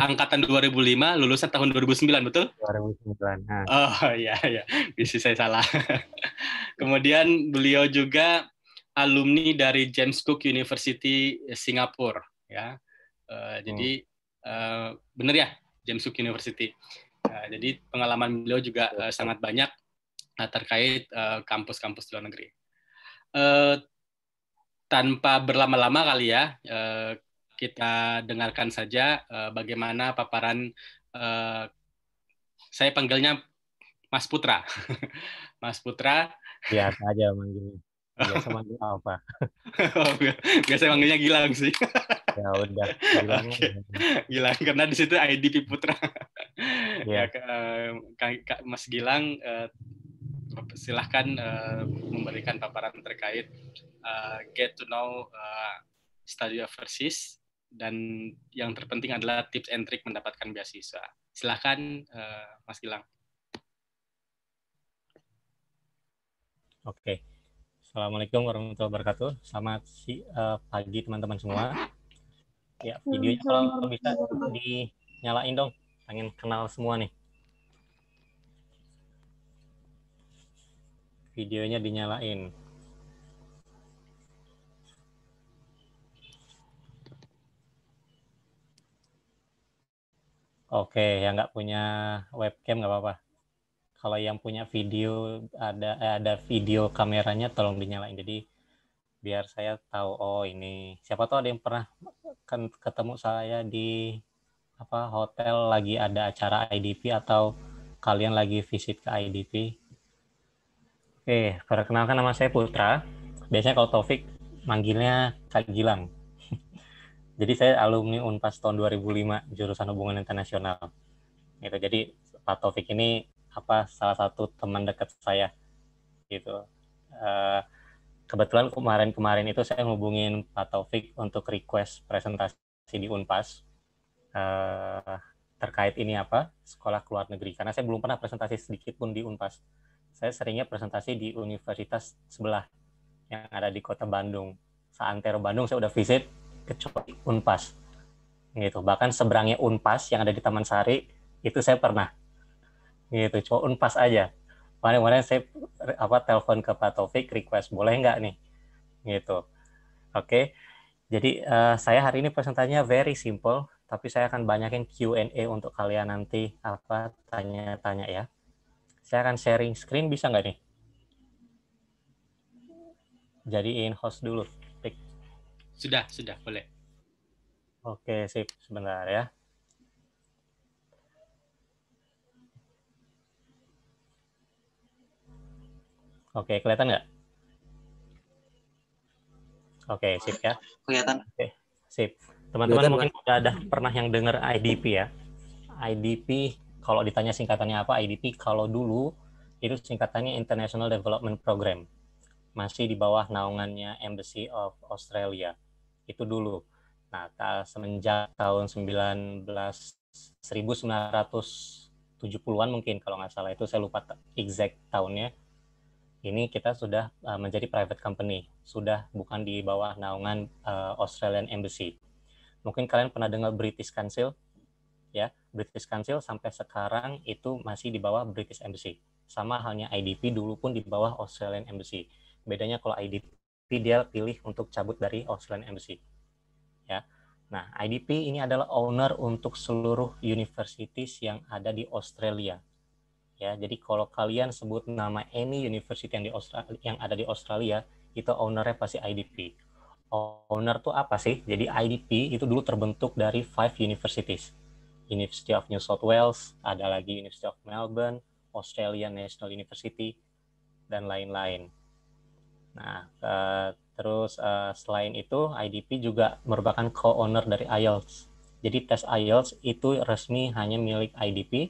angkatan 2005, lulusan tahun 2009, betul? 2009. Ha. Oh iya iya, bisa saya salah. Kemudian beliau juga alumni dari James Cook University eh, Singapura, ya. Uh, hmm. Jadi uh, eh, benar ya, James Cook University. Uh, jadi pengalaman beliau juga uh, sangat banyak uh, terkait kampus kampus-kampus luar negeri. Uh, tanpa berlama-lama kali ya, uh, kita dengarkan saja uh, bagaimana paparan uh, saya panggilnya Mas Putra. Mas Putra. Biasa aja manggilnya. Biasa manggil apa? Oh, Biasa manggilnya Gilang sih. ya udah. Gilang. Gilang karena di situ IDP Putra. Iya. ya. ya Kak, Mas Gilang eh, silahkan memberikan paparan terkait get to know study of Versis dan yang terpenting adalah tips and trick mendapatkan beasiswa. Silahkan uh, Mas Gilang. Oke. Assalamualaikum warahmatullahi wabarakatuh. Selamat si, uh, pagi teman-teman semua. Ya, videonya kalau bisa dinyalain dong. Pengen kenal semua nih. Videonya dinyalain. Oke, yang nggak punya webcam nggak apa-apa. Kalau yang punya video ada eh, ada video kameranya tolong dinyalain. Jadi biar saya tahu oh ini siapa tahu ada yang pernah kan ketemu saya di apa hotel lagi ada acara IDP atau kalian lagi visit ke IDP. Oke, perkenalkan nama saya Putra. Biasanya kalau Taufik manggilnya Kak Gilang jadi saya alumni Unpas tahun 2005 jurusan hubungan internasional gitu jadi Pak Taufik ini apa salah satu teman dekat saya gitu eh, kebetulan kemarin-kemarin itu saya ngubungin Pak Taufik untuk request presentasi di Unpas eh, terkait ini apa sekolah luar negeri karena saya belum pernah presentasi sedikit pun di Unpas saya seringnya presentasi di universitas sebelah yang ada di kota Bandung seantero Bandung saya udah visit kecuali Unpas. Gitu. Bahkan seberangnya Unpas yang ada di Taman Sari itu saya pernah. Gitu, cuma Unpas aja. Kemarin-kemarin saya apa telepon ke Pak Taufik request boleh nggak nih? Gitu. Oke. Jadi uh, saya hari ini presentasinya very simple, tapi saya akan banyakin Q&A untuk kalian nanti apa tanya-tanya ya. Saya akan sharing screen bisa nggak nih? Jadiin host dulu. Sudah, sudah, boleh. Oke, sip. Sebentar ya. Oke, kelihatan nggak? Oke, sip ya. Kelihatan. Oke, sip. Teman-teman mungkin sudah ada pernah yang dengar IDP ya. IDP, kalau ditanya singkatannya apa, IDP kalau dulu itu singkatannya International Development Program. Masih di bawah naungannya Embassy of Australia itu dulu. Nah, semenjak tahun 19 1970-an mungkin kalau nggak salah itu saya lupa exact tahunnya. Ini kita sudah eh, menjadi private company, sudah bukan di bawah naungan eh, Australian Embassy. Mungkin kalian pernah dengar British Council, ya British Council sampai sekarang itu masih di bawah British Embassy. Sama halnya IDP dulu pun di bawah Australian Embassy. Bedanya kalau IDP dia pilih untuk cabut dari Australian Embassy. Ya. Nah, IDP ini adalah owner untuk seluruh universities yang ada di Australia. Ya, jadi kalau kalian sebut nama any university yang di Australia yang ada di Australia, itu ownernya pasti IDP. Owner tuh apa sih? Jadi IDP itu dulu terbentuk dari five universities. University of New South Wales, ada lagi University of Melbourne, Australian National University, dan lain-lain. Nah, ke, eh, terus uh, selain itu IDP juga merupakan co-owner dari IELTS. Jadi tes IELTS itu resmi hanya milik IDP,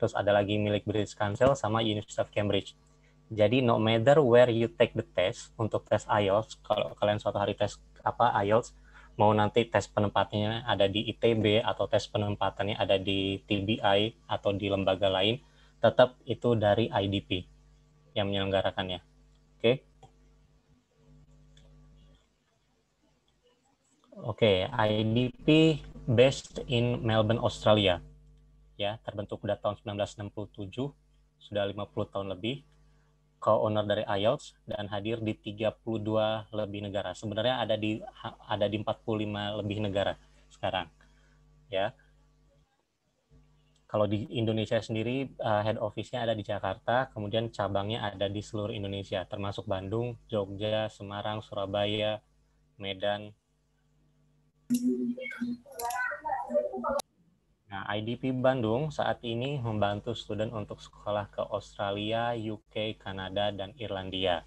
terus ada lagi milik British Council sama University of Cambridge. Jadi no matter where you take the test untuk tes IELTS, kalau kalian suatu hari tes apa IELTS, mau nanti tes penempatannya ada di ITB atau tes penempatannya ada di TBI atau di lembaga lain, tetap itu dari IDP yang menyelenggarakannya. Oke. Okay? Oke, okay, IDP based in Melbourne, Australia. Ya, terbentuk pada tahun 1967, sudah 50 tahun lebih. Co-owner dari IELTS dan hadir di 32 lebih negara. Sebenarnya ada di ada di 45 lebih negara sekarang. Ya. Kalau di Indonesia sendiri eh, head office-nya ada di Jakarta, kemudian cabangnya ada di seluruh Indonesia termasuk Bandung, Jogja, Semarang, Surabaya, Medan, Nah, IDP Bandung saat ini membantu student untuk sekolah ke Australia, UK, Kanada, dan Irlandia.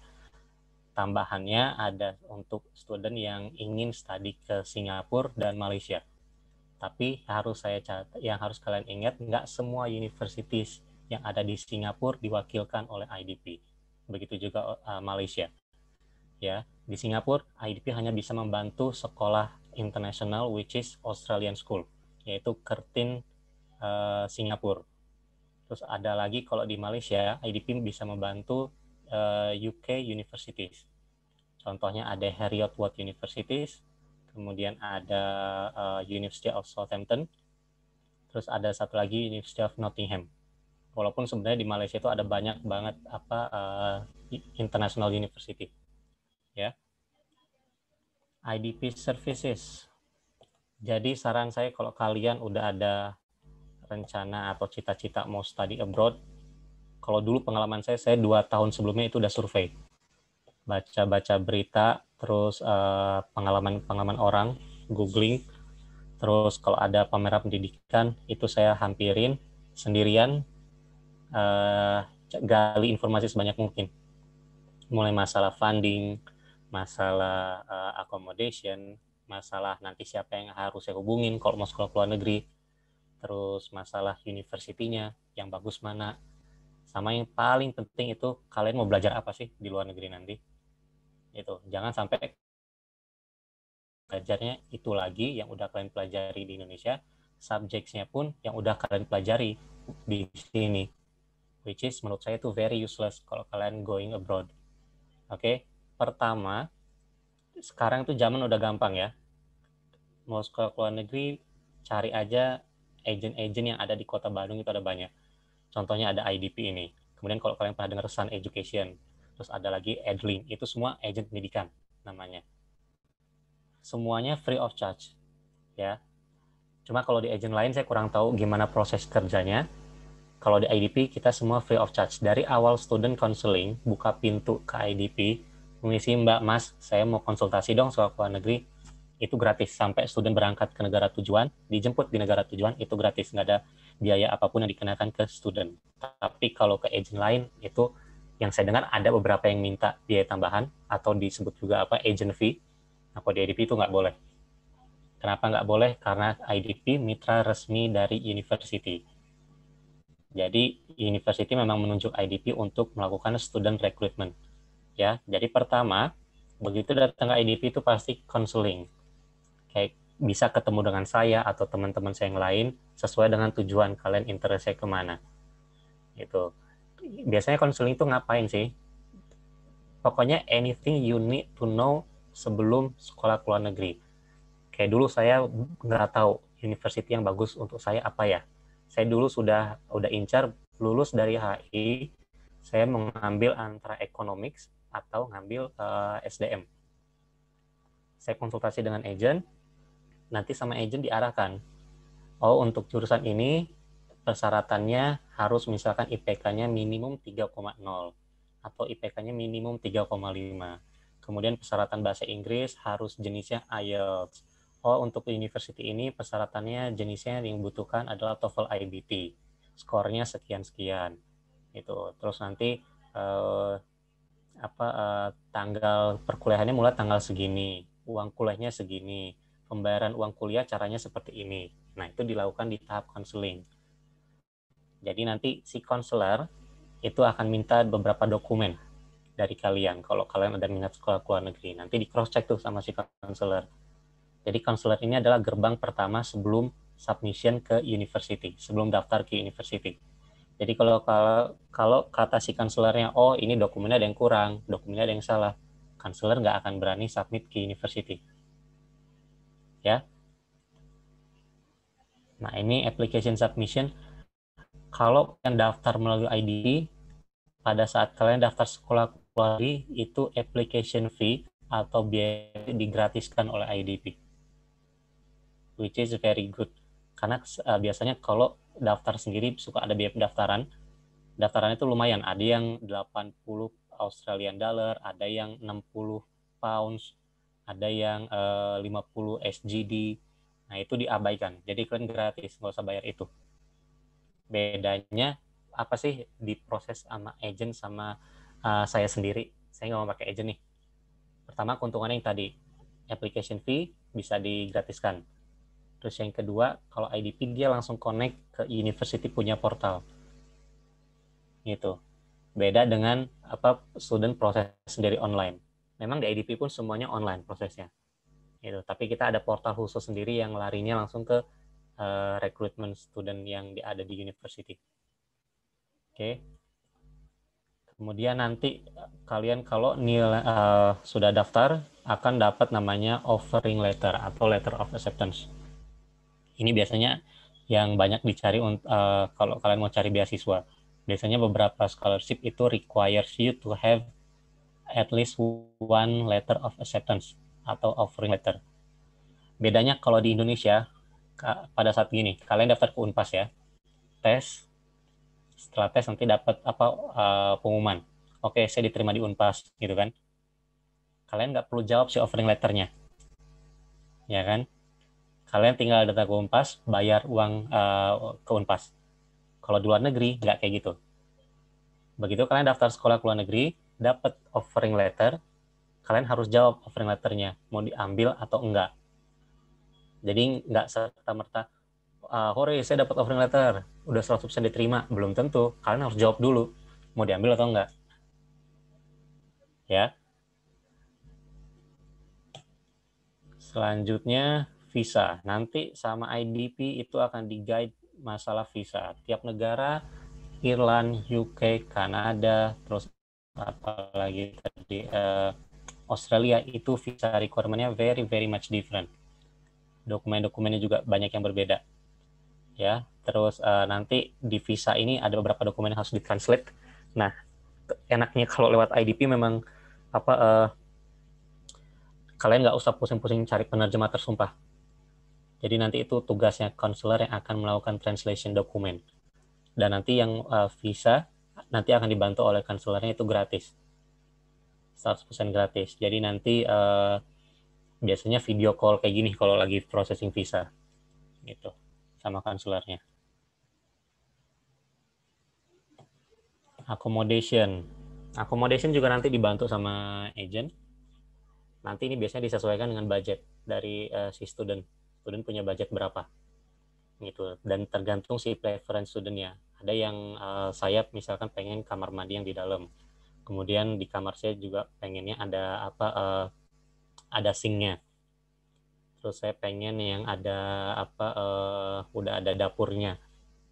Tambahannya ada untuk student yang ingin studi ke Singapura dan Malaysia. Tapi harus saya catat, yang harus kalian ingat, nggak semua universities yang ada di Singapura diwakilkan oleh IDP. Begitu juga uh, Malaysia. Ya, di Singapura IDP hanya bisa membantu sekolah international which is Australian school yaitu Kertin uh, Singapura. Terus ada lagi kalau di Malaysia IDP bisa membantu uh, eh, UK universities. Contohnya ada Heriot Watt Universities, kemudian ada uh, University of Southampton, terus ada satu lagi University of Nottingham. Walaupun sebenarnya di Malaysia itu ada banyak banget apa uh, international university, ya. IDP services. Jadi saran saya kalau kalian udah ada rencana atau cita-cita mau study abroad, kalau dulu pengalaman saya, saya dua tahun sebelumnya itu udah survei. Baca-baca berita, terus eh, pengalaman-pengalaman uh, orang, googling, terus kalau ada pameran pendidikan, itu saya hampirin sendirian, uh, gali informasi sebanyak mungkin. Mulai masalah funding, masalah uh, accommodation, masalah nanti siapa yang harus saya hubungin kalau mau sekolah ke luar negeri, terus masalah universitinya yang bagus mana, sama yang paling penting itu kalian mau belajar apa sih di luar negeri nanti. Itu, jangan sampai belajarnya itu lagi yang udah kalian pelajari di Indonesia, subjeknya pun yang udah kalian pelajari di sini. Which is menurut saya itu very useless kalau kalian going abroad. Oke, okay? pertama sekarang tuh zaman udah gampang ya mau sekolah ke luar negeri cari aja agent-agent yang ada di kota Bandung itu ada banyak contohnya ada IDP ini kemudian kalau kalian pernah dengar Sun Education terus ada lagi Edling itu semua agent pendidikan namanya semuanya free of charge ya cuma kalau di agent lain saya kurang tahu gimana proses kerjanya kalau di IDP kita semua free of charge dari awal student counseling buka pintu ke IDP mengisi Mbak Mas, saya mau konsultasi dong soal luar negeri. Itu gratis sampai student berangkat ke negara tujuan, dijemput di negara tujuan itu gratis, nggak ada biaya apapun yang dikenakan ke student. Tapi kalau ke agent lain itu yang saya dengar ada beberapa yang minta biaya tambahan atau disebut juga apa agent fee. Nah, kalau di IDP itu nggak boleh. Kenapa nggak boleh? Karena IDP mitra resmi dari university. Jadi, university memang menunjuk IDP untuk melakukan student recruitment ya. Jadi pertama, begitu datang ke IDP itu pasti konseling. Kayak bisa ketemu dengan saya atau teman-teman saya yang lain sesuai dengan tujuan kalian interestnya kemana. Gitu. Biasanya konseling itu ngapain sih? Pokoknya anything you need to know sebelum sekolah ke luar negeri. Kayak dulu saya nggak tahu university yang bagus untuk saya apa ya. Saya dulu sudah udah incar lulus dari HI, saya mengambil antara economics atau ngambil uh, eh, SDM. Saya konsultasi dengan agent, nanti sama agent diarahkan. Oh, untuk jurusan ini persyaratannya harus misalkan IPK-nya minimum 3,0 atau IPK-nya minimum 3,5. Kemudian persyaratan bahasa Inggris harus jenisnya IELTS. Oh, untuk university ini persyaratannya jenisnya yang dibutuhkan adalah TOEFL IBT. Skornya sekian-sekian. Itu. Terus nanti eh, apa uh, tanggal perkuliahannya mulai tanggal segini, uang kuliahnya segini, pembayaran uang kuliah caranya seperti ini. Nah, itu dilakukan di tahap konseling. Jadi nanti si konselor itu akan minta beberapa dokumen dari kalian kalau kalian ada minat sekolah ke luar negeri. Nanti di cross check tuh sama si konselor. Jadi konselor ini adalah gerbang pertama sebelum submission ke university, sebelum daftar ke university. Jadi kalau kalau kalau kata si kanselernya, oh ini dokumennya ada yang kurang, dokumennya ada yang salah, kanseler nggak akan berani submit ke university. Ya. Nah ini application submission. Kalau yang daftar melalui ID, pada saat kalian daftar sekolah keluari itu application fee atau biaya digratiskan oleh IDP, which is very good. Karena uh, biasanya kalau daftar sendiri suka ada biaya pendaftaran. Daftaran itu lumayan, ada yang 80 Australian dollar, ada yang 60 pounds, ada yang uh, 50 SGD. Nah, itu diabaikan. Jadi kalian gratis, nggak usah bayar itu. Bedanya apa sih di proses sama agent sama uh, saya sendiri? Saya nggak mau pakai agent nih. Pertama, keuntungannya yang tadi. Application fee bisa digratiskan Terus yang kedua, kalau IDP dia langsung connect ke university punya portal. Gitu. Beda dengan apa student proses sendiri online. Memang di IDP pun semuanya online prosesnya. Gitu. Tapi kita ada portal khusus sendiri yang larinya langsung ke uh, eh, recruitment student yang ada di university. Oke. Okay. Kemudian nanti eh, kalian kalau nilai uh, eh, sudah daftar akan dapat namanya offering letter atau letter of acceptance ini biasanya yang banyak dicari uh, kalau kalian mau cari beasiswa. Biasanya beberapa scholarship itu requires you to have at least one letter of acceptance atau offering letter. Bedanya kalau di Indonesia pada saat ini kalian daftar ke Unpas ya. Tes setelah tes nanti dapat apa uh, pengumuman. Oke, okay, saya diterima di Unpas gitu kan. Kalian nggak perlu jawab si offering letternya. Ya kan? kalian tinggal datang ke Unpas, bayar uang uh, ke Unpas. Kalau di luar negeri nggak kayak gitu. Begitu kalian daftar sekolah ke luar negeri, dapat offering letter, kalian harus jawab offering letternya mau diambil atau enggak. Jadi nggak serta merta, uh, ah, hore saya dapat offering letter, udah 100% diterima, belum tentu. Kalian harus jawab dulu mau diambil atau enggak. Ya. Selanjutnya visa. Nanti sama IDP itu akan di-guide masalah visa. Tiap negara, Irland, UK, Kanada, terus apalagi tadi uh, Australia itu visa requirementnya very very much different. Dokumen-dokumennya juga banyak yang berbeda. Ya, terus uh, nanti di visa ini ada beberapa dokumen yang harus ditranslate. Nah, enaknya kalau lewat IDP memang apa uh, kalian nggak usah pusing-pusing cari penerjemah tersumpah jadi nanti itu tugasnya konselor yang akan melakukan translation dokumen. Dan nanti yang uh, visa nanti akan dibantu oleh konselornya itu gratis. 100% gratis. Jadi nanti uh, biasanya video call kayak gini kalau lagi processing visa. Gitu. Sama konselornya. Accommodation. Accommodation juga nanti dibantu sama agent. Nanti ini biasanya disesuaikan dengan budget dari uh, si student student punya budget berapa gitu dan tergantung si preference studentnya ada yang uh, saya misalkan pengen kamar mandi yang di dalam kemudian di kamar saya juga pengennya ada apa uh, ada sinknya terus saya pengen yang ada apa uh, udah ada dapurnya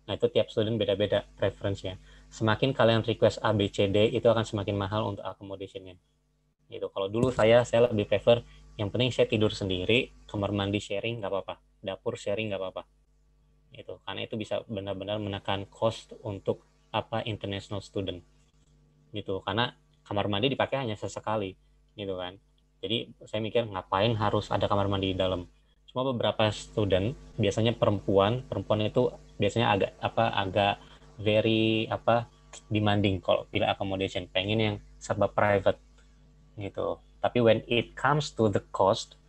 nah itu tiap student beda-beda preferensinya semakin kalian request A B C D itu akan semakin mahal untuk accommodationnya gitu kalau dulu saya saya lebih prefer yang penting saya tidur sendiri kamar mandi sharing nggak apa-apa dapur sharing nggak apa-apa itu karena itu bisa benar-benar menekan cost untuk apa international student gitu karena kamar mandi dipakai hanya sesekali gitu kan jadi saya mikir ngapain harus ada kamar mandi di dalam cuma beberapa student biasanya perempuan perempuan itu biasanya agak apa agak very apa demanding kalau pilih accommodation pengen yang serba private gitu tapi when it comes to the cost,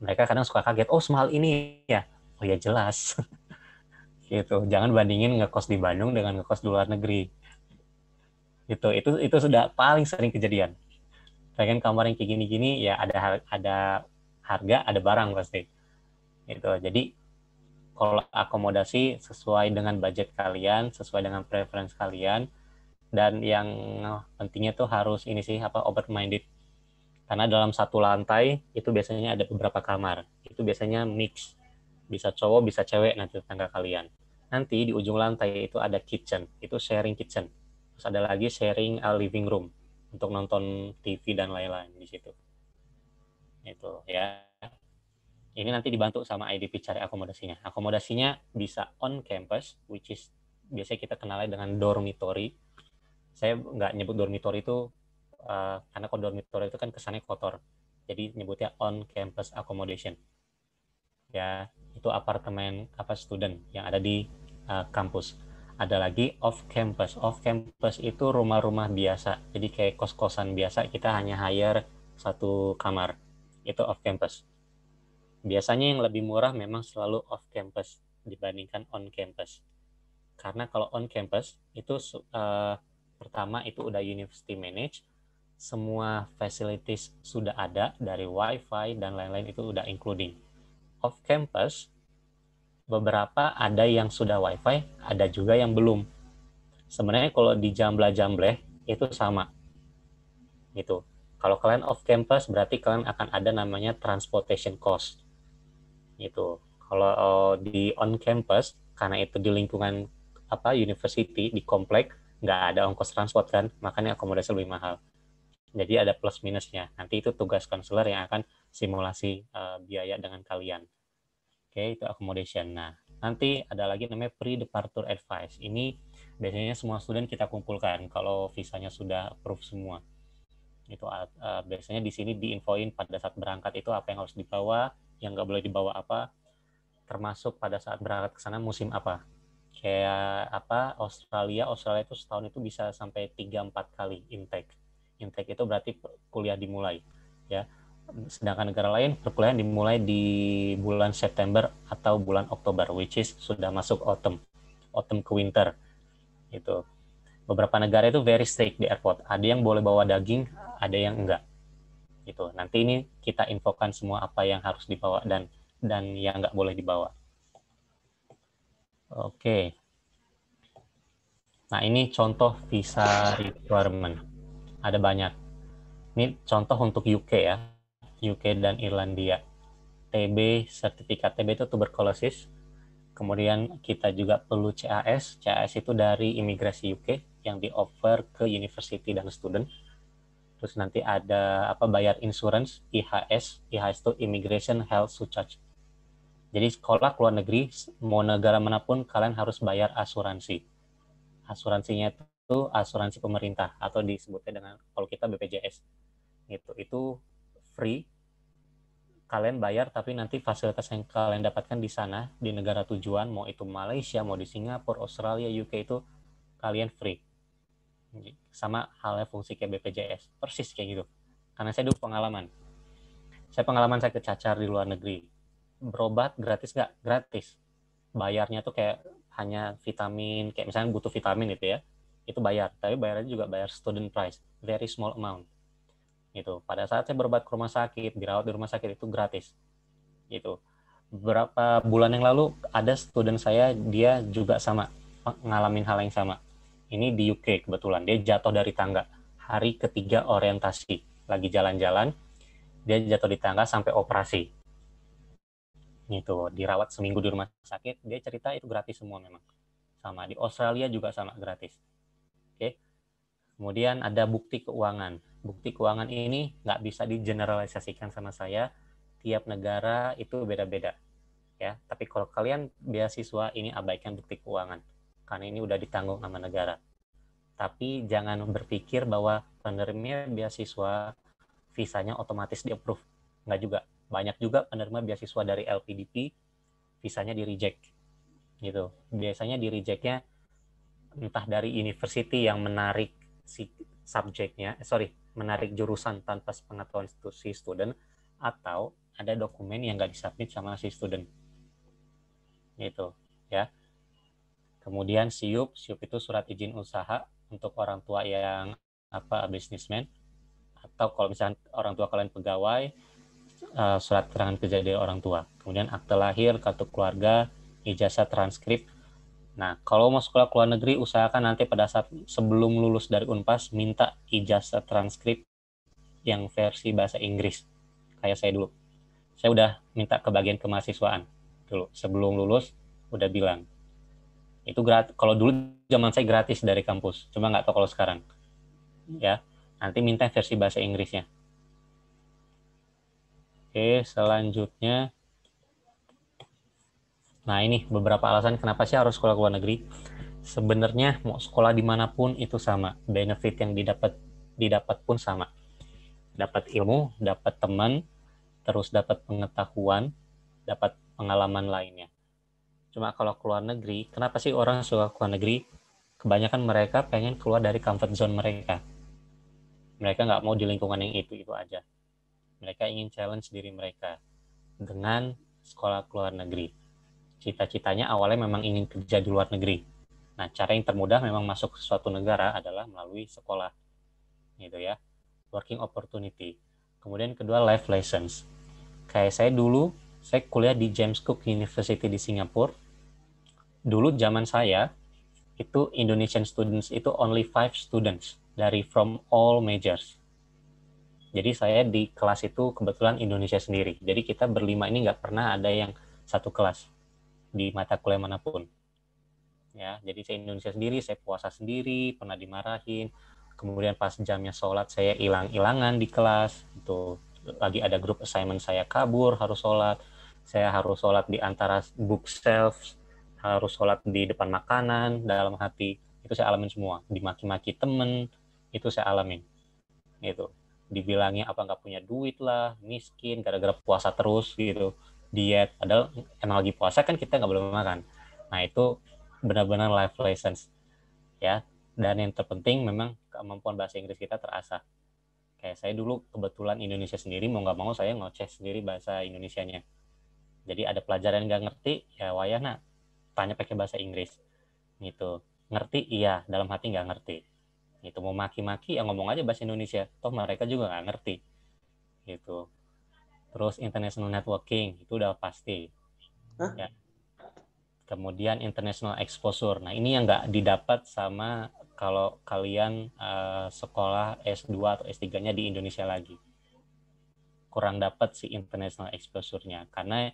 mereka kadang suka kaget, oh semahal ini ya. Oh ya jelas. gitu. Jangan bandingin ngekos di Bandung dengan ngekos di luar negeri. Gitu. Itu itu sudah paling sering kejadian. Pengen kamar yang kayak gini-gini ya ada ada harga, ada barang pasti. Gitu. Jadi kalau akomodasi sesuai dengan budget kalian, sesuai dengan preference kalian, dan yang pentingnya tuh harus ini sih apa open minded karena dalam satu lantai itu biasanya ada beberapa kamar. Itu biasanya mix. Bisa cowok, bisa cewek nanti tetangga kalian. Nanti di ujung lantai itu ada kitchen. Itu sharing kitchen. Terus ada lagi sharing a living room untuk nonton TV dan lain-lain di situ. Itu ya. Ini nanti dibantu sama IDP cari akomodasinya. Akomodasinya bisa on campus, which is biasanya kita kenalnya dengan dormitory. Saya nggak nyebut dormitory itu Eh, karena kalau dormitory itu kan kesannya kotor jadi nyebutnya on campus accommodation ya itu apartemen apa student yang ada di uh, kampus ada lagi off campus off campus itu rumah-rumah biasa jadi kayak kos-kosan biasa kita hanya hire satu kamar itu off campus biasanya yang lebih murah memang selalu off campus dibandingkan on campus karena kalau on campus itu uh, pertama itu udah university manage semua facilities sudah ada dari wifi dan lain-lain itu udah including. Off campus beberapa ada yang sudah wifi, ada juga yang belum. Sebenarnya kalau di jambla-jambleh itu sama. Gitu. Kalau kalian off campus berarti kalian akan ada namanya transportation cost. Gitu. Kalau oh, di on campus karena itu di lingkungan apa university di komplek nggak ada ongkos transport kan, makanya akomodasi lebih mahal jadi ada plus minusnya. Nanti itu tugas konselor yang akan simulasi uh, biaya dengan kalian. Oke, itu accommodation. Nah, nanti ada lagi namanya pre-departure advice. Ini biasanya semua student kita kumpulkan kalau visanya sudah approve semua. Itu uh, biasanya di sini diinfoin pada saat berangkat itu apa yang harus dibawa, yang nggak boleh dibawa apa, termasuk pada saat berangkat ke sana musim apa kayak apa Australia Australia itu setahun itu bisa sampai 3-4 kali intake intake itu berarti kuliah dimulai ya sedangkan negara lain perkuliahan dimulai di bulan September atau bulan Oktober which is sudah masuk autumn autumn ke winter itu beberapa negara itu very strict di airport ada yang boleh bawa daging ada yang enggak itu. nanti ini kita infokan semua apa yang harus dibawa dan dan yang enggak boleh dibawa oke okay. nah ini contoh visa requirement ada banyak. Ini contoh untuk UK ya, UK dan Irlandia. TB, sertifikat TB itu tuberculosis. Kemudian kita juga perlu CAS. CAS itu dari imigrasi UK yang di-offer ke university dan student. Terus nanti ada apa bayar insurance, IHS. IHS itu Immigration Health Surcharge. Jadi sekolah ke luar negeri, mau negara manapun, kalian harus bayar asuransi. Asuransinya itu itu asuransi pemerintah atau disebutnya dengan kalau kita BPJS gitu itu free kalian bayar tapi nanti fasilitas yang kalian dapatkan di sana di negara tujuan mau itu Malaysia mau di Singapura Australia UK itu kalian free sama halnya fungsi kayak BPJS persis kayak gitu karena saya dulu pengalaman saya pengalaman saya kecacar di luar negeri berobat gratis nggak gratis bayarnya tuh kayak hanya vitamin kayak misalnya butuh vitamin gitu ya itu bayar tapi bayarnya juga bayar student price very small amount gitu pada saat saya berobat ke rumah sakit dirawat di rumah sakit itu gratis gitu berapa bulan yang lalu ada student saya dia juga sama ngalamin hal yang sama ini di UK kebetulan dia jatuh dari tangga hari ketiga orientasi lagi jalan-jalan dia jatuh di tangga sampai operasi gitu dirawat seminggu di rumah sakit dia cerita itu gratis semua memang sama di Australia juga sama gratis Kemudian ada bukti keuangan. Bukti keuangan ini nggak bisa digeneralisasikan sama saya. Tiap negara itu beda-beda. ya. Tapi kalau kalian beasiswa ini abaikan bukti keuangan. Karena ini udah ditanggung sama negara. Tapi jangan berpikir bahwa penerima beasiswa visanya otomatis di approve. Nggak juga. Banyak juga penerima beasiswa dari LPDP visanya di reject gitu biasanya di rejectnya entah dari university yang menarik si subjeknya, eh, sorry, menarik jurusan tanpa sepengetahuan si student, atau ada dokumen yang nggak disubmit sama si student. Gitu, ya. Kemudian SIUP, SIUP itu surat izin usaha untuk orang tua yang apa bisnismen atau kalau misalnya orang tua kalian pegawai eh, surat keterangan kejadian orang tua kemudian akte lahir kartu keluarga ijazah transkrip Nah, kalau mau sekolah ke luar negeri, usahakan nanti pada saat sebelum lulus dari UNPAS, minta ijazah transkrip yang versi bahasa Inggris. Kayak saya dulu. Saya udah minta ke bagian kemahasiswaan dulu. Sebelum lulus, udah bilang. Itu gratis. Kalau dulu zaman saya gratis dari kampus. Cuma nggak tahu kalau sekarang. Ya, nanti minta versi bahasa Inggrisnya. Oke, selanjutnya Nah ini beberapa alasan kenapa sih harus sekolah ke luar negeri. Sebenarnya mau sekolah dimanapun itu sama, benefit yang didapat didapat pun sama. Dapat ilmu, dapat teman, terus dapat pengetahuan, dapat pengalaman lainnya. Cuma kalau ke luar negeri, kenapa sih orang suka ke luar negeri? Kebanyakan mereka pengen keluar dari comfort zone mereka. Mereka nggak mau di lingkungan yang itu-itu aja. Mereka ingin challenge diri mereka dengan sekolah ke luar negeri cita-citanya awalnya memang ingin kerja di luar negeri. Nah, cara yang termudah memang masuk ke suatu negara adalah melalui sekolah. Gitu ya. Working opportunity. Kemudian kedua life lessons. Kayak saya dulu, saya kuliah di James Cook University di Singapura. Dulu zaman saya, itu Indonesian students itu only five students dari from all majors. Jadi saya di kelas itu kebetulan Indonesia sendiri. Jadi kita berlima ini nggak pernah ada yang satu kelas di mata kuliah manapun. Ya, jadi saya Indonesia sendiri, saya puasa sendiri, pernah dimarahin. Kemudian pas jamnya sholat saya hilang-hilangan di kelas, itu lagi ada grup assignment saya kabur harus sholat. Saya harus sholat di antara bookshelves, harus sholat di depan makanan, dalam hati. Itu saya alamin semua. Dimaki-maki temen, itu saya alamin. Itu dibilangnya apa nggak punya duit lah, miskin, gara-gara puasa terus gitu diet padahal emang lagi puasa kan kita nggak boleh makan nah itu benar-benar life license ya dan yang terpenting memang kemampuan bahasa Inggris kita terasa. kayak saya dulu kebetulan Indonesia sendiri mau nggak mau saya ngoceh sendiri bahasa Indonesianya jadi ada pelajaran nggak ngerti ya wayah nak tanya pakai bahasa Inggris gitu ngerti iya dalam hati nggak ngerti itu mau maki-maki ya ngomong aja bahasa Indonesia toh mereka juga nggak ngerti gitu terus international networking itu udah pasti Hah? ya kemudian international exposure nah ini yang nggak didapat sama kalau kalian uh, sekolah S2 atau S3-nya di Indonesia lagi kurang dapat si international exposure-nya karena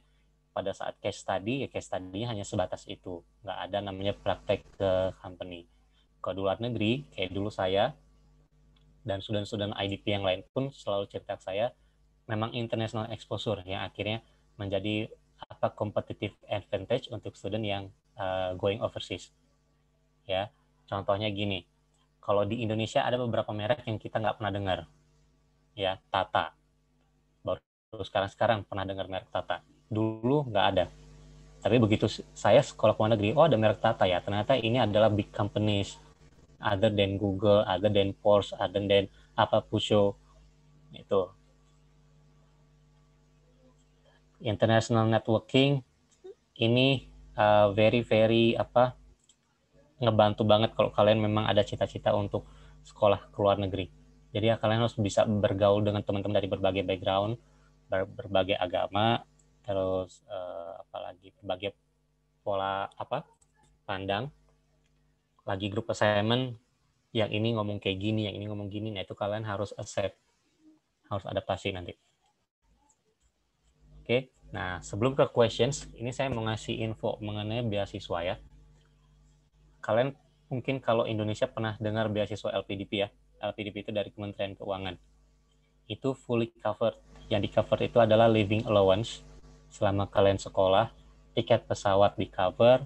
pada saat case study ya case study hanya sebatas itu nggak ada namanya praktek ke company ke luar negeri kayak dulu saya dan student-student IDP yang lain pun selalu cerita saya memang international exposure yang akhirnya menjadi apa competitive advantage untuk student yang uh, going overseas. Ya, contohnya gini. Kalau di Indonesia ada beberapa merek yang kita nggak pernah dengar. Ya, Tata. Baru sekarang-sekarang pernah dengar merek Tata. Dulu nggak ada. Tapi begitu saya sekolah ke luar negeri, oh ada merek Tata ya. Ternyata ini adalah big companies other than Google, other than Porsche, other than apa Pusho itu international networking ini uh, very very apa ngebantu banget kalau kalian memang ada cita-cita untuk sekolah ke luar negeri. Jadi ya, kalian harus bisa bergaul dengan teman-teman dari berbagai background, ber berbagai agama, terus uh, apalagi berbagai pola apa pandang. Lagi grup assignment yang ini ngomong kayak gini, yang ini ngomong gini, nah itu kalian harus accept, harus adaptasi nanti. Oke. Okay? Nah, sebelum ke questions, ini saya mau ngasih info mengenai beasiswa ya. Kalian mungkin kalau Indonesia pernah dengar beasiswa LPDP ya. LPDP itu dari Kementerian Keuangan. Itu fully covered. Yang di cover itu adalah living allowance selama kalian sekolah, tiket pesawat di cover,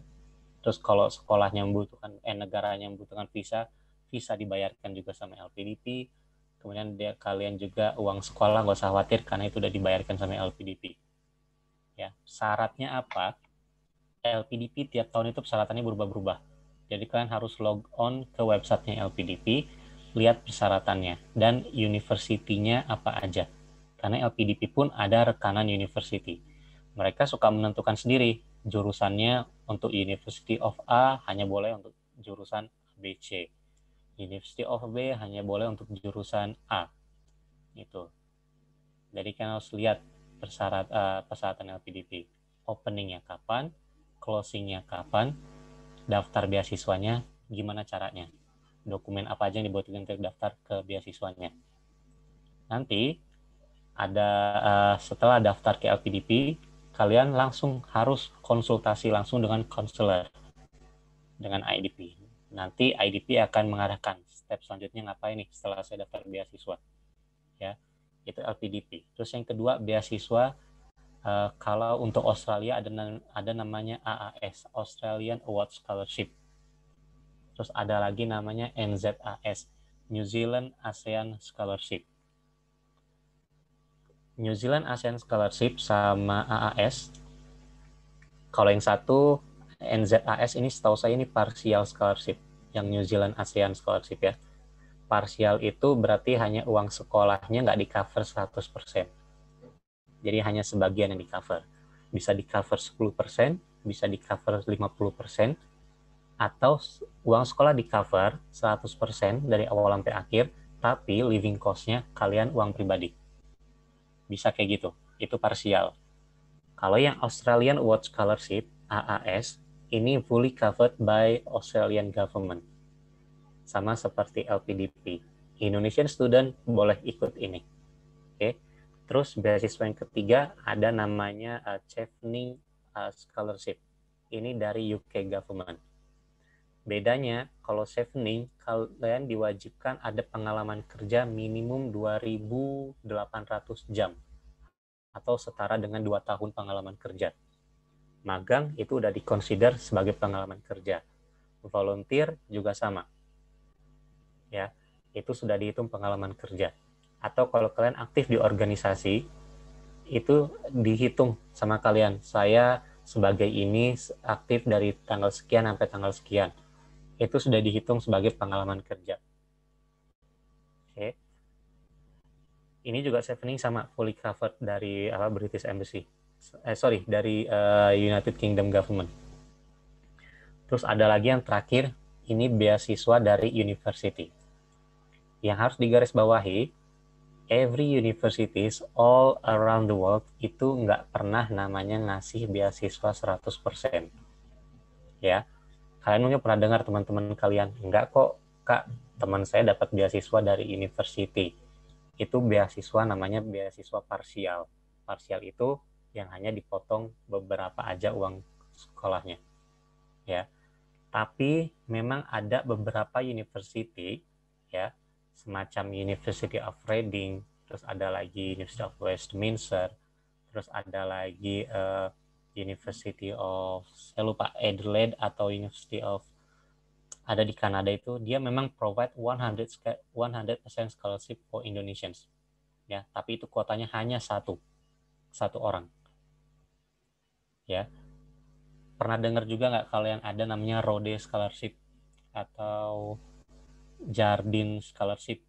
terus kalau sekolahnya membutuhkan eh negaranya membutuhkan visa, visa dibayarkan juga sama LPDP. Kemudian dia, kalian juga uang sekolah nggak usah khawatir karena itu udah dibayarkan sama LPDP ya syaratnya apa LPDP tiap tahun itu persyaratannya berubah-berubah jadi kalian harus log on ke websitenya LPDP lihat persyaratannya dan universitinya apa aja karena LPDP pun ada rekanan university mereka suka menentukan sendiri jurusannya untuk University of A hanya boleh untuk jurusan BC University of B hanya boleh untuk jurusan A itu jadi kalian harus lihat persyarat uh, eh, persyaratan LPDP openingnya kapan closingnya kapan daftar beasiswanya gimana caranya dokumen apa aja yang dibutuhkan untuk daftar ke beasiswanya nanti ada uh, setelah daftar ke LPDP kalian langsung harus konsultasi langsung dengan konselor dengan IDP nanti IDP akan mengarahkan step selanjutnya ngapain nih setelah saya daftar beasiswa ya itu LPDP. Terus yang kedua beasiswa uh, kalau untuk Australia ada ada namanya AAS Australian Award Scholarship. Terus ada lagi namanya NZAS New Zealand ASEAN Scholarship. New Zealand ASEAN Scholarship sama AAS. Kalau yang satu NZAS ini setahu saya ini parsial scholarship, yang New Zealand ASEAN Scholarship ya parsial itu berarti hanya uang sekolahnya nggak di cover 100%. Jadi hanya sebagian yang di cover. Bisa di cover 10%, bisa di cover 50%, atau uang sekolah di cover 100% dari awal sampai akhir, tapi living cost-nya kalian uang pribadi. Bisa kayak gitu. Itu parsial. Kalau yang Australian Award Scholarship, AAS, ini fully covered by Australian government sama seperti LPDP. Indonesian student hmm. boleh ikut ini. Oke. Terus beasiswa yang ketiga ada namanya uh, Chevney uh, Scholarship. Ini dari UK government. Bedanya kalau Chevney kalian diwajibkan ada pengalaman kerja minimum 2.800 jam atau setara dengan dua tahun pengalaman kerja. Magang itu udah dikonsider sebagai pengalaman kerja. Volunteer juga sama ya itu sudah dihitung pengalaman kerja atau kalau kalian aktif di organisasi itu dihitung sama kalian saya sebagai ini aktif dari tanggal sekian sampai tanggal sekian itu sudah dihitung sebagai pengalaman kerja oke okay. ini juga Sevening sama fully covered dari apa British Embassy eh, sorry dari uh, United Kingdom Government terus ada lagi yang terakhir ini beasiswa dari university yang harus digarisbawahi every universities all around the world itu nggak pernah namanya ngasih beasiswa 100%. Ya. Kalian mungkin pernah dengar teman-teman kalian, nggak kok Kak, teman saya dapat beasiswa dari university. Itu beasiswa namanya beasiswa parsial. Parsial itu yang hanya dipotong beberapa aja uang sekolahnya. Ya. Tapi memang ada beberapa university ya semacam University of Reading, terus ada lagi University of Westminster, terus ada lagi uh, University of saya lupa Adelaide atau University of ada di Kanada itu dia memang provide 100 100% scholarship for Indonesians. Ya, tapi itu kuotanya hanya satu. Satu orang. Ya. Pernah dengar juga nggak kalau yang ada namanya Rhodes scholarship atau Jardin Scholarship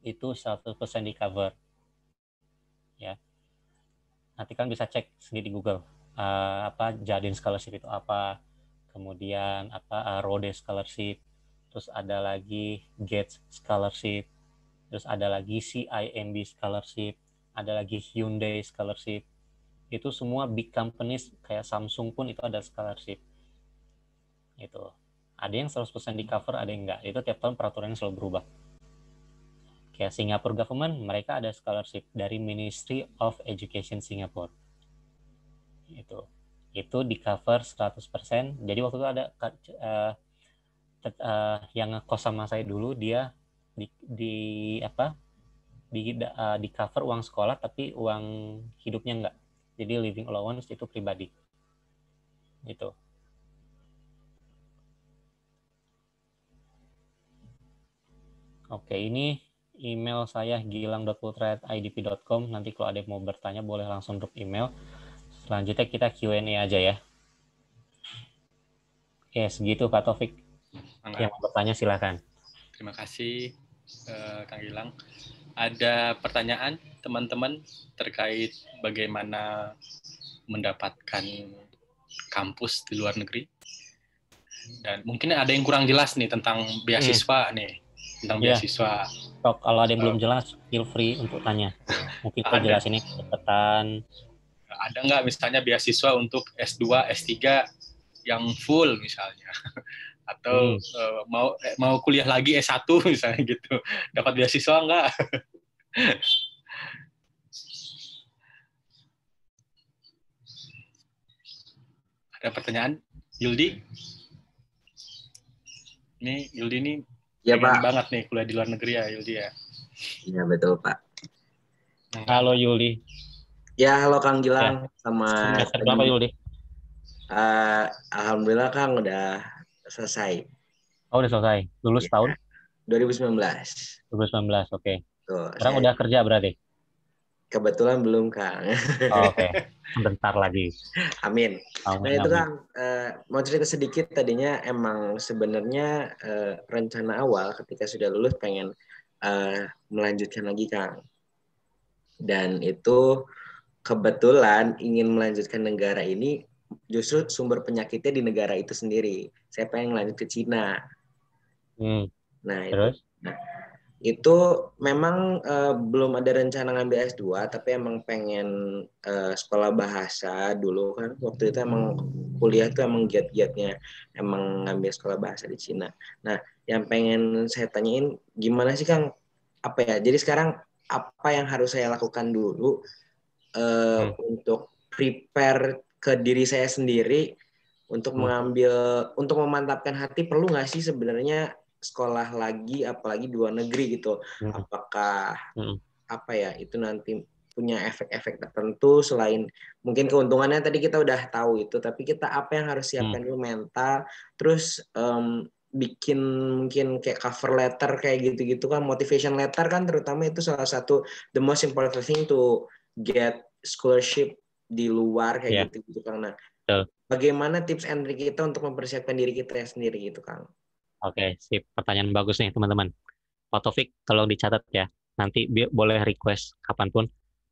itu 100% di cover. Ya. Nanti kan bisa cek sendiri di Google uh, apa Jardin Scholarship itu apa, kemudian apa uh, eh, Rhodes Scholarship, terus ada lagi Gates Scholarship, terus ada lagi CIMB Scholarship, ada lagi Hyundai Scholarship. Itu semua big companies kayak Samsung pun itu ada scholarship. Itu ada yang 100% di cover ada yang enggak itu tiap tahun peraturannya selalu berubah kayak Singapore government mereka ada scholarship dari Ministry of Education Singapore itu itu di cover 100% jadi waktu itu ada uh, yang kos sama saya dulu dia di, di apa di uh, eh, di cover uang sekolah tapi uang hidupnya enggak jadi living allowance itu pribadi gitu Oke, ini email saya gilang.putra@idp.com. Nanti kalau ada yang mau bertanya boleh langsung drop email. Selanjutnya kita Q&A aja ya. Gitu, Oke, segitu Pak Taufik. Yang mau bertanya silahkan. Terima kasih eh, Kang Gilang. Ada pertanyaan teman-teman terkait bagaimana mendapatkan kampus di luar negeri? Dan mungkin ada yang kurang jelas nih tentang beasiswa hmm. nih tentang yeah. beasiswa. So, kalau ada yang belum jelas, feel free untuk tanya. Mungkin kita jelas ini kecepatan. Ada nggak misalnya beasiswa untuk S2, S3 yang full misalnya? Atau hmm. uh, mau eh, mau kuliah lagi S1 misalnya gitu. Dapat beasiswa nggak? ada pertanyaan? Yuldi? Ini Yuldi ini Iya Pak. banget nih kuliah di luar negeri ya Yuli ya. Iya betul Pak. Nah, halo Yuli. Ya halo Kang Gilang ya. sama. berapa Yuli? Uh, Alhamdulillah Kang udah selesai. Oh udah selesai. Lulus ya. tahun? 2019. 2019 oke. Okay. Sekarang saya... udah kerja berarti? Kebetulan belum Kang. Oke, okay. bentar lagi. Amin. amin nah itu Kang, uh, mau cerita sedikit tadinya emang sebenarnya uh, rencana awal ketika sudah lulus pengen uh, melanjutkan lagi Kang. Dan itu kebetulan ingin melanjutkan negara ini justru sumber penyakitnya di negara itu sendiri. Saya pengen lanjut ke Cina. Hmm. Nah, Terus? Itu. Nah, itu memang uh, belum ada rencana ngambil S2 tapi emang pengen uh, sekolah bahasa dulu kan waktu itu emang hmm. kuliah tuh emang giat-giatnya emang ngambil sekolah bahasa di Cina. Nah, yang pengen saya tanyain gimana sih Kang apa ya? Jadi sekarang apa yang harus saya lakukan dulu uh, hmm. untuk prepare ke diri saya sendiri untuk hmm. mengambil untuk memantapkan hati perlu nggak sih sebenarnya sekolah lagi apalagi di luar negeri gitu hmm. apakah hmm. apa ya itu nanti punya efek-efek tertentu selain mungkin keuntungannya tadi kita udah tahu itu tapi kita apa yang harus siapkan hmm. dulu mental terus um, bikin mungkin kayak cover letter kayak gitu-gitu kan motivation letter kan terutama itu salah satu the most important thing to get scholarship di luar kayak yeah. gitu-gitu karena Betul. bagaimana tips and trick kita untuk mempersiapkan diri kita sendiri gitu Kang Oke, sip. Pertanyaan bagus nih, teman-teman. Pak Taufik, tolong dicatat ya. Nanti boleh request kapanpun.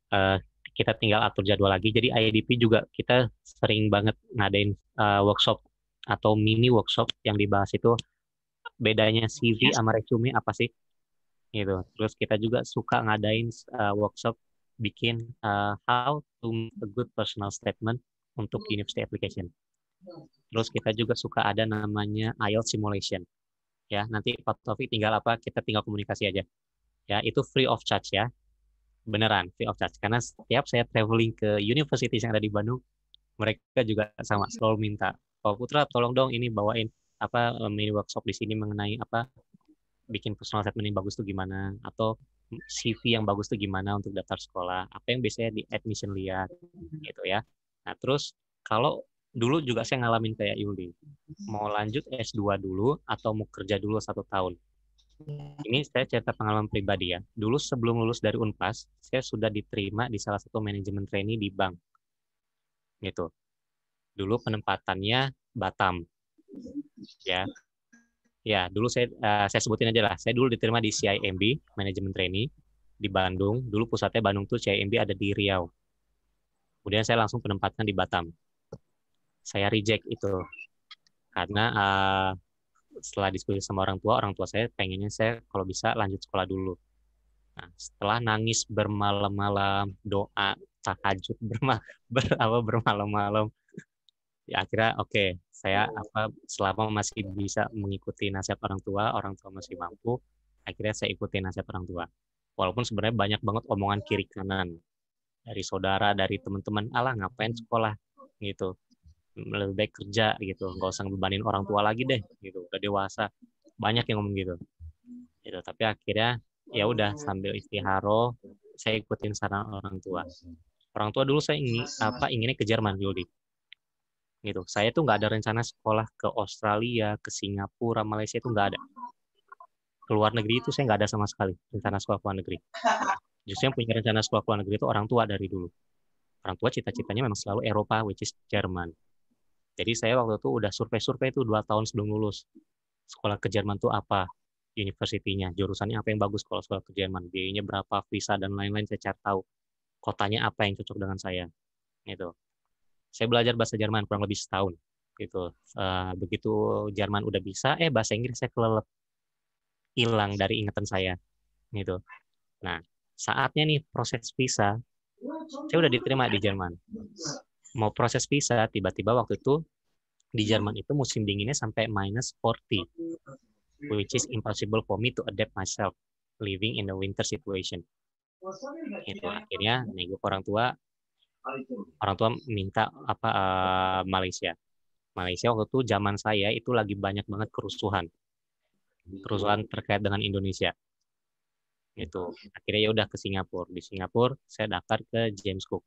Uh, kita tinggal atur jadwal lagi. Jadi IDP juga kita sering banget ngadain uh, workshop atau mini workshop yang dibahas itu bedanya CV sama resume apa sih? Gitu. Terus kita juga suka ngadain uh, workshop bikin uh, how to make a good personal statement untuk university application. Terus kita juga suka ada namanya IELTS simulation ya nanti Pak Taufik tinggal apa kita tinggal komunikasi aja ya itu free of charge ya beneran free of charge karena setiap saya traveling ke universitas yang ada di Bandung mereka juga sama selalu minta Pak oh, Putra tolong dong ini bawain apa eh, mini workshop di sini mengenai apa bikin personal statement yang bagus tuh gimana atau CV yang bagus tuh gimana untuk daftar sekolah apa yang biasanya di admission lihat gitu ya nah terus kalau dulu juga saya ngalamin kayak Yuli. Mau lanjut S2 dulu atau mau kerja dulu satu tahun. Iya. Ini saya cerita pengalaman pribadi ya. Dulu sebelum lulus dari Unpas, saya sudah diterima di salah satu manajemen trainee di bank. Gitu. Dulu penempatannya Batam. Ya. Ya, dulu saya uh, saya sebutin aja lah. Saya dulu diterima di CIMB, manajemen trainee di Bandung. Dulu pusatnya Bandung tuh CIMB ada di Riau. Kemudian saya langsung penempatan di Batam saya reject itu karena uh, setelah diskusi sama orang tua orang tua saya pengennya saya kalau bisa lanjut sekolah dulu nah setelah nangis bermalam-malam doa tahajud berma ber, apa bermalam-malam ya akhirnya oke okay, saya apa selama masih bisa mengikuti nasihat orang tua orang tua masih mampu akhirnya saya ikuti nasihat orang tua walaupun sebenarnya banyak banget omongan kiri kanan dari saudara dari teman-teman alah ngapain sekolah gitu lebih baik kerja gitu nggak usah ngebebanin orang tua lagi deh gitu udah dewasa banyak yang ngomong gitu gitu tapi akhirnya ya udah sambil istiharo saya ikutin saran orang tua orang tua dulu saya ingin apa inginnya ke Jerman Yuli gitu saya tuh nggak ada rencana sekolah ke Australia ke Singapura Malaysia itu nggak ada Keluar negeri itu saya nggak ada sama sekali rencana sekolah ke luar negeri justru yang punya rencana sekolah ke luar negeri itu orang tua dari dulu orang tua cita-citanya memang selalu Eropa which is Jerman jadi saya waktu itu udah survei-survei itu dua tahun sebelum lulus. Sekolah ke Jerman tuh apa? Universitinya, jurusannya apa yang bagus kalau sekolah ke Jerman? Biayanya berapa, visa dan lain-lain saya cari tahu. Kotanya apa yang cocok dengan saya? Itu. Saya belajar bahasa Jerman kurang lebih setahun gitu. Eh, begitu Jerman udah bisa, eh bahasa Inggris saya kelelep, hilang dari ingatan saya, gitu. Nah, saatnya nih proses visa, saya udah diterima di Jerman. Mau proses visa, tiba-tiba waktu itu di Jerman itu musim dinginnya sampai minus 40, which is impossible for me to adapt myself living in the winter situation. Itu akhirnya nego orang tua, orang tua minta apa uh, Malaysia. Malaysia waktu itu zaman saya itu lagi banyak banget kerusuhan, kerusuhan terkait dengan Indonesia. Itu Akhirnya ya udah ke Singapura. Di Singapura saya daftar ke James Cook.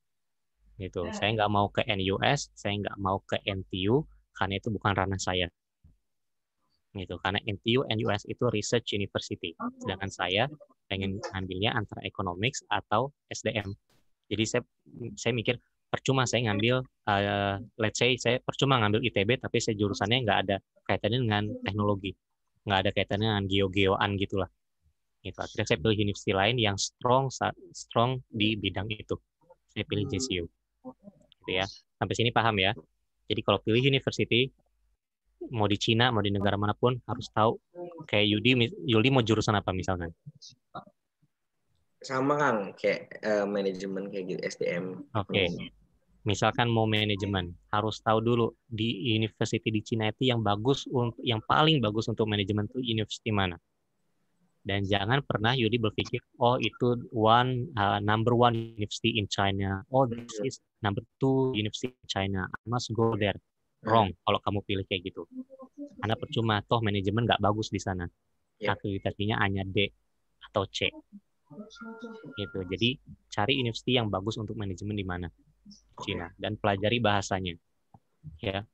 Gitu. Saya nggak mau ke NUS, saya nggak mau ke NTU, karena itu bukan ranah saya. Gitu, karena NTU and US itu research university, oh. sedangkan saya pengen ambilnya antara economics atau SDM. Jadi saya saya mikir percuma saya ngambil uh, let's say saya percuma ngambil ITB tapi saya jurusannya nggak ada kaitannya dengan teknologi, nggak ada kaitannya dengan geo-geoan gitulah. Gitu. Akhirnya saya pilih universitas lain yang strong strong di bidang itu. Saya pilih JCU. Gitu ya. Sampai sini paham ya? Jadi kalau pilih university, mau di Cina, mau di negara manapun, harus tahu kayak Yudi, Yuli mau jurusan apa misalkan? Sama Kang, kayak uh, manajemen kayak gitu, SDM. Oke. Okay. Misalkan mau manajemen, harus tahu dulu di university di Cina itu yang bagus, yang paling bagus untuk manajemen itu university mana dan jangan pernah Yudi berpikir oh itu one uh, number one university in China oh this iya. is number two university in China I must go there iya. wrong kalau kamu pilih kayak gitu karena iya. percuma toh manajemen nggak bagus di sana yeah. akreditasinya hanya D atau C gitu jadi cari universiti yang bagus untuk manajemen di mana Cina dan pelajari bahasanya ya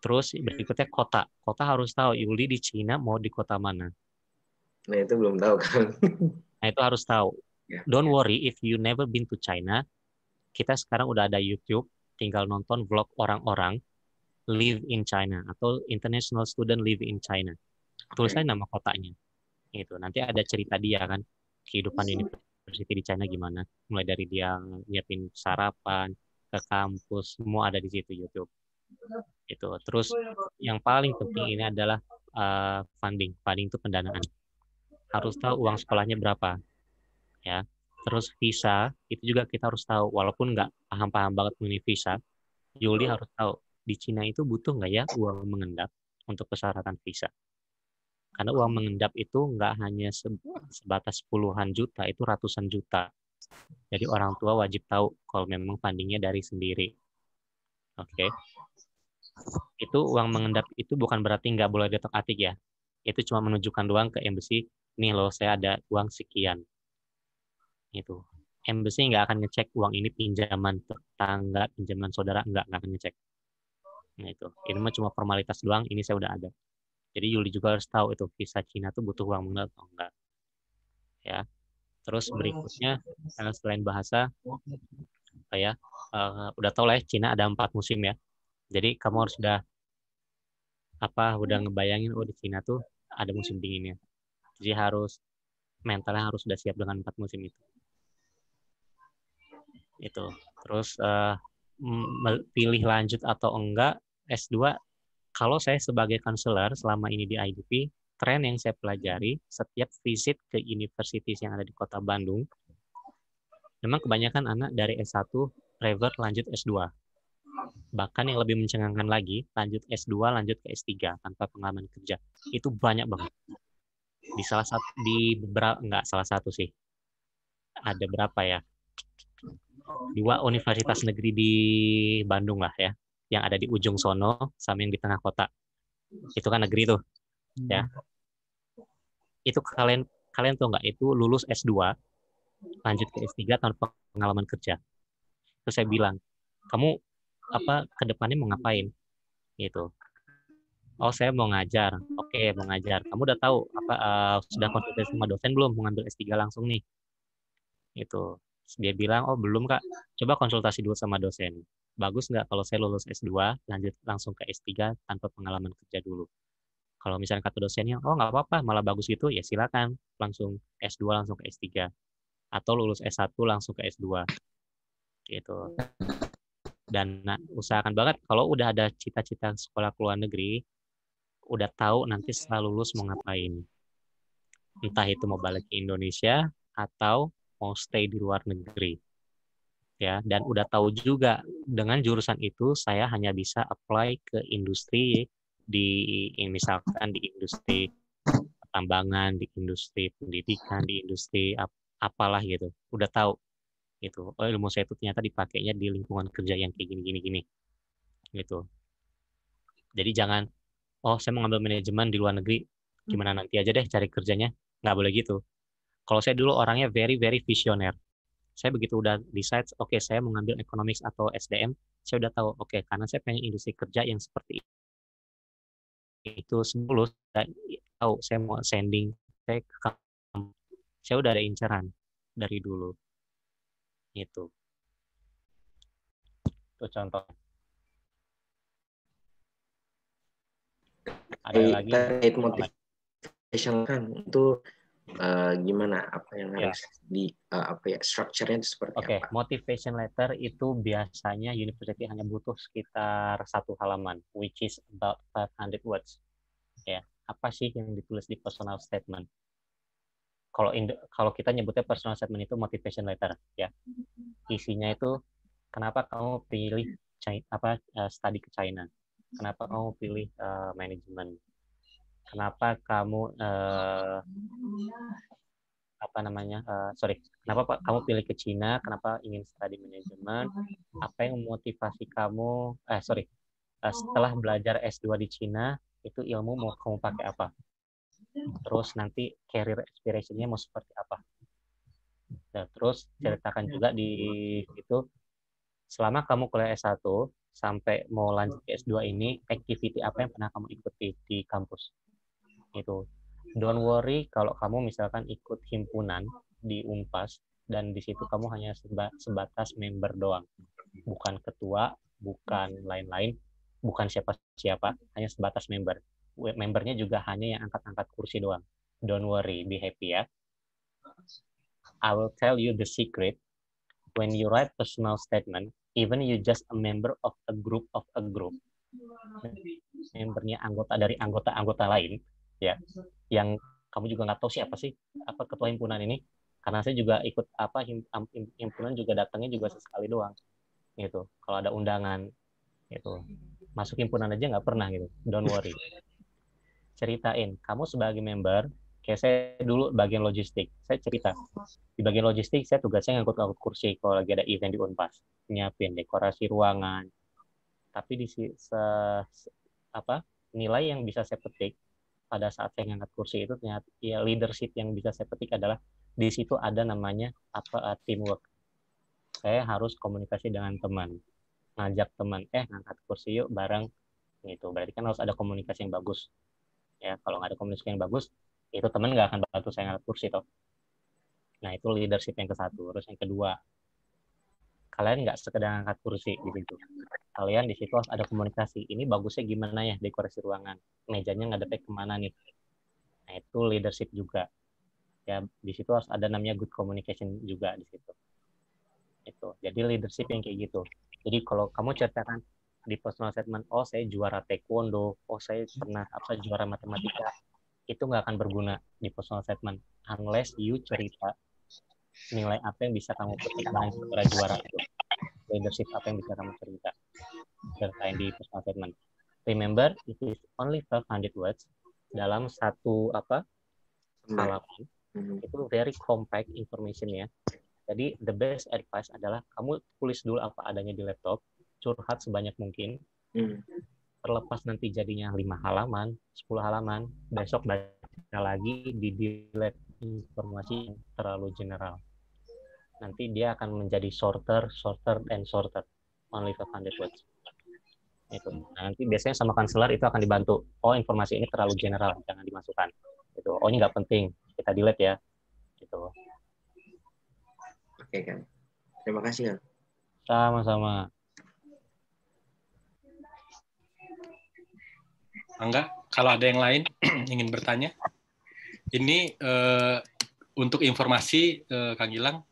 terus berikutnya kota kota harus tahu Yuli di Cina mau di kota mana Nah itu belum tahu kan. Nah itu harus tahu. Ya. Don't worry if you never been to China. Kita sekarang udah ada YouTube, tinggal nonton vlog orang-orang live in China atau international student live in China. Okay. nama kotanya. Itu nanti ada cerita dia kan kehidupan ini university di China gimana. Mulai dari dia nyiapin sarapan ke kampus, semua ada di situ YouTube. Itu. Terus yang paling penting ini adalah uh, funding. Funding itu pendanaan harus tahu uang sekolahnya berapa. Ya. Terus visa itu juga kita harus tahu walaupun nggak paham-paham banget mengenai visa. Yuli harus tahu di Cina itu butuh nggak ya uang mengendap untuk persyaratan visa. Karena uang mengendap itu nggak hanya sebatas puluhan juta, itu ratusan juta. Jadi orang tua wajib tahu kalau memang fundingnya dari sendiri. Oke. Okay. Itu uang mengendap itu bukan berarti nggak boleh diutak ya. Itu cuma menunjukkan doang ke embassy nih loh saya ada uang sekian itu embassy nggak akan ngecek uang ini pinjaman tetangga pinjaman saudara nggak akan ngecek nah itu ini mah cuma formalitas doang ini saya udah ada jadi Yuli juga harus tahu itu visa Cina tuh butuh uang benar atau enggak ya terus berikutnya eh, selain bahasa apa ya uh, udah tahu lah ya Cina ada empat musim ya jadi kamu harus udah apa udah ngebayangin oh di Cina tuh ada musim dinginnya jadi harus mentalnya harus sudah siap dengan empat musim itu. Itu. Terus uh, pilih lanjut atau enggak S2 kalau saya sebagai konselor selama ini di IDP, tren yang saya pelajari setiap visit ke universitas yang ada di kota Bandung, memang kebanyakan anak dari S1 revert lanjut S2. Bahkan yang lebih mencengangkan lagi, lanjut S2, lanjut ke S3 tanpa pengalaman kerja. Itu banyak banget di salah satu di beberapa enggak salah satu sih ada berapa ya dua universitas negeri di Bandung lah ya yang ada di ujung sono sama yang di tengah kota itu kan negeri tuh hmm. ya itu kalian kalian tuh enggak itu lulus S2 lanjut ke S3 tanpa pengalaman kerja terus saya bilang kamu apa kedepannya mau ngapain gitu oh saya mau ngajar oke okay, mau ngajar kamu udah tahu apa uh, sudah konsultasi sama dosen belum mengambil S3 langsung nih itu dia bilang oh belum kak coba konsultasi dulu sama dosen bagus nggak kalau saya lulus S2 lanjut langsung ke S3 tanpa pengalaman kerja dulu kalau misalnya kata dosennya oh nggak apa-apa malah bagus gitu ya silakan langsung S2 langsung ke S3 atau lulus S1 langsung ke S2 gitu dan nah, usahakan banget kalau udah ada cita-cita sekolah ke luar negeri udah tahu nanti setelah lulus mau ngapain. Entah itu mau balik ke Indonesia atau mau stay di luar negeri. Ya, dan udah tahu juga dengan jurusan itu saya hanya bisa apply ke industri di eh, misalkan di industri pertambangan, di industri pendidikan, di industri ap apalah gitu. Udah tahu gitu. Oh, ilmu saya itu ternyata dipakainya di lingkungan kerja yang kayak gini gini gini. Gitu. Jadi jangan oh saya mau ngambil manajemen di luar negeri hmm. gimana nanti aja deh cari kerjanya nggak boleh gitu kalau saya dulu orangnya very very visioner saya begitu udah decide oke okay, saya mau ngambil economics atau SDM saya udah tahu oke okay, karena saya pengen industri kerja yang seperti itu semulus dan tahu saya mau sending saya ke saya udah ada inceran dari dulu itu itu contoh ada iya, lagi terkait motivation kan itu uh, gimana apa yang iya. harus yeah. di uh, apa ya strukturnya itu seperti okay. apa? Oke, motivation letter itu biasanya university hanya butuh sekitar satu halaman, which is about 500 words. Ya, yeah. apa sih yang ditulis di personal statement? Kalau the, kalau kita nyebutnya personal statement itu motivation letter, ya. Yeah. Mm-hmm. Isinya itu kenapa kamu pilih China, apa eh, study ke China? kenapa kamu pilih uh, manajemen? Kenapa kamu uh, apa namanya? Uh, sorry, kenapa Pak kamu pilih ke Cina? Kenapa ingin studi manajemen? Apa yang memotivasi kamu? Eh sorry, uh, setelah belajar S2 di Cina itu ilmu mau kamu pakai apa? Terus nanti career aspirationnya mau seperti apa? Dan terus ceritakan juga di itu selama kamu kuliah S1 sampai mau lanjut ke hmm. S2 ini, activity apa yang pernah kamu ikuti di kampus? Itu. Don't worry kalau kamu misalkan ikut himpunan di Unpas dan di situ kamu hanya sebatas member doang. Bukan ketua, bukan lain-lain, bukan siapa-siapa, hanya sebatas member. Membernya juga hanya yang angkat-angkat kursi doang. Don't worry, be happy ya. I will tell you the secret. When you write personal statement, even you just a member of a group of a group membernya anggota dari anggota-anggota lain ya yang kamu juga nggak tahu siapa sih apa ketua himpunan ini karena saya juga ikut apa himpunan juga datangnya juga sesekali doang gitu kalau ada undangan gitu masuk himpunan aja nggak pernah gitu don't worry ceritain kamu sebagai member kayak saya dulu bagian logistik saya cerita di bagian logistik saya tugasnya ngangkut-ngangkut kursi kalau lagi ada event di unpas nyiapin dekorasi ruangan tapi di se, apa nilai yang bisa saya petik pada saat saya ngangkat kursi itu ternyata ya leadership yang bisa saya petik adalah di situ ada namanya apa eh, teamwork saya harus komunikasi dengan teman ngajak teman eh ngangkat kursi yuk bareng gitu berarti kan harus ada komunikasi yang bagus ya kalau nggak ada komunikasi yang bagus itu temen nggak akan bantu saya ngangkat kursi toh nah itu leadership yang ke satu terus yang kedua kalian nggak sekedar ngangkat kursi di situ kalian di situ harus ada komunikasi ini bagusnya gimana ya dekorasi ruangan mejanya nggak ke kemana nih nah itu leadership juga ya di situ harus ada namanya good communication juga di situ itu jadi leadership yang kayak gitu jadi kalau kamu ceritakan di personal statement oh saya juara taekwondo oh saya pernah apa juara matematika itu nggak akan berguna di personal statement unless you cerita nilai apa yang bisa kamu petik dengan juara juara itu leadership apa yang bisa kamu cerita terkait di personal statement remember it is only 500 words dalam satu apa halaman hmm. itu very compact information ya jadi the best advice adalah kamu tulis dulu apa adanya di laptop curhat sebanyak mungkin mhm terlepas nanti jadinya lima halaman, 10 halaman, besok baca lagi di delete informasi yang terlalu general. Nanti dia akan menjadi shorter, shorter, and shorter. Only 500 words. Itu. Nah, nanti biasanya sama kanselar itu akan dibantu. Oh, informasi ini terlalu general, jangan dimasukkan. Itu. Oh, ini nggak penting, kita delete ya. Gitu. Oke, kan. Terima kasih, ya. Sama-sama. Angga, kalau ada yang lain ingin bertanya, ini uh, untuk informasi uh, Kang Gilang,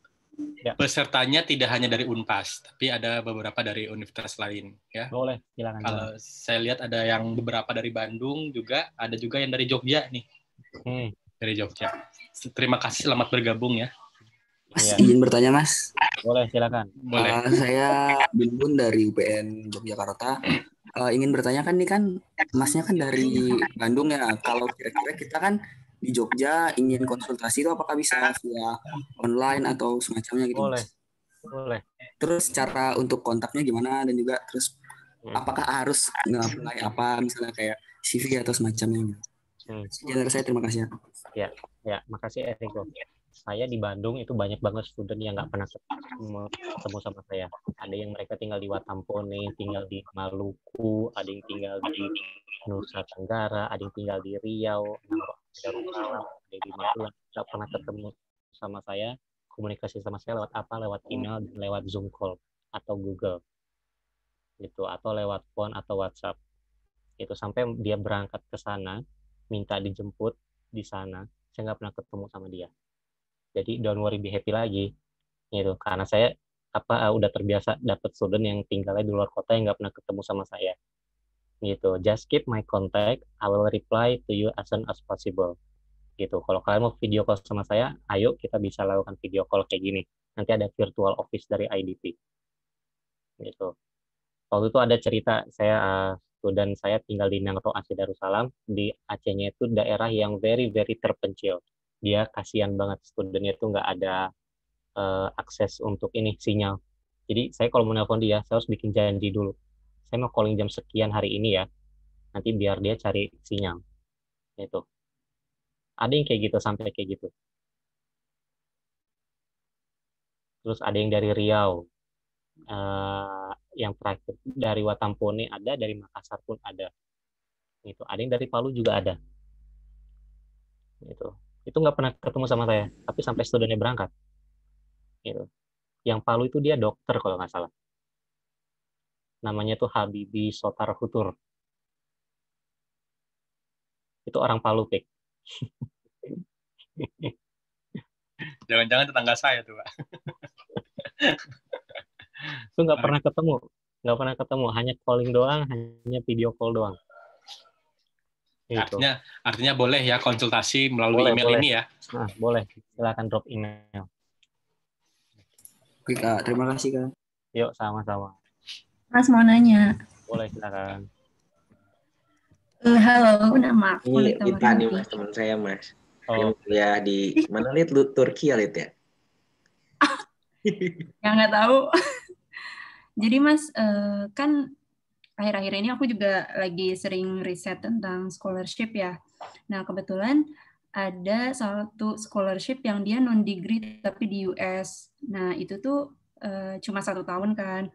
ya. pesertanya tidak hanya dari Unpas, tapi ada beberapa dari universitas lain. Ya. Boleh, Gilang. Kalau saya lihat ada yang beberapa dari Bandung juga, ada juga yang dari Jogja nih, hmm. dari Jogja. Terima kasih, selamat bergabung ya. Mas, ya. izin bertanya Mas. Boleh, silakan. Boleh. Uh, saya Bin Bun dari UPN Yogyakarta. Uh, ingin bertanya kan nih kan Masnya kan dari Bandung ya. Kalau kira-kira kita kan di Jogja ingin konsultasi itu apakah bisa via online atau semacamnya gitu? Boleh. Mas? Boleh. Terus cara untuk kontaknya gimana dan juga terus hmm. apakah harus ngapain apa misalnya kayak CV atau semacamnya? Gitu? Hmm. Jadi saya terima kasih ya. Ya, ya, makasih Eriko saya di Bandung itu banyak banget student yang nggak pernah ketemu sama saya. Ada yang mereka tinggal di Watampone, tinggal di Maluku, ada yang tinggal di Nusa Tenggara, ada yang tinggal di Riau, ada yang di Magelang, nggak pernah ketemu sama saya. Komunikasi sama saya lewat apa? Lewat email, lewat Zoom call atau Google, gitu, atau lewat phone atau WhatsApp. Itu sampai dia berangkat ke sana, minta dijemput di sana, saya nggak pernah ketemu sama dia jadi don't worry be happy lagi gitu karena saya apa uh, udah terbiasa dapat student yang tinggalnya di luar kota yang nggak pernah ketemu sama saya gitu just keep my contact I will reply to you as soon as possible gitu kalau kalian mau video call sama saya ayo kita bisa lakukan video call kayak gini nanti ada virtual office dari IDP gitu waktu itu ada cerita saya uh, saya tinggal di Nangro Aceh Darussalam di Acehnya itu daerah yang very very terpencil dia kasihan banget studentnya tuh nggak ada uh, akses untuk ini sinyal. Jadi saya kalau mau nelfon dia, saya harus bikin janji dulu. Saya mau calling jam sekian hari ini ya. Nanti biar dia cari sinyal. Ya itu. Ada yang kayak gitu sampai kayak gitu. Terus ada yang dari Riau. Uh, yang terakhir dari Watampone ada, dari Makassar pun ada. Itu. Ada yang dari Palu juga ada. Itu itu nggak pernah ketemu sama saya tapi sampai studennya berangkat gitu yang Palu itu dia dokter kalau nggak salah namanya tuh Habibi Sotar Hutur itu orang Palu pik jangan-jangan tetangga saya tuh pak itu nggak pernah ketemu nggak pernah ketemu hanya calling doang hanya video call doang Gitu. Artinya artinya boleh ya konsultasi melalui boleh, email boleh. ini ya. Nah, boleh. Silakan drop email. Oke, Kak. Terima kasih, Kak. Yuk, sama-sama. Mas mau nanya. Boleh, silakan. Eh, halo, nama aku Lita Inta nih, Mas, teman saya, Mas. Oh. Ya di mana lihat lu Turki ya, lihat ya? ya nggak tahu. Jadi Mas, eh, kan akhir-akhir ini aku juga lagi sering riset tentang scholarship ya. Nah, kebetulan ada satu scholarship yang dia non degree tapi di US. Nah, itu tuh uh, cuma satu tahun kan.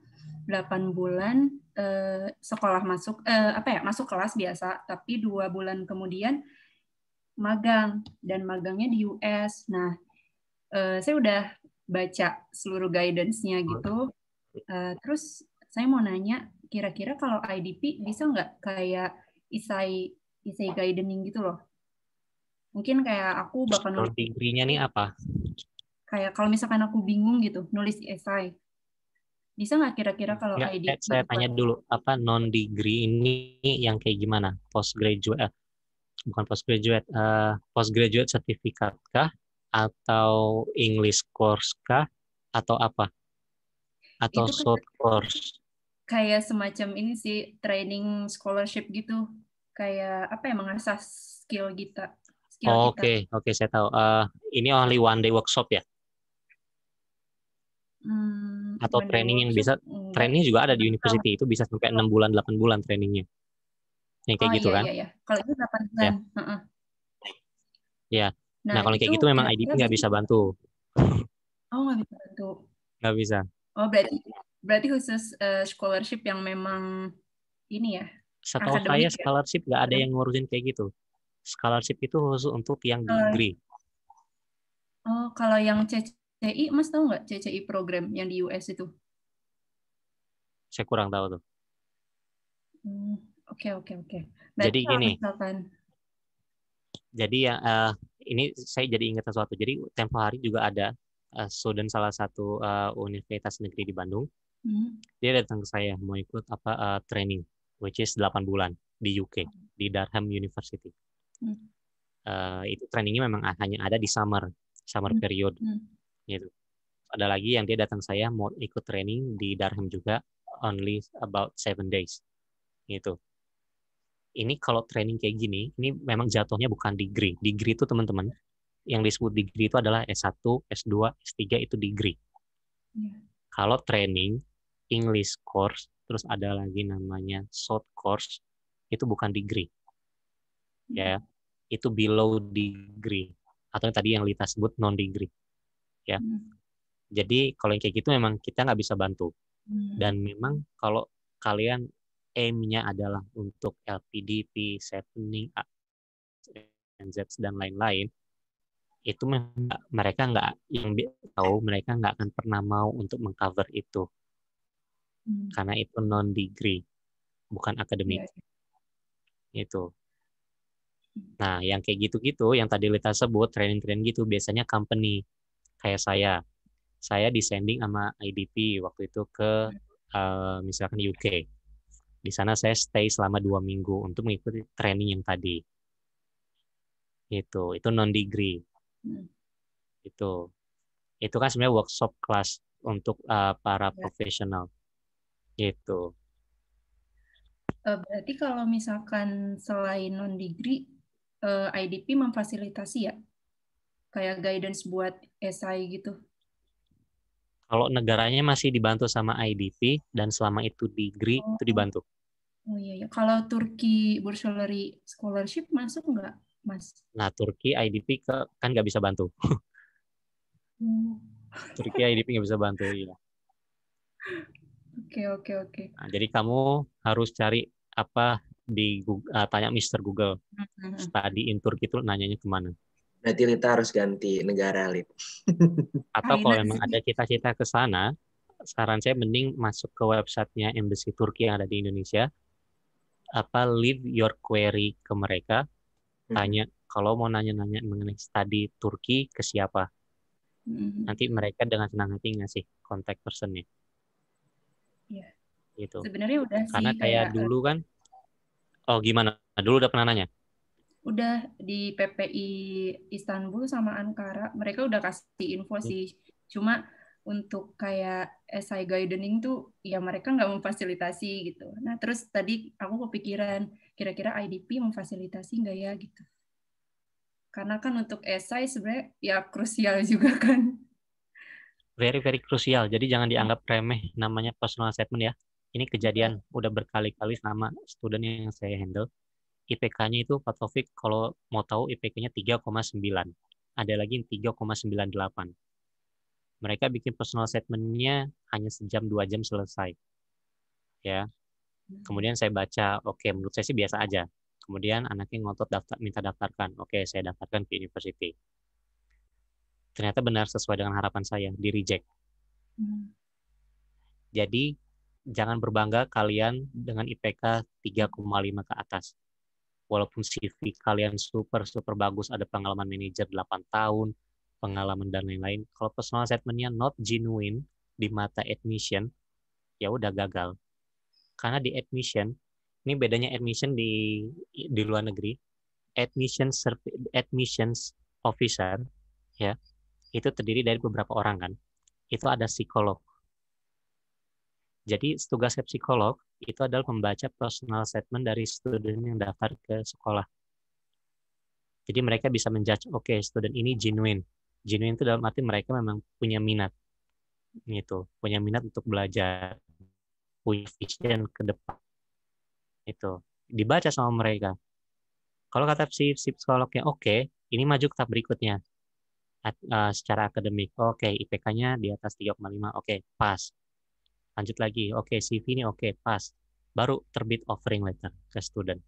8 bulan uh, sekolah masuk uh, apa ya, masuk kelas biasa, tapi dua bulan kemudian magang dan magangnya di US. Nah, uh, saya udah baca seluruh guidance-nya gitu. Uh, terus saya mau nanya kira-kira kalau IDP bisa nggak kayak isai isai gardening gitu loh mungkin kayak aku bakal nulis degree-nya nih apa kayak kalau misalkan aku bingung gitu nulis esai bisa nggak kira-kira kalau nggak, IDP saya tanya dulu apa non degree ini yang kayak gimana postgraduate eh, bukan postgraduate eh, postgraduate sertifikat kah atau English course kah atau apa atau kan short course kayak semacam ini sih training scholarship gitu kayak apa ya mengasah skill kita skill oh, oke okay. oke okay, saya tahu uh, ini only one day workshop ya hmm, atau training yang bisa hmm, training juga ada di university itu bisa sampai enam bulan 8 bulan trainingnya yang kayak oh, gitu iya, kan iya, iya. kalau itu delapan ya. bulan ya, uh -uh. Nah, nah kalau kayak gitu memang IDP nggak bisa bantu oh nggak bisa bantu nggak bisa oh berarti berarti khusus uh, scholarship yang memang ini ya setahu saya ya? scholarship nggak ya? ada iya. yang ngurusin kayak gitu scholarship itu khusus untuk yang di degree eh. oh kalau yang CCI mas tahu nggak CCI program yang di US itu saya kurang tahu tuh hmm, oke oke oke jadi gini misalkan... jadi ya uh, ini saya jadi ingat sesuatu jadi tempo hari juga ada uh, student salah satu uh, universitas negeri di Bandung Hmm. Dia datang ke saya mau ikut apa uh, training, which is 8 bulan di UK di Durham University. Hmm. Uh, itu trainingnya memang hanya ada di summer, summer hmm. period, hmm. gitu. Ada lagi yang dia datang saya mau ikut training di Durham juga, only about seven days, gitu. Ini kalau training kayak gini, ini memang jatuhnya bukan degree. Degree itu teman-teman, yang disebut degree itu adalah S1, S2, S3 itu degree. Yeah kalau training, English course, terus ada lagi namanya short course, itu bukan degree. Ya, hmm. itu below degree atau yang tadi yang Lita sebut non degree. Ya. Hmm. Jadi kalau yang kayak gitu memang kita nggak bisa bantu. Hmm. Dan memang kalau kalian aim-nya adalah untuk LPDP, setting, dan lain-lain, itu mereka nggak yang tahu mereka nggak akan pernah mau untuk mengcover itu hmm. karena itu non degree bukan akademik yeah. Iya. itu hmm. nah yang kayak gitu-gitu yang tadi Lita sebut training-training gitu biasanya company kayak saya saya disending sama IDP waktu itu ke uh, misalkan UK di sana saya stay selama dua minggu untuk mengikuti training yang tadi gitu. itu itu non degree itu itu kan sebenarnya workshop kelas untuk uh, para ya. profesional gitu. Eh, berarti kalau misalkan selain non degree uh, eh, IDP memfasilitasi ya kayak guidance buat SI gitu. Kalau negaranya masih dibantu sama IDP dan selama itu degree oh. itu dibantu. Oh iya, iya. kalau Turki Bursary Scholarship masuk nggak? Mas? Nah, Turki IDP ke, kan nggak bisa bantu. Hmm. Turki IDP nggak bisa bantu, iya. Oke, oke, oke. Nah, jadi kamu harus cari apa di Google, uh, tanya Mister Google. Tadi hmm, hmm, Study in Turki itu nanyanya kemana? Berarti Lita harus ganti negara, lit. Atau kalau memang ada cita-cita ke sana, saran saya mending masuk ke websitenya Embassy Turki yang ada di Indonesia, apa leave your query ke mereka, Hmm. tanya kalau mau nanya-nanya mengenai studi Turki ke siapa. hmm Nanti mereka dengan senang hati ngasih kontak personnya. Iya. Gitu. Sebenarnya udah Karena sih, kayak, kayak dulu eh kan. Oh gimana? Dulu udah pernah nanya? Udah di PPI Istanbul sama Ankara mereka udah kasih info hmm. sih. Cuma untuk kayak SI guiding tuh ya mereka nggak memfasilitasi gitu. Nah terus tadi aku kepikiran kira-kira IDP memfasilitasi nggak ya gitu karena kan untuk esai sebenarnya ya krusial juga kan very very krusial jadi jangan dianggap remeh namanya personal statement ya ini kejadian udah berkali-kali sama student yang saya handle IPK-nya itu Pak Taufik kalau mau tahu IPK-nya 3,9 ada lagi 3,98 mereka bikin personal assessment-nya hanya sejam dua jam selesai ya Kemudian saya baca, oke okay, menurut saya sih biasa aja. Kemudian anaknya ngotot daftar, minta daftarkan. Oke, okay, saya daftarkan ke university. Ternyata benar sesuai dengan harapan saya, di reject. Hmm. Jadi jangan berbangga kalian dengan IPK 3,5 ke atas. Walaupun CV kalian super super bagus, ada pengalaman manajer 8 tahun, pengalaman dan lain-lain. Kalau personal statementnya not genuine di mata admission, ya udah gagal karena di admission ini bedanya admission di di luar negeri admission admissions officer ya itu terdiri dari beberapa orang kan itu ada psikolog jadi tugas psikolog itu adalah membaca personal statement dari student yang daftar ke sekolah jadi mereka bisa menjudge oke okay, student ini genuine genuine itu dalam arti mereka memang punya minat gitu punya minat untuk belajar punya vision ke depan itu dibaca sama mereka kalau kata si, si psikolognya oke okay, ini maju ke tahap berikutnya At, uh, secara akademik oke okay, IPK-nya di atas 3,5 oke okay, pas lanjut lagi oke okay, CV ini oke okay, pas baru terbit offering letter ke student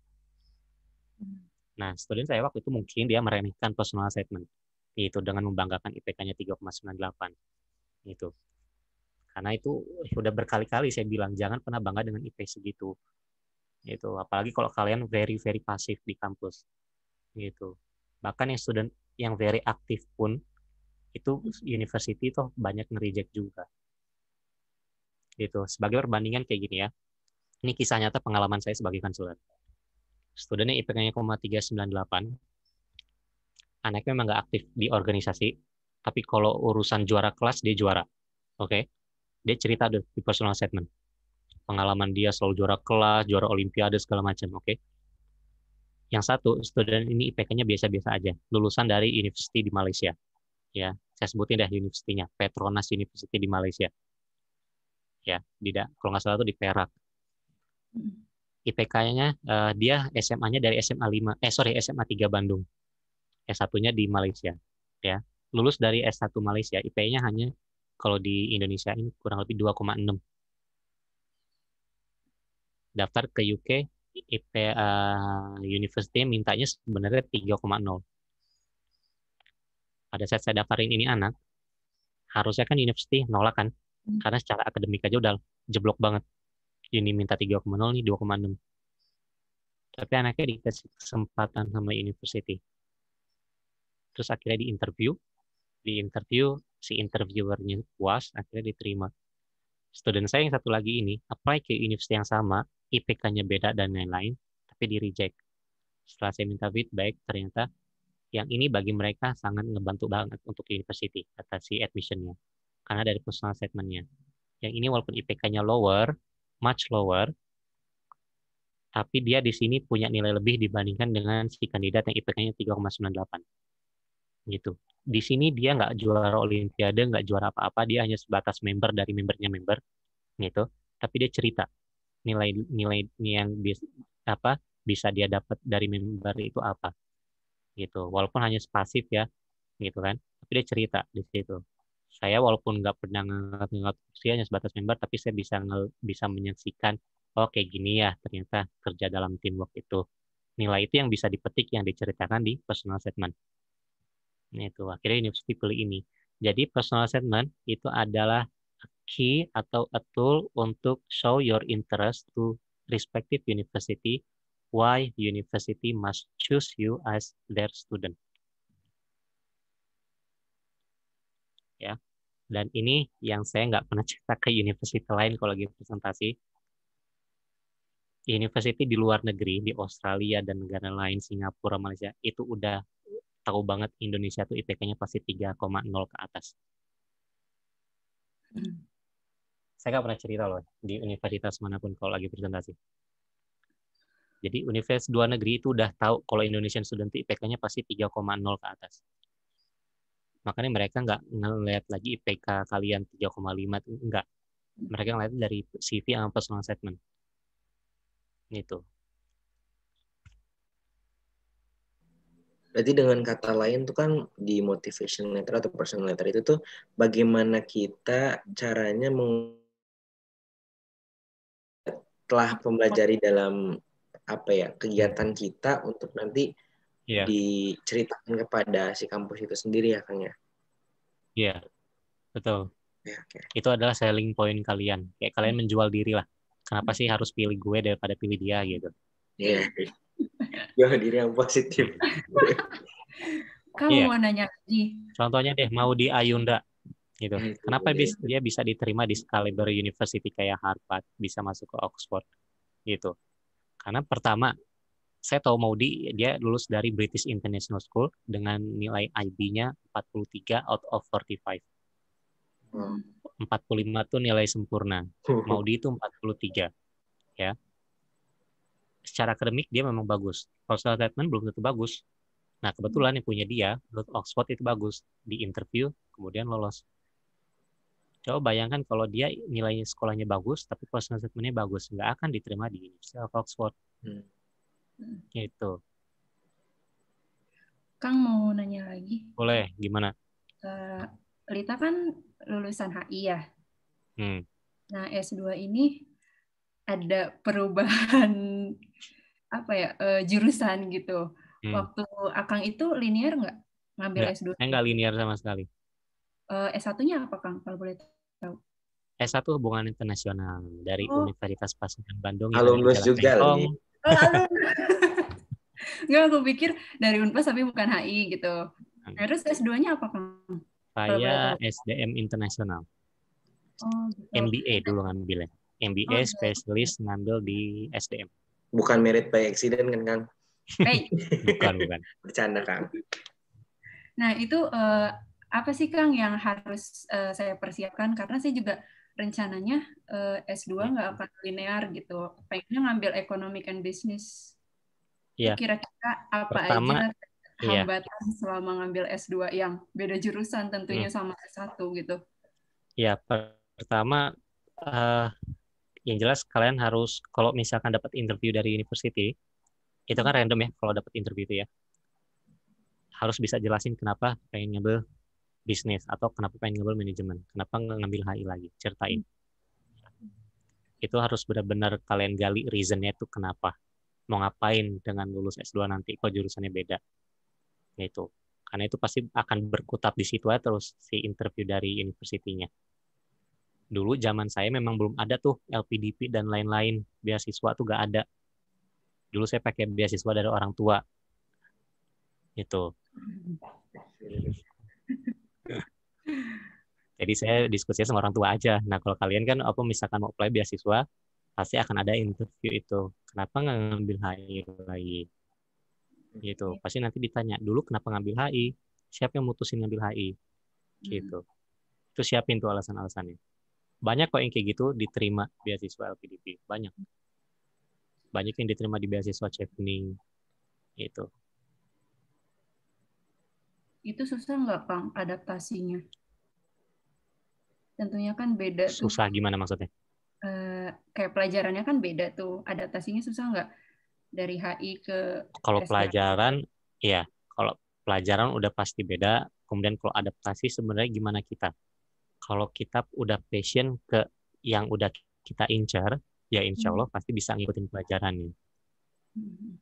nah student saya waktu itu mungkin dia meremehkan personal statement itu dengan membanggakan IPK-nya 3,98 itu karena itu sudah ya berkali-kali saya bilang jangan pernah bangga dengan IP segitu itu apalagi kalau kalian very very pasif di kampus gitu bahkan yang student yang very aktif pun itu university toh banyak ngerijek juga gitu sebagai perbandingan kayak gini ya ini kisah nyata pengalaman saya sebagai konsultan studentnya ip nya 3.98, anaknya memang nggak aktif di organisasi tapi kalau urusan juara kelas dia juara oke okay? dia cerita deh di personal statement pengalaman dia selalu juara kelas juara olimpiade segala macam oke okay? yang satu student ini IPK-nya biasa-biasa aja lulusan dari university di Malaysia ya saya sebutin deh universitinya Petronas University di Malaysia ya tidak kalau nggak salah itu di Perak IPK-nya uh, eh, dia SMA-nya dari SMA 5 eh sorry SMA 3 Bandung S1-nya di Malaysia ya lulus dari S1 Malaysia IP-nya hanya kalau di Indonesia ini kurang lebih 2,6. Daftar ke UK, IP, uh, eh, University mintanya sebenarnya 3,0. Pada saat saya daftarin ini anak, harusnya kan University nolak kan, hmm. karena secara akademik aja udah jeblok banget. Ini minta 3,0, ini 2,6. Tapi anaknya dikasih kesempatan sama University. Terus akhirnya di interview, di interview si interviewernya puas akhirnya diterima student saya yang satu lagi ini apply ke universitas yang sama IPK-nya beda dan lain-lain tapi di reject setelah saya minta feedback ternyata yang ini bagi mereka sangat ngebantu banget untuk university kata si admissionnya karena dari personal statementnya yang ini walaupun IPK-nya lower much lower tapi dia di sini punya nilai lebih dibandingkan dengan si kandidat yang IPK-nya 3,98 gitu di sini dia nggak juara olimpiade nggak juara apa-apa dia hanya sebatas member dari membernya member gitu tapi dia cerita nilai nilai yang bis, apa bisa dia dapat dari member itu apa gitu walaupun hanya pasif ya gitu kan tapi dia cerita di situ saya walaupun nggak pernah ngelap saya hanya sebatas member tapi saya bisa bisa menyaksikan oh gini ya ternyata kerja dalam teamwork itu nilai itu yang bisa dipetik yang diceritakan di personal statement Nah, itu akhirnya university pilih ini. Jadi personal statement itu adalah a key atau a tool untuk show your interest to respective university why university must choose you as their student. Ya, dan ini yang saya nggak pernah cerita ke university lain kalau lagi presentasi. University di luar negeri, di Australia dan negara lain, Singapura, Malaysia, itu udah tahu banget Indonesia tuh IPK-nya pasti 3,0 ke atas. Hmm. Saya nggak pernah cerita loh di universitas manapun kalau lagi presentasi. Jadi universitas dua negeri itu udah tahu kalau Indonesian student IPK-nya pasti 3,0 ke atas. Makanya mereka nggak ngelihat lagi IPK kalian 3,5 nggak. Mereka ngelihat dari CV sama personal statement. Gitu. Berarti dengan kata lain tuh kan di motivation letter atau personal letter itu tuh bagaimana kita caranya meng telah mempelajari dalam apa ya kegiatan kita untuk nanti yeah. diceritakan kepada si kampus itu sendiri ya Kang ya. Iya. Yeah. Betul. Ya, okay. Itu adalah selling point kalian. Kayak kalian menjual diri lah. Kenapa hmm. sih harus pilih gue daripada pilih dia gitu. Iya. Yeah. Jawa diri yang positif. Kamu yeah. mau nanya lagi? Contohnya deh mau di Ayunda gitu. Hmm, gitu Kenapa ya. bis, dia bisa diterima di kaliber university kayak Harvard, bisa masuk ke Oxford gitu. Karena pertama saya tahu Maudi dia lulus dari British International School dengan nilai IB-nya 43 out of 45. Hmm. 45 itu nilai sempurna. Maudi itu 43. Ya secara akademik dia memang bagus. Kalau statement belum tentu bagus. Nah, kebetulan yang punya dia, menurut Oxford itu bagus. Di interview, kemudian lolos. Coba bayangkan kalau dia nilainya sekolahnya bagus, tapi personal statementnya bagus. Nggak akan diterima di University of Oxford. Hmm. Gitu. Kang mau nanya lagi. Boleh, gimana? Uh, Lita kan lulusan HI ya? Hmm. Nah, S2 ini ada perubahan apa ya uh, jurusan gitu. Hmm. Waktu Akang itu linear nggak ngambil S2? Enggak linear sama sekali. Uh, eh, S1-nya apa Kang kalau boleh tahu? S1 hubungan internasional dari oh. Universitas Pasundan Bandung. Alumnus juga. Oh, lalu. Enggak, aku pikir dari Unpas tapi bukan HI gitu. Hmm. Terus S2-nya apa, Kang? Saya SDM internasional. Oh, gitu. MBA dulu ngambilnya. Kan, MBA oh. Iya. spesialis ngambil di SDM. Bukan merit by accident kan Kang? Hey. bukan, bukan. Bercanda Kang. Nah, itu uh, apa sih Kang yang harus uh, saya persiapkan karena saya juga rencananya uh, eh, S2 hmm. nggak akan linear gitu. Pengennya ngambil ekonomi and business. Iya. Kira-kira apa Pertama, aja iya. hambatan iya. selama ngambil S2 yang beda jurusan tentunya hmm. sama S1 gitu. Ya, pertama uh, yang jelas kalian harus kalau misalkan dapat interview dari university itu kan random ya kalau dapat interview itu ya harus bisa jelasin kenapa pengen ngambil bisnis atau kenapa pengen ngambil manajemen kenapa ngambil HI lagi ceritain itu harus benar-benar kalian gali reasonnya itu kenapa mau ngapain dengan lulus S2 nanti kok jurusannya beda itu karena itu pasti akan berkutat di situ aja terus si interview dari universitinya dulu zaman saya memang belum ada tuh LPDP dan lain-lain beasiswa tuh gak ada dulu saya pakai beasiswa dari orang tua itu jadi saya diskusinya sama orang tua aja nah kalau kalian kan apa misalkan mau apply beasiswa pasti akan ada interview itu kenapa nggak ngambil HI lagi gitu pasti nanti ditanya dulu kenapa ngambil HI siapa yang mutusin ngambil HI gitu hmm. itu siapin tuh alasan-alasannya banyak kok yang kayak gitu diterima beasiswa LPDP banyak banyak yang diterima di beasiswa Chevening itu itu susah nggak pang adaptasinya tentunya kan beda susah tuh. gimana maksudnya uh, kayak pelajarannya kan beda tuh adaptasinya susah nggak dari HI ke kalau pelajaran ya kalau pelajaran udah pasti beda kemudian kalau adaptasi sebenarnya gimana kita kalau kita udah passion ke yang udah kita incar, ya insya Allah hmm. pasti bisa ngikutin pelajaran nih. Hmm.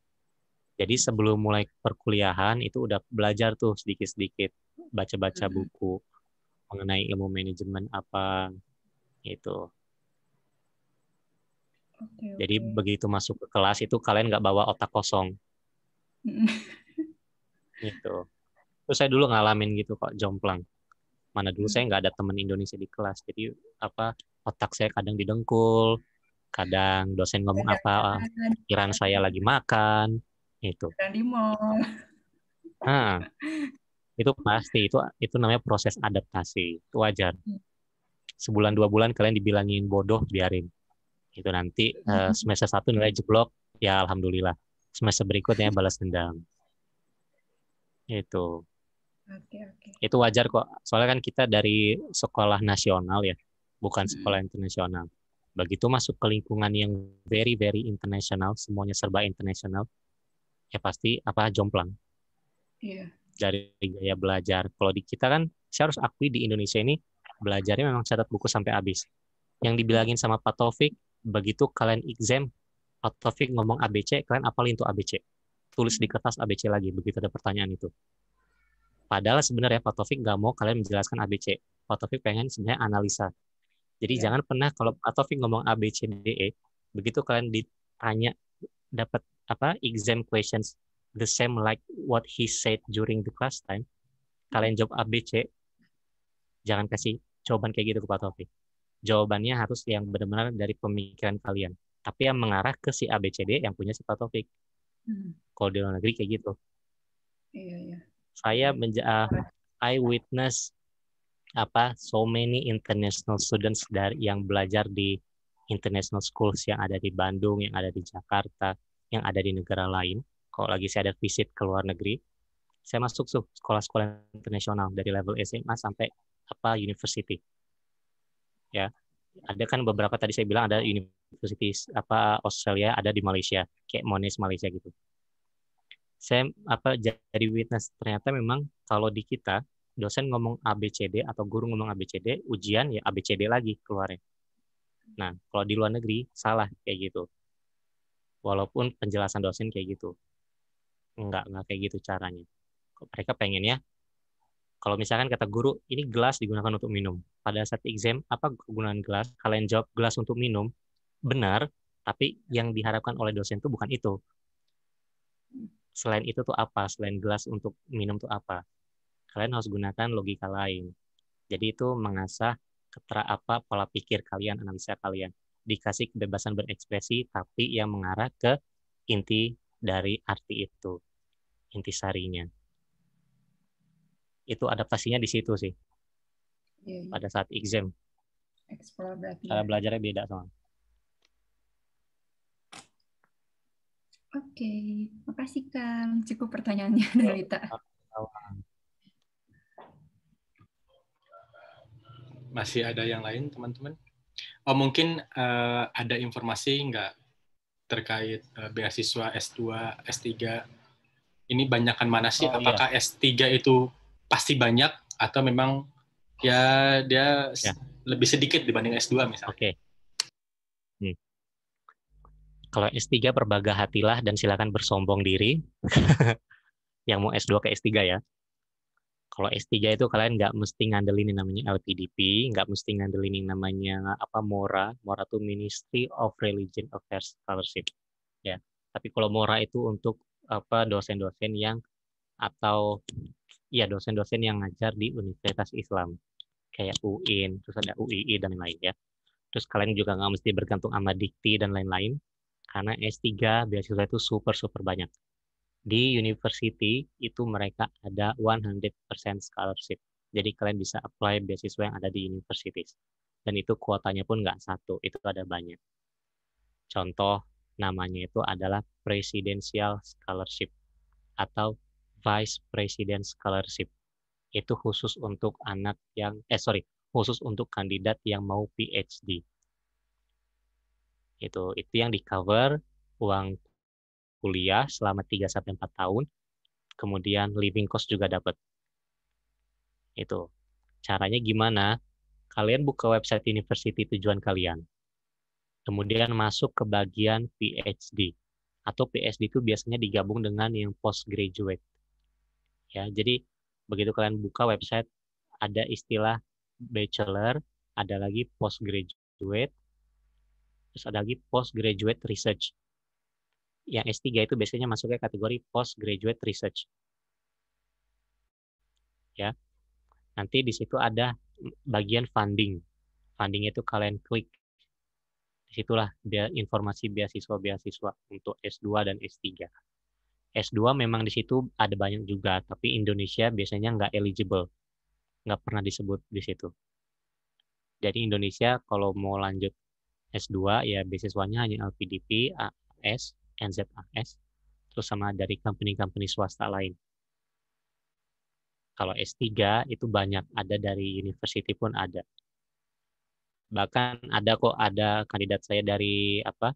Jadi sebelum mulai perkuliahan itu udah belajar tuh sedikit-sedikit, baca-baca hmm. buku mengenai ilmu manajemen apa itu. Jadi okay. begitu masuk ke kelas itu kalian nggak bawa otak kosong. gitu. Terus saya dulu ngalamin gitu kok jomplang mana dulu saya hmm. nggak ada teman Indonesia di kelas jadi apa otak saya kadang didengkul kadang dosen ngomong apa pikiran saya lagi makan itu nah, itu pasti itu itu namanya proses adaptasi itu wajar hmm. sebulan dua bulan kalian dibilangin bodoh biarin itu nanti hmm. eh, semester satu nilai jeblok ya alhamdulillah semester berikutnya balas dendam itu Okay, Itu wajar kok. Soalnya kan kita dari sekolah nasional ya, bukan sekolah internasional. Begitu masuk ke lingkungan yang very very internasional, semuanya serba internasional, ya pasti apa jomplang. Yeah. Dari gaya belajar. Kalau di kita kan, saya harus akui di Indonesia ini belajarnya memang catat buku sampai habis. Yang dibilangin sama Pak Taufik, begitu kalian exam, Pak Taufik ngomong ABC, kalian apalin tuh ABC. Tulis di kertas ABC lagi begitu ada pertanyaan itu. Padahal sebenarnya Pak Taufik nggak mau kalian menjelaskan ABC. Pak Taufik pengen sebenarnya analisa. Jadi ya. jangan pernah kalau Pak Taufik ngomong ABCDE, begitu kalian ditanya dapat apa exam questions the same like what he said during the class time, kalian jawab ABC, jangan kasih jawaban kayak gitu ke Pak Taufik. Jawabannya harus yang benar-benar dari pemikiran kalian. Tapi yang mengarah ke si ABCD e yang punya si Pak Taufik. Hmm. Kalau di luar negeri kayak gitu. Iya, iya saya menja uh, I witness apa so many international students dari yang belajar di international schools yang ada di Bandung, yang ada di Jakarta, yang ada di negara lain. Kalau lagi saya ada visit ke luar negeri, saya masuk sekolah-sekolah internasional dari level SMA sampai apa university. Ya, ada kan beberapa tadi saya bilang ada university apa Australia, ada di Malaysia, kayak Monash Malaysia gitu saya apa jadi witness ternyata memang kalau di kita dosen ngomong ABCD atau guru ngomong ABCD ujian ya ABCD lagi keluarnya nah kalau di luar negeri salah kayak gitu walaupun penjelasan dosen kayak gitu nggak nggak kayak gitu caranya mereka pengen ya kalau misalkan kata guru ini gelas digunakan untuk minum pada saat exam apa kegunaan gelas kalian jawab gelas untuk minum benar tapi yang diharapkan oleh dosen itu bukan itu selain itu tuh apa, selain gelas untuk minum tuh apa. Kalian harus gunakan logika lain. Jadi itu mengasah ketera apa pola pikir kalian, analisa kalian. Dikasih kebebasan berekspresi, tapi yang mengarah ke inti dari arti itu, inti sarinya. Itu adaptasinya di situ sih. Yeah. Iya. Pada saat exam. Cara ya. belajarnya beda soalnya. Oke, okay. makasih Kang. Cukup pertanyaannya dari iya, Ta. Masih ada yang lain, teman-teman? Oh, mungkin uh, ada informasi nggak terkait uh, beasiswa S2, S3? Ini banyakan mana sih? Oh, iya. Apakah iya. S3 itu pasti banyak atau memang ya dia ya. lebih sedikit dibanding S2 misalnya? Oke. Okay. Kalau S3 perbaga hatilah dan silakan bersombong diri. yang mau S2 ke S3 ya. Kalau S3 itu kalian nggak mesti ngandelin yang namanya LPDP, nggak mesti ngandelin yang namanya apa MORA. MORA itu Ministry of Religion Affairs Scholarship. Ya. Tapi kalau MORA itu untuk apa dosen-dosen yang atau ya dosen-dosen yang ngajar di Universitas Islam kayak UIN, terus ada UII dan lain-lain ya. Terus kalian juga nggak mesti bergantung sama dikti dan lain-lain karena S3 beasiswa itu super super banyak. Di university itu mereka ada 100% scholarship. Jadi kalian bisa apply beasiswa yang ada di universities. Dan itu kuotanya pun nggak satu, itu ada banyak. Contoh namanya itu adalah presidential scholarship atau vice president scholarship. Itu khusus untuk anak yang eh sorry, khusus untuk kandidat yang mau PhD itu itu yang di cover uang kuliah selama 3 sampai 4 tahun. Kemudian living cost juga dapat. Itu. Caranya gimana? Kalian buka website university tujuan kalian. Kemudian masuk ke bagian PhD. Atau PhD itu biasanya digabung dengan yang postgraduate. Ya, jadi begitu kalian buka website ada istilah bachelor, ada lagi postgraduate, terus ada lagi postgraduate research. Yang S3 itu biasanya masuknya kategori postgraduate research. Ya. Nanti di situ ada bagian funding. Funding itu kalian klik. Disitulah informasi beasiswa-beasiswa untuk S2 dan S3. S2 memang di situ ada banyak juga, tapi Indonesia biasanya nggak eligible. Nggak pernah disebut di situ. Jadi Indonesia kalau mau lanjut S2 ya beasiswanya hanya LPDP, AS, NZAS, terus sama dari company-company swasta lain. Kalau S3 itu banyak, ada dari university pun ada. Bahkan ada kok ada kandidat saya dari apa?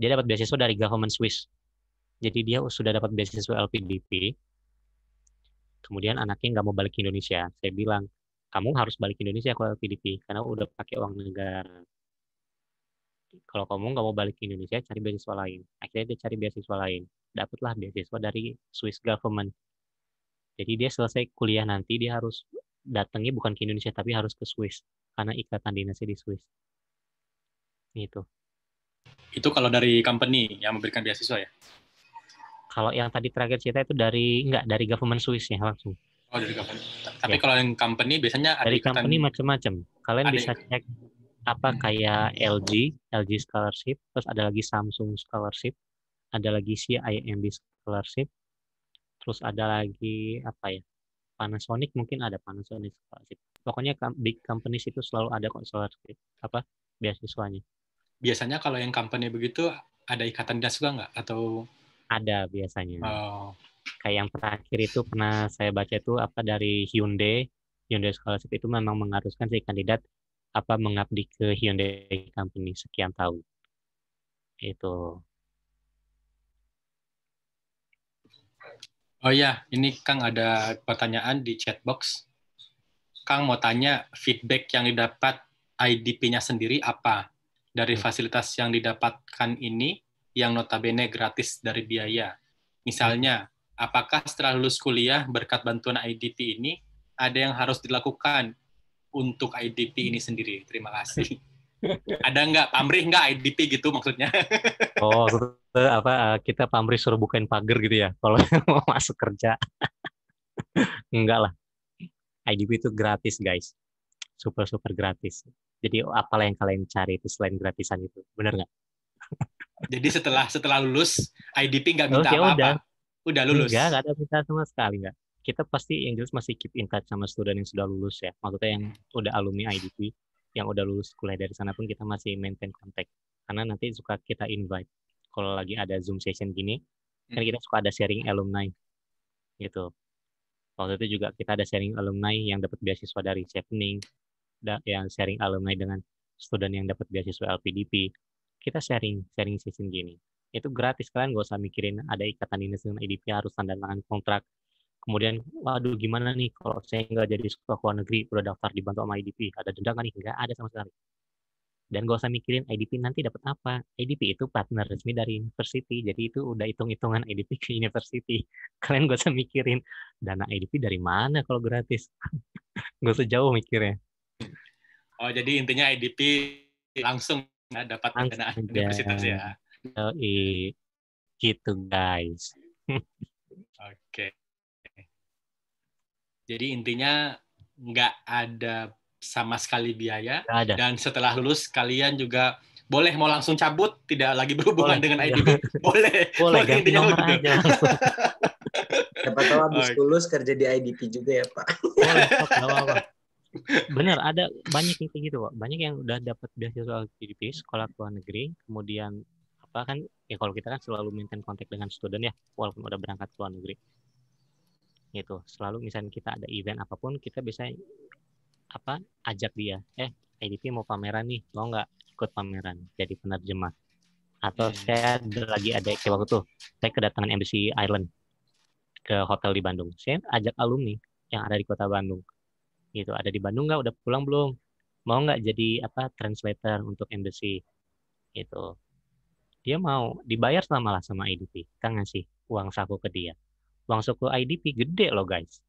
Dia dapat beasiswa dari government Swiss. Jadi dia sudah dapat beasiswa LPDP. Kemudian anaknya nggak mau balik ke Indonesia. Saya bilang, kamu harus balik ke Indonesia kalau LPDP karena udah pakai uang negara kalau kamu nggak mau balik ke Indonesia cari beasiswa lain akhirnya dia cari beasiswa lain dapatlah beasiswa dari Swiss government jadi dia selesai kuliah nanti dia harus datangnya bukan ke Indonesia tapi harus ke Swiss karena ikatan dinasnya di Swiss itu itu kalau dari company yang memberikan beasiswa ya kalau yang tadi terakhir cerita itu dari enggak dari government Swiss ya langsung Oh, dari company. Tapi ya. kalau yang company biasanya ada dari company macam-macam. Kalian ada... bisa cek apa hmm. kayak LG, LG Scholarship, terus ada lagi Samsung Scholarship, ada lagi CIMB Scholarship, terus ada lagi apa ya? Panasonic mungkin ada Panasonic Scholarship. Pokoknya big companies itu selalu ada kok scholarship apa beasiswanya. Biasanya kalau yang company begitu ada ikatan dinas juga nggak atau ada biasanya. Oh. Kayak yang terakhir itu pernah saya baca itu apa dari Hyundai Hyundai Scholarship itu memang mengharuskan si kandidat apa mengabdi ke Hyundai Company sekian tahun. Itu. Oh ya, ini Kang ada pertanyaan di chat box. Kang mau tanya feedback yang didapat IDP-nya sendiri apa dari hmm. fasilitas yang didapatkan ini yang notabene gratis dari biaya. Misalnya, apakah setelah lulus kuliah berkat bantuan IDP ini ada yang harus dilakukan untuk IDP hmm. ini sendiri? Terima kasih. Ada nggak pamrih nggak IDP gitu maksudnya? oh, eh, apa eh, kita pamrih suruh bukain pagar gitu ya kalau mau masuk kerja. Enggak lah. IDP itu gratis, guys. Super super gratis. Jadi apalah yang kalian cari itu selain gratisan itu. Benar nggak? Jadi setelah setelah lulus IDP nggak oh, minta ya apa-apa. Udah. udah lulus. Enggak, enggak ada minta sama sekali nggak kita pasti yang jelas masih keep in touch sama student yang sudah lulus ya. Maksudnya yang udah alumni IDP, yang udah lulus kuliah dari sana pun kita masih maintain contact. Karena nanti suka kita invite. Kalau lagi ada Zoom session gini, kan hmm. kita suka ada sharing alumni. Gitu. Waktu itu juga kita ada sharing alumni yang dapat beasiswa dari Chevening, yang sharing alumni dengan student yang dapat beasiswa LPDP. Kita sharing, sharing session gini. Itu gratis, kalian gak usah mikirin ada ikatan dinas dengan IDP, harus tanda tangan kontrak, kemudian waduh gimana nih kalau saya nggak jadi sekolah luar negeri udah daftar dibantu sama IDP ada denda nggak nih nggak ada sama sekali dan gak usah mikirin IDP nanti dapat apa. IDP itu partner resmi dari university, jadi itu udah hitung-hitungan IDP ke university. Kalian gak usah mikirin dana IDP dari mana kalau gratis. gak usah jauh mikirnya. Oh, jadi intinya IDP langsung ya, dapat dana universitas ya. Oh, gitu guys. Oke. okay. Jadi intinya nggak ada sama sekali biaya. Ada. Dan setelah lulus kalian juga boleh mau langsung cabut, tidak lagi berhubungan boleh, dengan iya. IDB. Boleh. Boleh, boleh ganti nomor gitu. aja. Siapa tahu habis okay. lulus kerja di IDP juga ya Pak. Boleh, apa-apa. Bener, ada banyak yang kayak gitu Pak. Banyak yang udah dapat beasiswa IDP, sekolah luar negeri, kemudian apa kan ya kalau kita kan selalu maintain kontak dengan student ya, walaupun udah berangkat ke luar negeri gitu selalu misalnya kita ada event apapun kita bisa apa ajak dia eh IDP mau pameran nih mau nggak ikut pameran jadi penerjemah atau hmm. saya lagi ada kayak waktu tuh saya kedatangan embassy Island ke hotel di Bandung saya ajak alumni yang ada di kota Bandung gitu ada di Bandung nggak udah pulang belum mau nggak jadi apa translator untuk embassy gitu dia mau dibayar selama lah sama IDP kangen ngasih uang saku ke dia Uang suku IDP gede loh guys.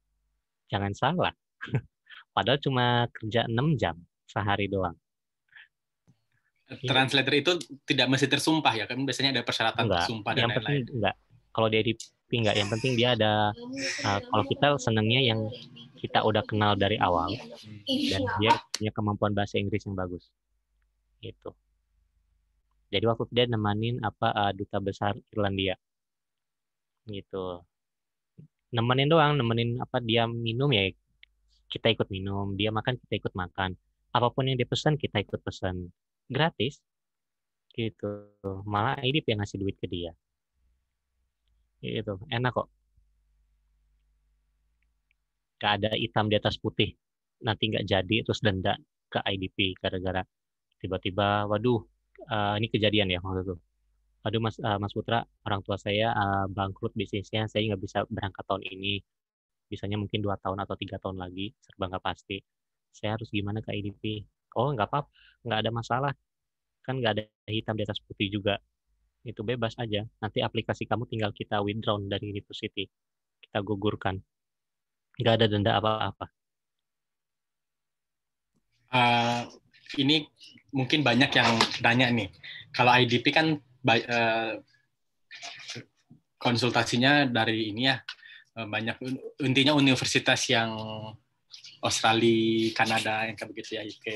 Jangan salah. Padahal cuma kerja 6 jam sehari doang. Iya. Translator itu tidak mesti tersumpah ya, kan biasanya ada persyaratan enggak. tersumpah dan lain-lain. Enggak. Kalau di IDP enggak, yang penting dia ada uh, kalau kita senangnya yang kita udah kenal dari awal dan dia punya kemampuan bahasa Inggris yang bagus. Gitu. Jadi waktu dia nemanin apa uh, duta besar Irlandia. Gitu nemenin doang nemenin apa dia minum ya kita ikut minum dia makan kita ikut makan apapun yang dia pesan kita ikut pesan gratis gitu malah ini yang ngasih duit ke dia gitu enak kok gak ada hitam di atas putih nanti nggak jadi terus denda ke IDP gara-gara tiba-tiba waduh uh, ini kejadian ya waktu itu aduh mas uh, mas putra orang tua saya uh, bangkrut bisnisnya saya nggak bisa berangkat tahun ini bisanya mungkin dua tahun atau tiga tahun lagi serba nggak pasti saya harus gimana ke IDP oh nggak apa nggak ada masalah kan nggak ada hitam di atas putih juga itu bebas aja nanti aplikasi kamu tinggal kita withdraw dari university kita gugurkan nggak ada denda apa-apa uh, ini mungkin banyak yang tanya nih kalau IDP kan by, eh, konsultasinya dari ini ya eh, banyak intinya universitas yang Australia, Kanada, yang kayak begitu ya UK.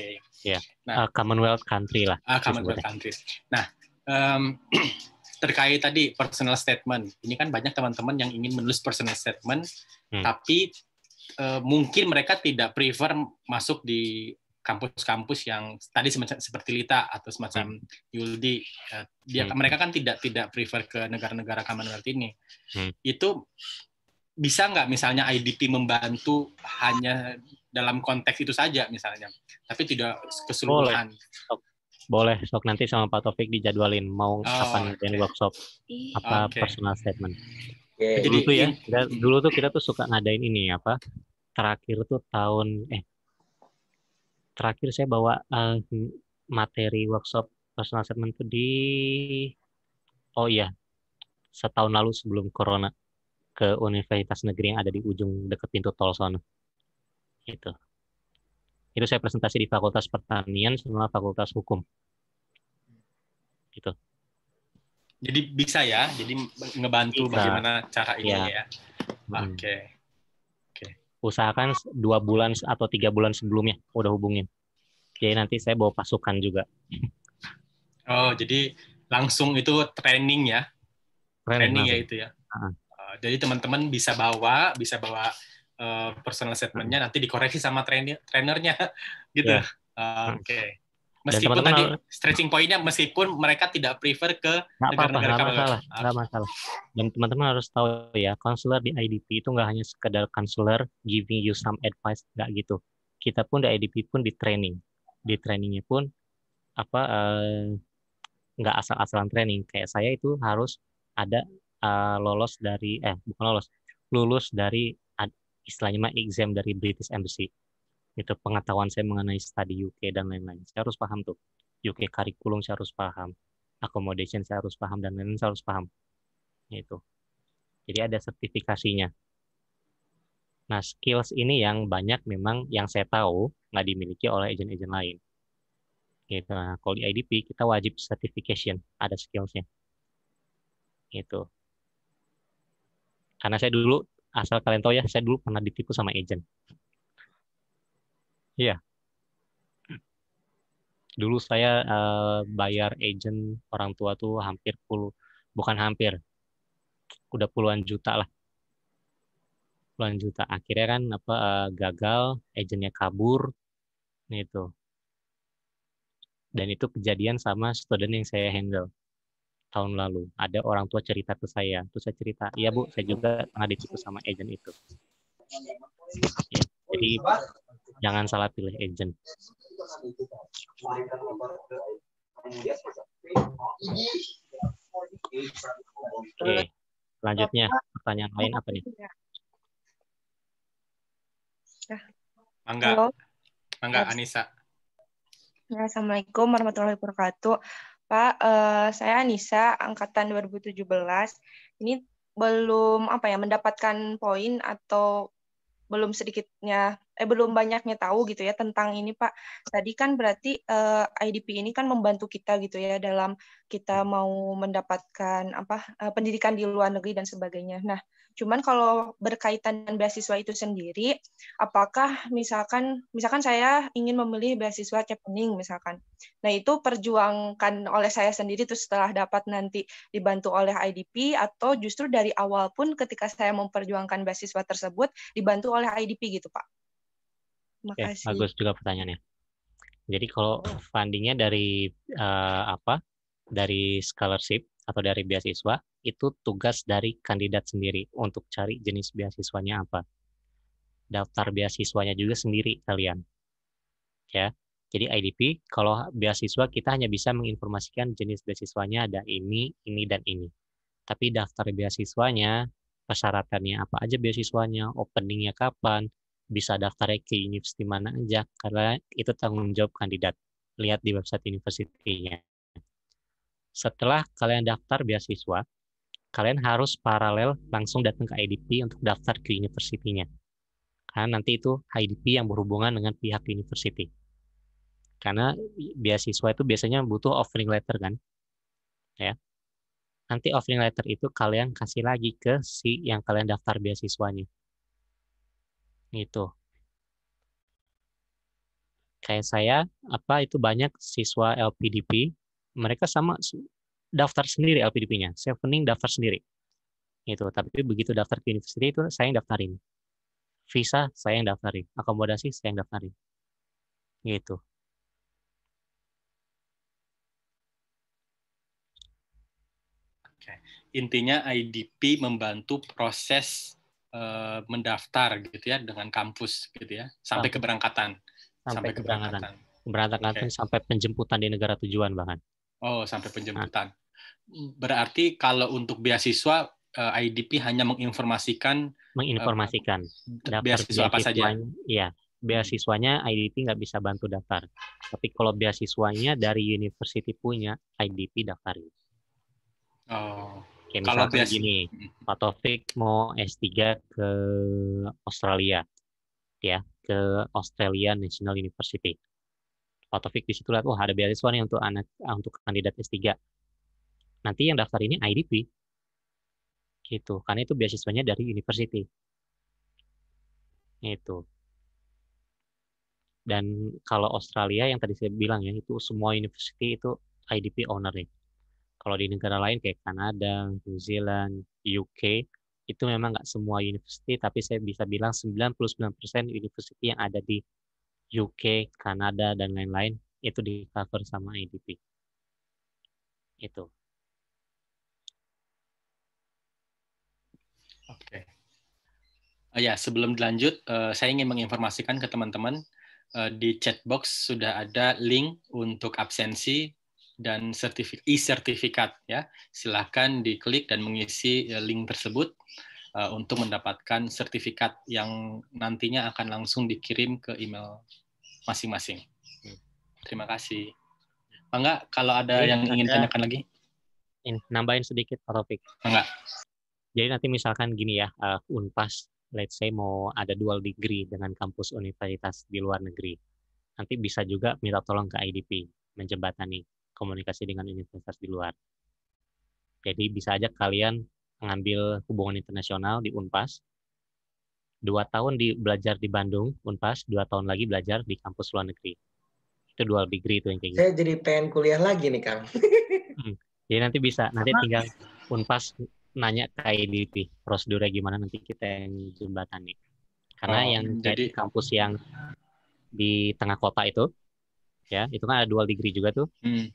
Yeah. Nah, uh, Commonwealth country lah. Uh, Commonwealth Country. Nah, um, terkait tadi personal statement, ini kan banyak teman-teman yang ingin menulis personal statement, hmm. tapi uh, mungkin mereka tidak prefer masuk di kampus-kampus yang tadi semacam seperti Lita atau semacam hmm. Yuldi eh, dia hmm. mereka kan tidak tidak prefer ke negara-negara Commonwealth ini hmm. itu bisa nggak misalnya IDP membantu hanya dalam konteks itu saja misalnya tapi tidak keseluruhan boleh boleh sok nanti sama Pak Taufik dijadwalin mau oh, kapan okay. workshop iya. apa okay. personal statement okay. dulu tuh ya dulu tuh kita tuh suka ngadain ini apa terakhir tuh tahun eh terakhir saya bawa uh, materi workshop personal statement itu di oh iya setahun lalu sebelum corona ke universitas negeri yang ada di ujung dekat pintu tol sana itu itu saya presentasi di fakultas pertanian sama fakultas hukum gitu jadi bisa ya jadi ngebantu bisa. bagaimana cara iya. ini ya, ya. oke okay usahakan dua bulan atau tiga bulan sebelumnya udah hubungin. Jadi nanti saya bawa pasukan juga. Oh, jadi langsung itu training ya? Training, training ya itu ya. Uh-huh. jadi teman-teman bisa bawa, bisa bawa uh, personal statementnya nanti dikoreksi sama trainer trainernya, gitu. Yeah. Uh, Oke. Okay. Meskipun tadi stretching pointnya meskipun mereka tidak prefer ke negara-negara apa, masalah, nggak masalah. Dan teman-teman harus tahu ya, konselor di IDP itu nggak hanya sekedar konselor giving you some advice, nggak gitu. Kita pun di IDP pun di training, di trainingnya pun apa nggak eh, nggak asal-asalan training. Kayak saya itu harus ada uh, lolos dari eh bukan lolos, lulus dari istilahnya mah exam dari British Embassy itu pengetahuan saya mengenai studi UK dan lain-lain saya harus paham tuh UK kurikulum saya harus paham accommodation saya harus paham dan lain-lain saya harus paham itu jadi ada sertifikasinya nah skills ini yang banyak memang yang saya tahu nggak dimiliki oleh agen-agen lain gitu nah, kalau di IDP kita wajib certification ada skillsnya gitu karena saya dulu asal kalian tahu ya saya dulu pernah ditipu sama agent Iya. Dulu saya uh, bayar agent orang tua tuh hampir puluh, bukan hampir, udah puluhan juta lah. Puluhan juta. Akhirnya kan apa uh, gagal, agentnya kabur, itu. Dan itu kejadian sama student yang saya handle tahun lalu. Ada orang tua cerita ke saya, terus saya cerita, iya bu, saya juga pernah ditipu sama agent itu. Ya, jadi Jangan salah pilih agent. Oke, selanjutnya pertanyaan lain apa nih? Angga, ya. Mangga Anissa. Assalamualaikum warahmatullahi wabarakatuh. Pak, eh, saya Anissa, angkatan 2017. Ini belum apa ya mendapatkan poin atau belum sedikitnya eh belum banyaknya tahu gitu ya tentang ini Pak. Tadi kan berarti eh, IDP ini kan membantu kita gitu ya dalam kita mau mendapatkan apa eh, pendidikan di luar negeri dan sebagainya. Nah, Cuman kalau berkaitan dengan beasiswa itu sendiri, apakah misalkan misalkan saya ingin memilih beasiswa Cepening, misalkan. Nah, itu perjuangkan oleh saya sendiri itu setelah dapat nanti dibantu oleh IDP atau justru dari awal pun ketika saya memperjuangkan beasiswa tersebut dibantu oleh IDP gitu, Pak. Makasih. Oke, bagus juga pertanyaannya. Jadi kalau fundingnya dari uh, apa? Dari scholarship atau dari beasiswa itu tugas dari kandidat sendiri untuk cari jenis beasiswanya apa. Daftar beasiswanya juga sendiri kalian. Ya. Jadi IDP kalau beasiswa kita hanya bisa menginformasikan jenis beasiswanya ada ini, ini dan ini. Tapi daftar beasiswanya, persyaratannya apa aja beasiswanya, openingnya kapan, bisa daftar ke universitas mana aja karena itu tanggung jawab kandidat. Lihat di website universitinya setelah kalian daftar beasiswa, kalian harus paralel langsung datang ke IDP untuk daftar ke universitinya. Karena nanti itu IDP yang berhubungan dengan pihak university. Karena beasiswa itu biasanya butuh offering letter kan. Ya. Nanti offering letter itu kalian kasih lagi ke si yang kalian daftar beasiswanya. Gitu. Kayak saya, apa itu banyak siswa LPDP mereka sama daftar sendiri LPDP-nya. saya Sevening daftar sendiri. gitu. tapi begitu daftar ke universitas itu saya yang daftarin. Visa saya yang daftarin, akomodasi saya yang daftarin. Gitu. Oke. Intinya IDP membantu proses uh, mendaftar gitu ya dengan kampus gitu ya sampai, keberangkatan sampai, sampai keberangkatan keberangkatan, okay. sampai penjemputan di negara tujuan bahkan Oh, sampai ah. penjemputan. Berarti kalau untuk beasiswa eh, IDP hanya menginformasikan menginformasikan uh, beasiswa apa saja. Iya, beasiswanya IDP nggak bisa bantu daftar. Tapi kalau beasiswanya dari university punya, IDP daftarin. Oh. Kayak kalau beas... gini, Pak Taufik mau S3 ke Australia. Ya, ke Australia National University. Pak Taufik di situ lihat, wah ada beasiswa nih untuk anak ah, untuk kandidat S3. Nanti yang daftar ini IDP. Gitu, karena itu beasiswanya dari university. Itu. Dan kalau Australia yang tadi saya bilang ya, itu semua university itu IDP owner nih. Ya. Kalau di negara lain kayak Kanada, New Zealand, UK, itu memang nggak semua university, tapi saya bisa bilang 99% university yang ada di UK, Kanada, dan lain-lain, itu di cover sama IDP. Itu. Oke. Okay. Uh, ya, sebelum dilanjut, eh, saya ingin menginformasikan ke teman-teman, uh, di box sudah ada link untuk absensi dan e-sertifikat ya. Silahkan diklik dan mengisi eh, link tersebut untuk mendapatkan sertifikat yang nantinya akan langsung dikirim ke email masing-masing. Hmm. Terima kasih. Mangga, kalau ada Jadi, yang ingin tanyakan lagi? In, nambahin sedikit Pak Taufik. Mangga. Jadi nanti misalkan gini ya, uh, Unpas let's say mau ada dual degree dengan kampus universitas di luar negeri. Nanti bisa juga minta tolong ke IDP menjembatani komunikasi dengan universitas di luar. Jadi bisa aja kalian mengambil hubungan internasional di Unpas, dua tahun di belajar di Bandung Unpas dua tahun lagi belajar di kampus luar negeri itu dual degree itu yang kayak gitu saya jadi pengen kuliah lagi nih kang hmm. jadi nanti bisa nanti tinggal Unpas nanya ke IDP prosedurnya gimana nanti kita yang jembatan nih karena oh, yang jadi kampus yang di tengah kota itu ya itu kan ada dual degree juga tuh hmm.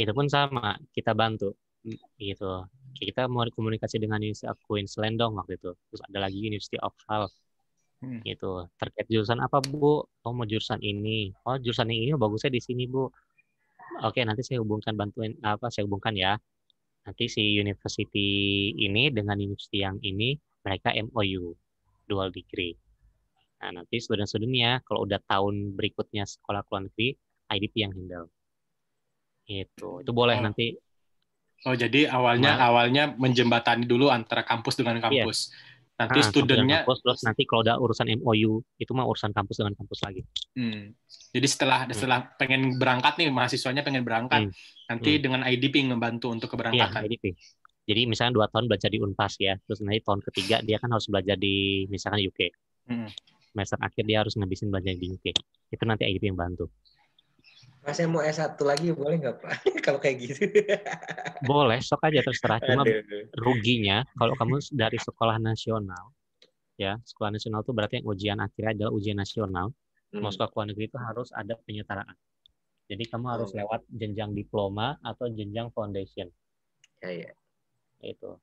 itu pun sama kita bantu gitu Kayak kita mau komunikasi dengan University of Queensland dong waktu itu. Terus ada lagi University of Health. Hmm. Gitu. Terkait jurusan apa, Bu? Oh, mau jurusan ini. Oh, jurusan ini bagusnya di sini, Bu. Oke, nanti saya hubungkan bantuin apa saya hubungkan ya. Nanti si university ini dengan university yang ini mereka MOU dual degree. Nah, nanti student-studentnya kalau udah tahun berikutnya sekolah ke luar negeri, IDP yang handle. Itu. Itu boleh oh. nanti Oh jadi awalnya nah. awalnya menjembatani dulu antara kampus dengan iya. kampus. Yes. Nanti nah, studentnya kampus, terus nanti kalau ada urusan MOU itu mah urusan kampus dengan kampus lagi. Hmm. Jadi setelah hmm. setelah pengen berangkat nih mahasiswanya pengen berangkat hmm. nanti hmm. dengan IDP ngebantu untuk iya, keberangkatan. Ya, IDP. Jadi misalnya dua tahun belajar di Unpas ya, terus nanti tahun ketiga dia kan harus belajar di misalkan UK. Hmm. Semester akhir dia harus ngabisin belajar di UK. Itu nanti IDP yang bantu saya mau S1 lagi boleh nggak Pak? kalau kayak gitu. boleh, sok aja terserah. Cuma ruginya kalau kamu dari sekolah nasional, ya sekolah nasional itu berarti yang ujian akhirnya adalah ujian nasional. Hmm. Mau sekolah negeri itu harus ada penyetaraan. Jadi kamu harus oh. lewat jenjang diploma atau jenjang foundation. Ya, ya. Itu.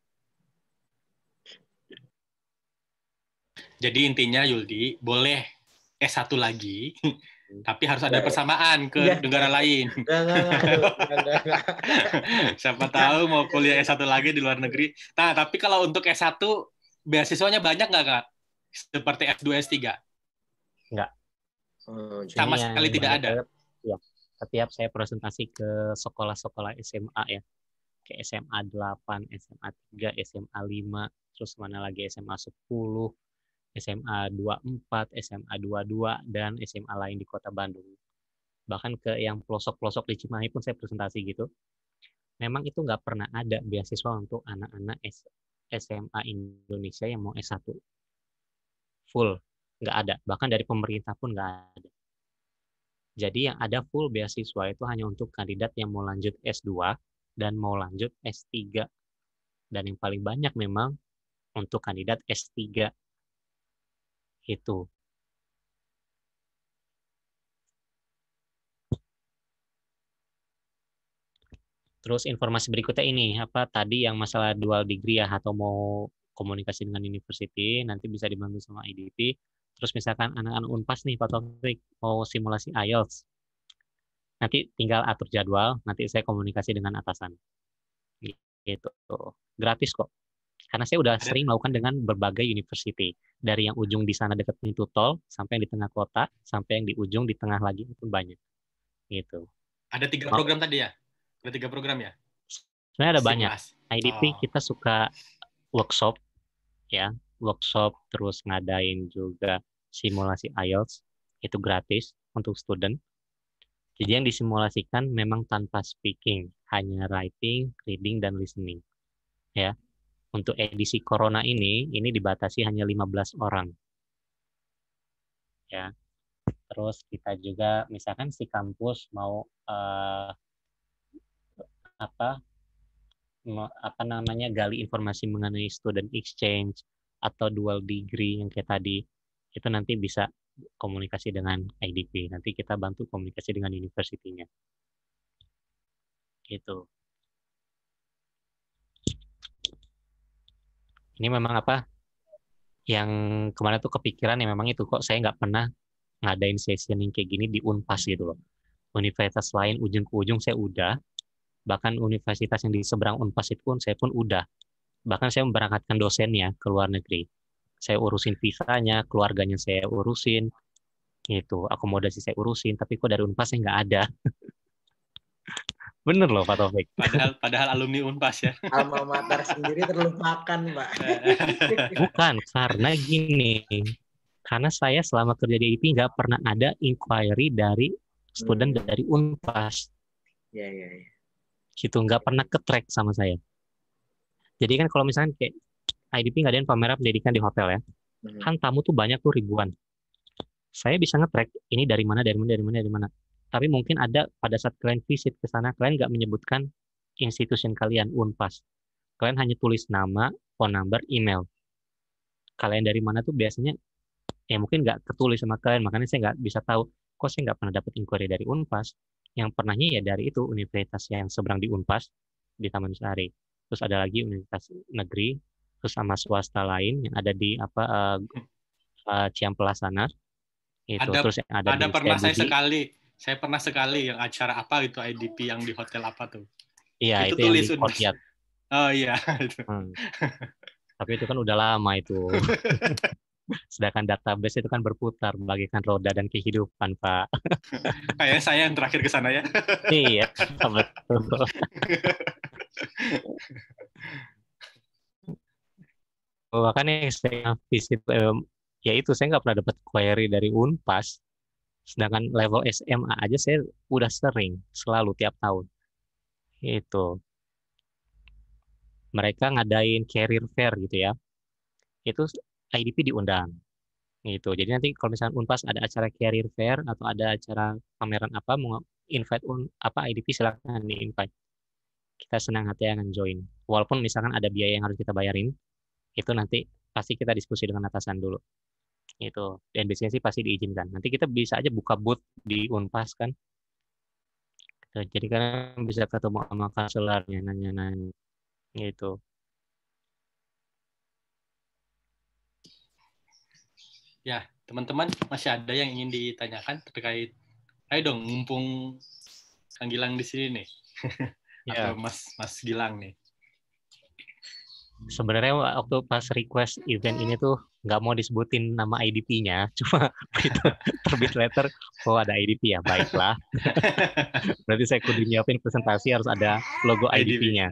Jadi intinya Yuldi, boleh S1 lagi, Hmm. Tapi harus ada iya, iya. persamaan ke ya. negara lain. Siapa tahu mau kuliah S1 lagi di luar negeri. Nah, tapi kalau untuk S1, beasiswanya banyak nggak, Kak? Seperti S2, S3? Nggak. Hmm, Sama iya, sekali tidak ada? Ya. Setiap saya presentasi ke sekolah-sekolah SMA ya. Ke SMA 8, SMA 3, SMA 5, terus mana lagi SMA 10, SMA 24, SMA 22, dan SMA lain di kota Bandung. Bahkan ke yang pelosok-pelosok di Cimahi pun saya presentasi gitu. Memang itu nggak pernah ada beasiswa untuk anak-anak SMA Indonesia yang mau S1. Full, nggak ada. Bahkan dari pemerintah pun nggak ada. Jadi yang ada full beasiswa itu hanya untuk kandidat yang mau lanjut S2 dan mau lanjut S3. Dan yang paling banyak memang untuk kandidat S3 itu. Terus informasi berikutnya ini, apa tadi yang masalah dual degree ya, atau mau komunikasi dengan university, nanti bisa dibantu sama IDP. Terus misalkan anak-anak UNPAS nih, Pak Taufik, mau simulasi IELTS. Nanti tinggal atur jadwal, nanti saya komunikasi dengan atasan. Gitu. Gratis kok. Karena saya udah sering melakukan dengan berbagai university. Dari yang ujung di sana dekat pintu tol, sampai yang di tengah kota, sampai yang di ujung di tengah lagi itu banyak. Gitu. Ada tiga program tadi ya? Ada tiga program ya? Sebenarnya ada banyak. IDP oh. kita suka workshop, ya workshop terus ngadain juga simulasi IELTS itu gratis untuk student. Jadi yang disimulasikan memang tanpa speaking, hanya writing, reading, dan listening. Ya, untuk edisi corona ini ini dibatasi hanya 15 orang. Ya. Terus kita juga misalkan si kampus mau uh, apa apa namanya gali informasi mengenai student exchange atau dual degree yang kayak tadi itu nanti bisa komunikasi dengan IDP. Nanti kita bantu komunikasi dengan universitinya. Gitu. ini memang apa yang kemarin tuh kepikiran ya memang itu kok saya nggak pernah ngadain session yang kayak gini di Unpas gitu loh. Universitas lain ujung ke ujung saya udah, bahkan universitas yang di seberang Unpas itu pun saya pun udah. Bahkan saya memberangkatkan dosennya ke luar negeri. Saya urusin visanya, keluarganya saya urusin, itu akomodasi saya urusin, tapi kok dari Unpas saya nggak ada. Bener loh Pak Taufik. Padahal, padahal alumni Unpas ya. Alma mater sendiri terlupakan Pak. Bukan, karena gini. Karena saya selama kerja di IP nggak pernah ada inquiry dari student hmm. dari Unpas. Iya, iya, iya. Gitu, nggak pernah ke track sama saya. Jadi kan kalau misalnya kayak IDP nggak ada yang pameran pendidikan di hotel ya, hmm. kan tamu tuh banyak tuh ribuan. Saya bisa nge-track ini dari mana, dari mana, dari mana, dari mana tapi mungkin ada pada saat kalian visit ke sana kalian nggak menyebutkan institusi kalian Unpas. Kalian hanya tulis nama, phone number, email. Kalian dari mana tuh biasanya ya mungkin nggak tertulis sama kalian makanya saya nggak bisa tahu kok saya nggak pernah dapat inquiry dari Unpas. Yang pernahnya ya dari itu universitas yang seberang di Unpas di Taman Sari. Terus ada lagi universitas negeri, terus sama swasta lain yang ada di apa uh, eh, uh, eh, Ciampelas Itu. Ada, terus ada, ada pernah saya sekali saya pernah sekali yang acara apa gitu IDP yang di hotel apa tuh. Iya, itu, itu tulis yang di Oh iya, Hmm. Tapi itu kan udah lama itu. Sedangkan database itu kan berputar bagikan roda dan kehidupan, Pak. Kayak saya yang terakhir ke sana ya. iya, betul. Bahkan yang saya visit, ya itu saya nggak pernah dapat query dari Unpas. Sedangkan level SMA aja saya udah sering, selalu tiap tahun. Itu. Mereka ngadain career fair gitu ya. Itu IDP diundang. Gitu. Jadi nanti kalau misalnya Unpas ada acara career fair atau ada acara pameran apa mau invite un, apa IDP silahkan di invite. Kita senang hati akan join. Walaupun misalkan ada biaya yang harus kita bayarin, itu nanti pasti kita diskusi dengan atasan dulu itu Dan biasanya sih pasti diizinkan. Nanti kita bisa aja buka booth di Unpas kan. Gitu. Jadi kan bisa ketemu sama konselernya nanya-nanya gitu. Ya, teman-teman masih ada yang ingin ditanyakan terkait ayo dong mumpung Kang Gilang di sini nih. Ya. Atau Mas Mas Gilang nih sebenarnya waktu pas request event ini tuh nggak mau disebutin nama IDP-nya, cuma itu terbit letter, oh ada IDP ya, baiklah. Berarti saya kudu nyiapin presentasi harus ada logo IDP-nya.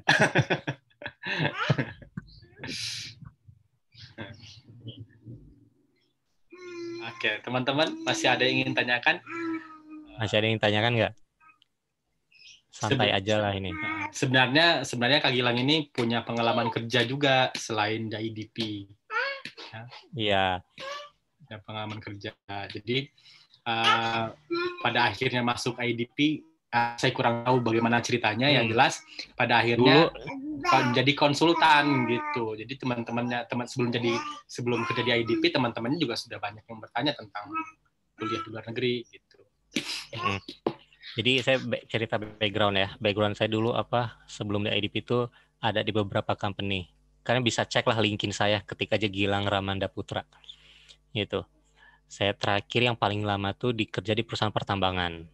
Oke, teman-teman masih ada yang ingin tanyakan? Masih ada yang ingin tanyakan nggak? santai aja lah ini. Sebenarnya sebenarnya Kak Gilang ini punya pengalaman kerja juga selain dari DP. Ya. Iya. Ya. Ada pengalaman kerja. Jadi uh, pada akhirnya masuk IDP uh, eh, saya kurang tahu bagaimana ceritanya ya hmm. yang jelas pada akhirnya Dulu. jadi konsultan gitu. Jadi teman-temannya teman sebelum jadi sebelum kerja di IDP teman-temannya juga sudah banyak yang bertanya tentang kuliah di luar negeri gitu. Hmm. Jadi saya cerita background ya. Background saya dulu apa sebelum di IDP itu ada di beberapa company. Kalian bisa cek lah linkin saya ketika aja Gilang Ramanda Putra. Gitu. Saya terakhir yang paling lama tuh dikerja di perusahaan pertambangan.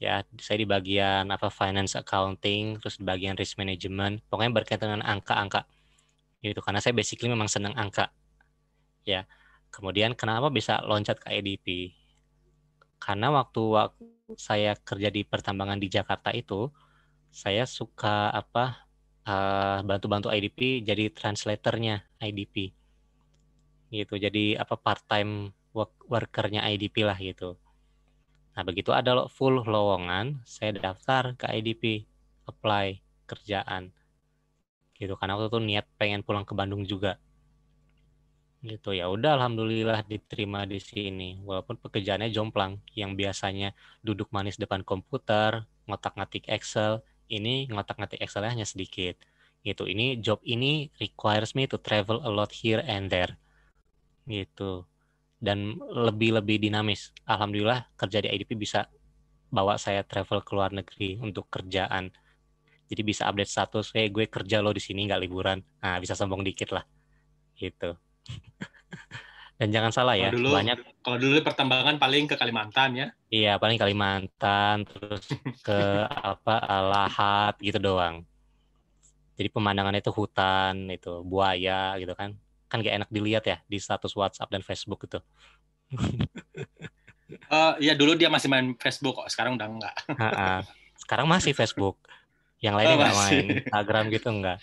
Ya, saya di bagian apa finance accounting, terus di bagian risk management, pokoknya berkaitan dengan angka-angka. Gitu karena saya basically memang senang angka. Ya. Kemudian kenapa bisa loncat ke IDP? Karena waktu waktu saya kerja di pertambangan di Jakarta itu saya suka apa eh, bantu-bantu uh, IDP jadi translatornya IDP gitu jadi apa part time work workernya IDP lah gitu nah begitu ada lo full lowongan saya daftar ke IDP apply kerjaan gitu karena waktu itu niat pengen pulang ke Bandung juga gitu ya udah alhamdulillah diterima di sini walaupun pekerjaannya jomplang yang biasanya duduk manis depan komputer ngotak-ngatik Excel ini ngotak-ngatik Excelnya hanya sedikit gitu ini job ini requires me to travel a lot here and there gitu dan lebih-lebih dinamis alhamdulillah kerja di IDP bisa bawa saya travel ke luar negeri untuk kerjaan jadi bisa update status, eh hey, gue kerja lo di sini nggak liburan, nah bisa sombong dikit lah, gitu. Dan jangan salah ya, kalau dulu, banyak kalau dulu pertambangan paling ke Kalimantan ya. Iya, paling Kalimantan terus ke apa Lahat gitu doang. Jadi pemandangannya itu hutan, itu buaya gitu kan. Kan gak enak dilihat ya di status WhatsApp dan Facebook gitu. uh, ya dulu dia masih main Facebook kok, sekarang udah enggak. sekarang masih Facebook. Yang lainnya oh, enggak main Instagram gitu enggak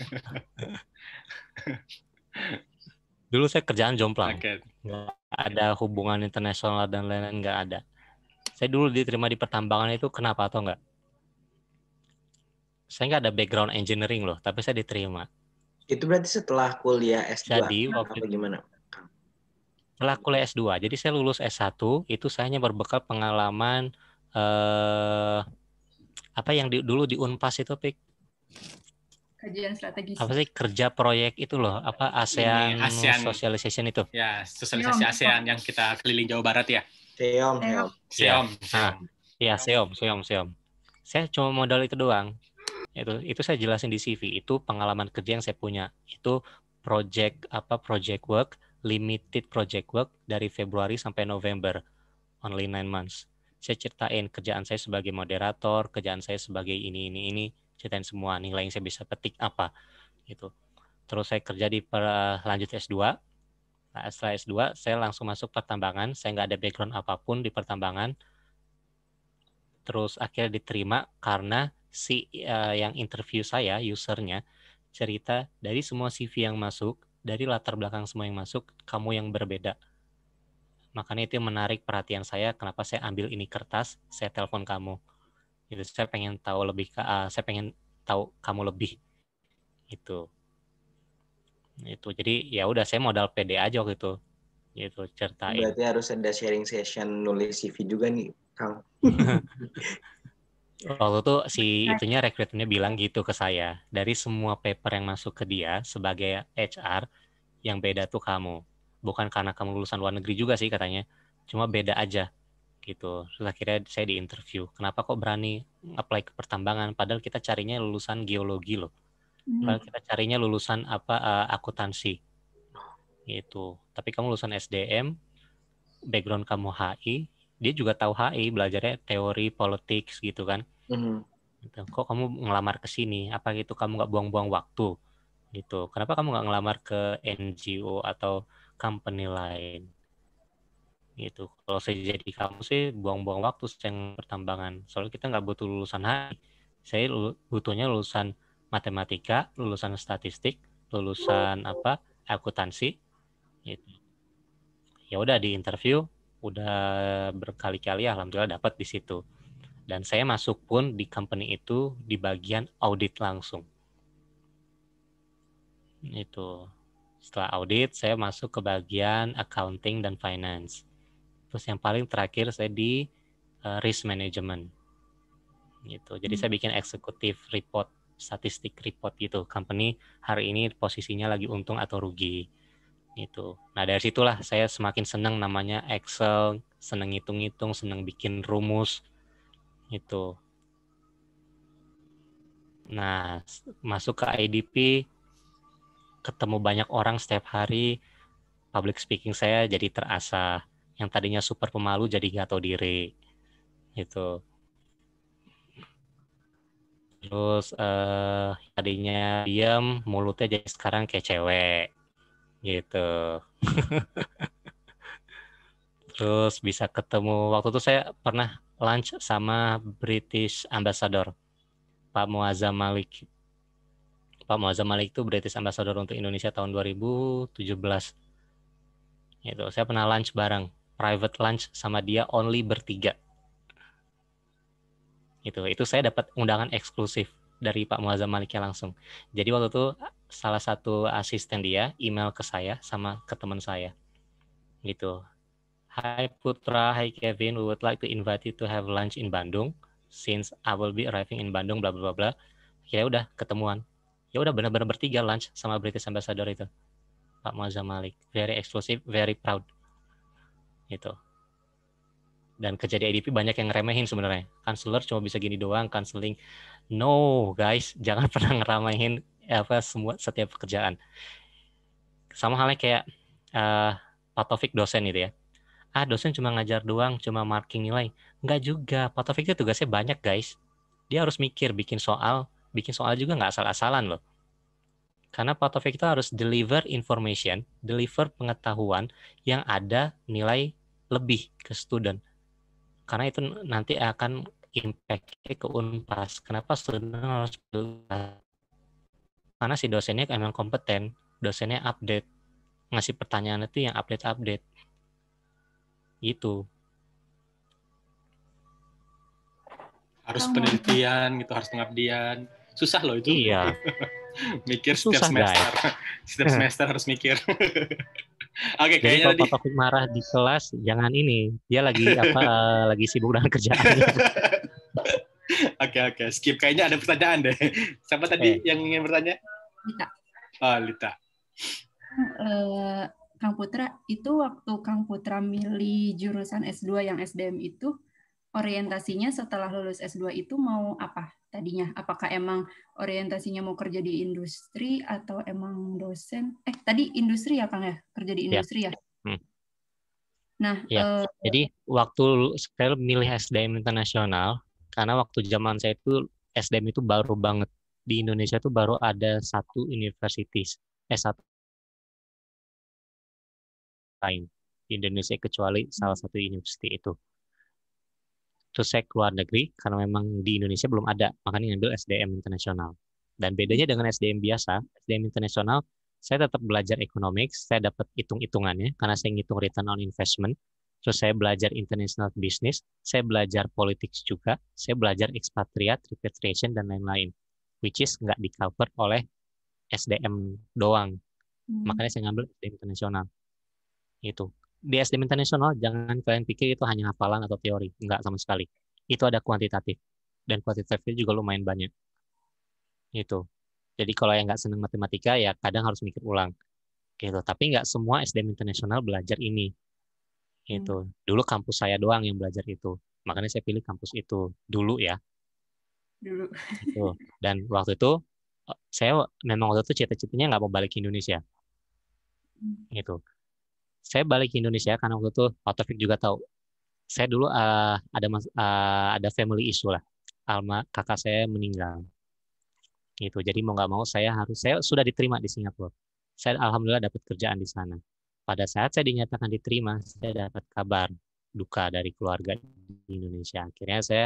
dulu saya kerjaan jomplang okay. gak ada hubungan internasional dan lain-lain nggak ada saya dulu diterima di pertambangan itu kenapa atau nggak saya nggak ada background engineering loh tapi saya diterima itu berarti setelah kuliah S2 jadi waktu itu, gimana setelah kuliah S2 jadi saya lulus S1 itu saya hanya berbekal pengalaman eh, apa yang di, dulu di Unpas itu pik kajian strategis. Apa sih kerja proyek itu loh? Apa ASEAN, Ini, ASEAN Socialization itu? Ya, sosialisasi Seom. ASEAN yang kita keliling Jawa Barat ya. Seom. Seom. Seom. Iya. Ah, iya, Seom, Seom, Seom. Saya cuma modal itu doang. Itu itu saya jelasin di CV, itu pengalaman kerja yang saya punya. Itu project apa project work, limited project work dari Februari sampai November. Only nine months. Saya ceritain kerjaan saya sebagai moderator, kerjaan saya sebagai ini ini ini dan semua nilai yang saya bisa petik apa gitu. Terus saya kerja di per, lanjut S2. Nah, setelah S2 saya langsung masuk pertambangan, saya nggak ada background apapun di pertambangan. Terus akhirnya diterima karena si uh, yang interview saya, usernya, cerita dari semua CV yang masuk, dari latar belakang semua yang masuk, kamu yang berbeda. Makanya itu yang menarik perhatian saya, kenapa saya ambil ini kertas, saya telepon kamu gitu saya pengen tahu lebih uh, saya pengen tahu kamu lebih itu itu jadi ya udah saya modal PD aja waktu itu gitu ceritain berarti harus ada sharing session nulis CV juga nih Kang waktu itu si iya. itunya rekruternya bilang gitu ke saya dari semua paper yang masuk ke dia sebagai HR yang beda tuh kamu bukan karena kamu lulusan luar negeri juga sih katanya cuma beda aja gitu. Terus akhirnya saya diinterview. Kenapa kok berani apply ke pertambangan? Padahal kita carinya lulusan geologi loh. Hmm. Padahal kita carinya lulusan apa uh, akuntansi. Gitu. Tapi kamu lulusan SDM, background kamu HI, dia juga tahu HI, belajarnya teori politik gitu kan. Hmm. Gitu. Kok kamu ngelamar ke sini? Apa gitu kamu nggak buang-buang waktu? Gitu. Kenapa kamu nggak ngelamar ke NGO atau company lain? gitu kalau saya jadi kamu sih buang-buang waktu yang pertambangan soalnya kita nggak butuh lulusan hari saya butuhnya lulusan matematika lulusan statistik lulusan apa akuntansi gitu ya udah di interview udah berkali-kali alhamdulillah dapat di situ dan saya masuk pun di company itu di bagian audit langsung itu setelah audit saya masuk ke bagian accounting dan finance terus yang paling terakhir saya di uh, risk management gitu jadi hmm. saya bikin eksekutif report statistik report gitu company hari ini posisinya lagi untung atau rugi itu. nah dari situlah saya semakin senang namanya Excel senang hitung-hitung senang bikin rumus itu. nah masuk ke IDP ketemu banyak orang setiap hari public speaking saya jadi terasa yang tadinya super pemalu jadi nggak tahu diri gitu terus eh, tadinya diam mulutnya jadi sekarang kayak cewek gitu terus bisa ketemu waktu itu saya pernah lunch sama British Ambassador Pak Muazzam Malik Pak Muazzam Malik itu British Ambassador untuk Indonesia tahun 2017 gitu saya pernah lunch bareng private lunch sama dia only bertiga. Itu itu saya dapat undangan eksklusif dari Pak Muazzam Maliknya langsung. Jadi waktu itu salah satu asisten dia email ke saya sama ke teman saya. Gitu. Hi Putra, hi Kevin, we would like to invite you to have lunch in Bandung since I will be arriving in Bandung bla bla bla. Ya udah ketemuan. Ya udah benar-benar bertiga lunch sama British Ambassador itu. Pak Muazzam Malik. Very exclusive, very proud gitu dan kerja di IDP banyak yang ngeremehin sebenarnya counselor cuma bisa gini doang counseling no guys jangan pernah ngeramehin apa semua setiap pekerjaan sama halnya kayak uh, Pak Taufik dosen itu ya ah dosen cuma ngajar doang cuma marking nilai nggak juga Pak Taufik itu tugasnya banyak guys dia harus mikir bikin soal bikin soal juga nggak asal-asalan loh karena part of it kita harus deliver information, deliver pengetahuan yang ada nilai lebih ke student. Karena itu nanti akan impact ke UNPAS. Kenapa student harus Karena si dosennya emang kompeten, dosennya update, ngasih pertanyaan itu yang update-update. itu Harus penelitian gitu, harus pengabdian. Susah loh itu. Iya. mikir Susah ya. setiap semester. Ya? setiap semester harus mikir. Oke, okay, Jadi kalau tadi... marah di kelas, jangan ini. Dia lagi apa? lagi sibuk dengan kerjaan. Oke oke, okay, okay. skip. Kayaknya ada pertanyaan deh. Siapa tadi yang ingin bertanya? Lita. Oh, Lita. Uh, Kang Putra, itu waktu Kang Putra milih jurusan S2 yang SDM itu, orientasinya setelah lulus S2 itu mau apa? tadinya apakah emang orientasinya mau kerja di industri atau emang dosen eh tadi industri ya Kang ya kerja di ya. industri ya, ya? Hmm. nah ya. Uh, jadi waktu saya milih SDM internasional karena waktu zaman saya itu SDM itu baru banget di Indonesia itu baru ada satu universitas S eh, satu lain di Indonesia kecuali salah satu universitas itu saya keluar negeri karena memang di Indonesia belum ada, makanya ngambil SDM internasional. Dan bedanya dengan SDM biasa, SDM internasional saya tetap belajar economics, saya dapat hitung-hitungannya karena saya ngitung return on investment. Terus saya belajar international business, saya belajar politics juga, saya belajar expatriate, repatriation dan lain-lain, which is nggak di cover oleh SDM doang. Hmm. Makanya saya ngambil SDM internasional. Itu di SDM internasional jangan kalian pikir itu hanya hafalan atau teori, enggak sama sekali. Itu ada kuantitatif dan kuantitatifnya juga lumayan banyak. Itu. Jadi kalau yang nggak senang matematika ya kadang harus mikir ulang. Gitu. Tapi nggak semua SDM internasional belajar ini. Itu. Hmm. Dulu kampus saya doang yang belajar itu. Makanya saya pilih kampus itu dulu ya. Dulu. Itu. Dan waktu itu eh, saya memang waktu itu cita-citanya nggak mau balik ke Indonesia. Hmm. itu saya balik ke Indonesia karena waktu itu Pak Taufik juga tahu. Saya dulu uh, ada mas, uh, ada family issue lah. Alma kakak saya meninggal. Gitu. Jadi mau nggak mau saya harus saya sudah diterima di Singapura. Saya alhamdulillah dapat kerjaan di sana. Pada saat saya dinyatakan diterima, saya dapat kabar duka dari keluarga di Indonesia. Akhirnya saya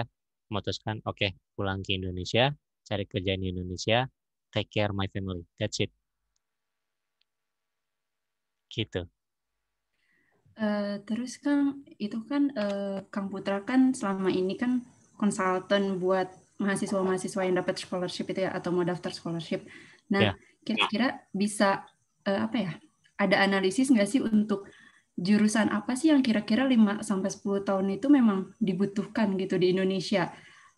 memutuskan, oke, okay, pulang ke Indonesia, cari kerjaan di Indonesia, take care my family. That's it. Gitu. Eh, terus Kang, itu kan uh, Kang Putra kan selama ini kan konsultan buat mahasiswa-mahasiswa yang dapat scholarship itu ya atau mau daftar scholarship. Nah, ya. kira-kira bisa uh, apa ya? Ada analisis nggak sih untuk jurusan apa sih yang kira-kira 5 sampai 10 tahun itu memang dibutuhkan gitu di Indonesia?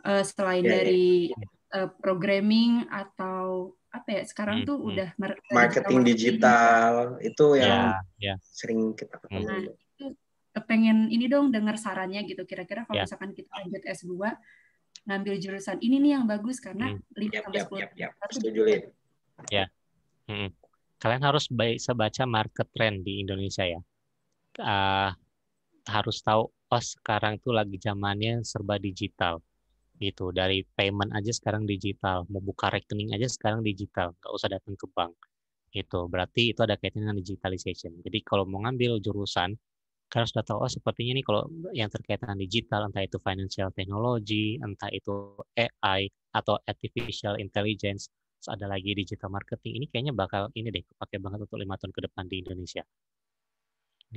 Uh, selain yeah, ya. dari yeah. Uh, programming atau apa ya sekarang hmm, tuh hmm. udah marketing digital ini. itu ya, yang yeah, yeah. sering kita ketemu. Hmm. Gitu. Nah, itu pengen ini dong dengar sarannya gitu kira-kira kalau yeah. misalkan kita lanjut S2 ngambil jurusan ini nih yang bagus karena hmm. yep, sampai yep, Ya. Hmm. Kalian harus baik sebaca market trend di Indonesia ya. Uh, harus tahu oh sekarang tuh lagi zamannya serba digital gitu dari payment aja sekarang digital mau buka rekening aja sekarang digital nggak usah datang ke bank itu berarti itu ada kaitannya dengan digitalization jadi kalau mau ngambil jurusan kalian sudah tahu oh sepertinya nih kalau yang terkait dengan digital entah itu financial technology entah itu AI atau artificial intelligence ada lagi digital marketing ini kayaknya bakal ini deh kepake banget untuk lima tahun ke depan di Indonesia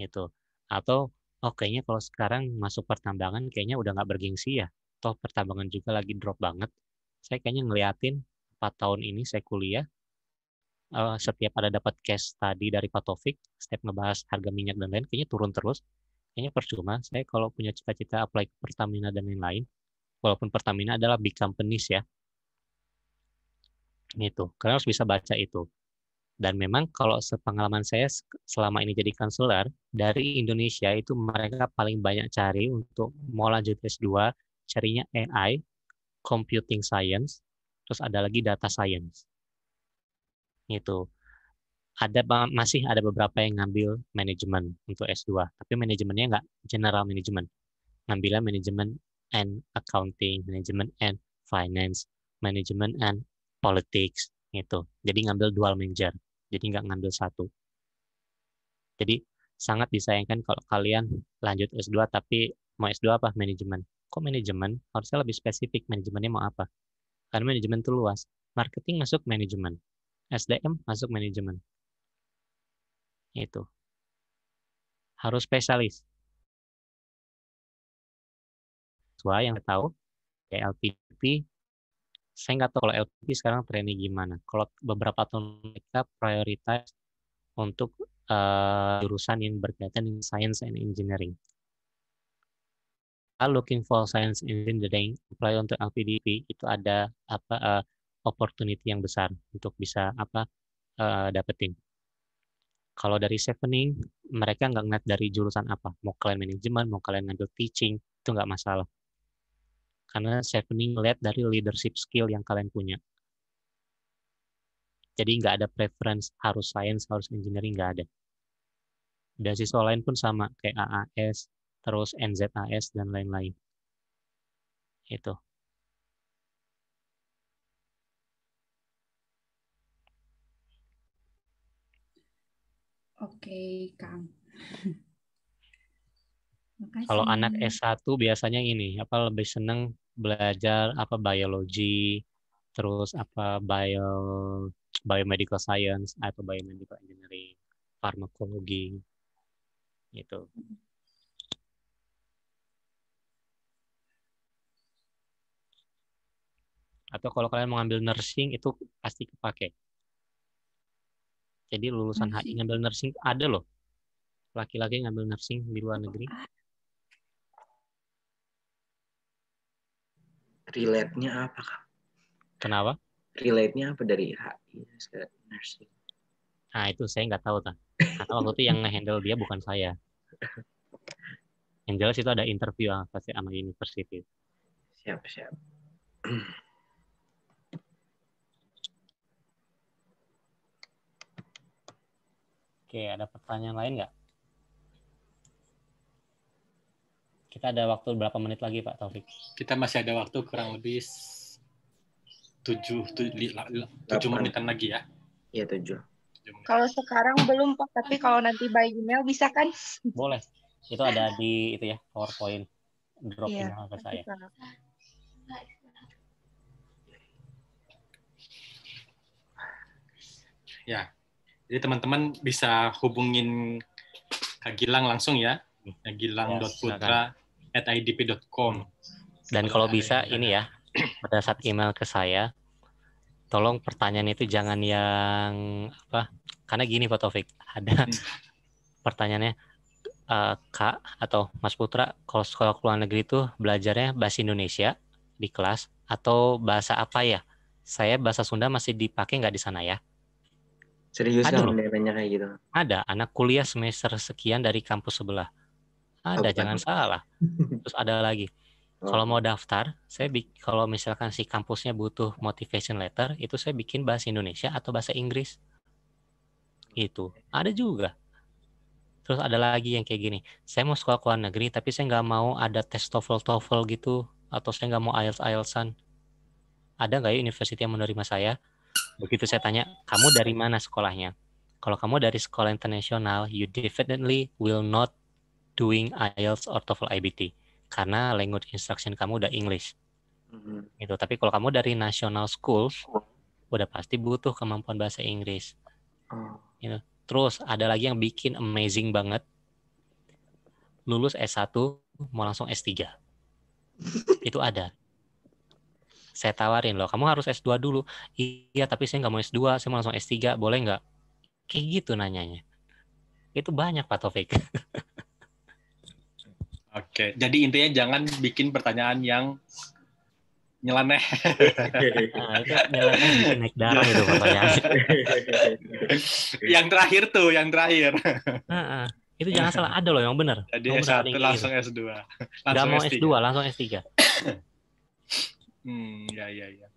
gitu atau oh kayaknya kalau sekarang masuk pertambangan kayaknya udah nggak bergengsi ya toh pertambangan juga lagi drop banget. Saya kayaknya ngeliatin 4 tahun ini saya kuliah, uh, setiap ada dapat cash tadi dari Pak Taufik, setiap ngebahas harga minyak dan lain, kayaknya turun terus. Kayaknya percuma, saya kalau punya cita-cita apply ke Pertamina dan lain-lain, walaupun Pertamina adalah big companies ya. Itu, kalian harus bisa baca itu. Dan memang kalau sepengalaman saya selama ini jadi konselor, dari Indonesia itu mereka paling banyak cari untuk mau lanjut S2, carinya AI, computing science, terus ada lagi data science. Gitu. Ada masih ada beberapa yang ngambil manajemen untuk S2, tapi manajemennya nggak general management, Ngambilnya manajemen and accounting, manajemen and finance, manajemen and politics gitu. Jadi ngambil dual major. Jadi nggak ngambil satu. Jadi sangat disayangkan kalau kalian lanjut S2 tapi mau S2 apa manajemen kok manajemen? Harusnya lebih spesifik manajemennya mau apa. Karena manajemen itu luas. Marketing masuk manajemen. SDM masuk manajemen. Itu. Harus spesialis. Siswa yang saya tahu, kayak LPP, saya nggak tahu kalau LPP sekarang trennya gimana. Kalau beberapa tahun mereka prioritas untuk uh, jurusan yang berkaitan dengan science and engineering are looking for science engineering apply untuk LPDP itu ada apa uh, opportunity yang besar untuk bisa apa uh, dapetin. Kalau dari Sevening, mereka nggak ngeliat dari jurusan apa. Mau kalian manajemen, mau kalian ngambil teaching, itu nggak masalah. Karena Sevening lihat dari leadership skill yang kalian punya. Jadi nggak ada preference harus science, harus engineering, nggak ada. Dan siswa lain pun sama, kayak AAS, terus NZAS dan lain-lain. Itu. Oke, Kang. Kalau anak S1 biasanya ini, apa lebih senang belajar apa biologi, terus apa bio biomedical science atau biomedical engineering, farmakologi gitu. atau kalau kalian mau ngambil nursing itu pasti kepake. Jadi lulusan nursing. HI ngambil nursing ada loh. Laki-laki ngambil nursing di luar negeri. Relate-nya apa, Kak? Kenapa? Relate-nya apa dari HI ke nursing? Nah, itu saya nggak tahu, kan. Atau waktu itu yang ngehandle dia bukan saya. Yang jelas itu ada interview ah, pasti sama university. Siap, siap. Oke, ada pertanyaan lain nggak? Kita ada waktu berapa menit lagi Pak Taufik? Kita masih ada waktu kurang lebih 7, 7, 7 menitan lagi ya. Iya, 7. kalau sekarang belum Pak, tapi kalau nanti by email bisa kan? Boleh. Itu ada di itu ya, PowerPoint drop yeah, email ke saya. Ya, jadi teman-teman bisa hubungin Kak Gilang langsung ya. gilang.putra@idp.com. Dan kalau bisa ini ya, pada saat email ke saya, tolong pertanyaan itu jangan yang apa? Karena gini Pak Taufik, ada hmm. pertanyaannya uh, Kak atau Mas Putra, kalau sekolah luar negeri itu belajarnya bahasa Indonesia di kelas atau bahasa apa ya? Saya bahasa Sunda masih dipakai nggak di sana ya? Serius ada kan banyak kayak gitu. Ada anak kuliah semester sekian dari kampus sebelah. Ada, Apa? jangan salah. Terus ada lagi. Oh. Kalau mau daftar, saya kalau misalkan si kampusnya butuh motivation letter, itu saya bikin bahasa Indonesia atau bahasa Inggris. Itu ada juga. Terus ada lagi yang kayak gini. Saya mau sekolah ke luar negeri, tapi saya nggak mau ada tes TOEFL TOEFL gitu, atau saya nggak mau IELTS IELTSan. Ada nggak ya universitas yang menerima saya? Begitu saya tanya, kamu dari mana sekolahnya? Kalau kamu dari sekolah internasional, you definitely will not doing IELTS or TOEFL IBT karena language instruction kamu udah English. Mm-hmm. Gitu. Tapi kalau kamu dari national school, udah pasti butuh kemampuan bahasa Inggris. Mm. Gitu. Terus ada lagi yang bikin amazing banget. Lulus S1 mau langsung S3. Itu ada saya tawarin loh, kamu harus S2 dulu. Iya, tapi saya nggak mau S2, saya mau langsung S3, boleh nggak? Kayak gitu nanyanya. Itu banyak Pak Taufik. Oke, jadi intinya jangan bikin pertanyaan yang nyeleneh. nah, naik darah itu pertanyaan. yang terakhir tuh, yang terakhir. Nah, itu jangan salah, ada loh yang benar. Jadi yang S1 langsung gitu. S2. Langsung Gak mau S2, langsung S3. Hmm, ya ya ya.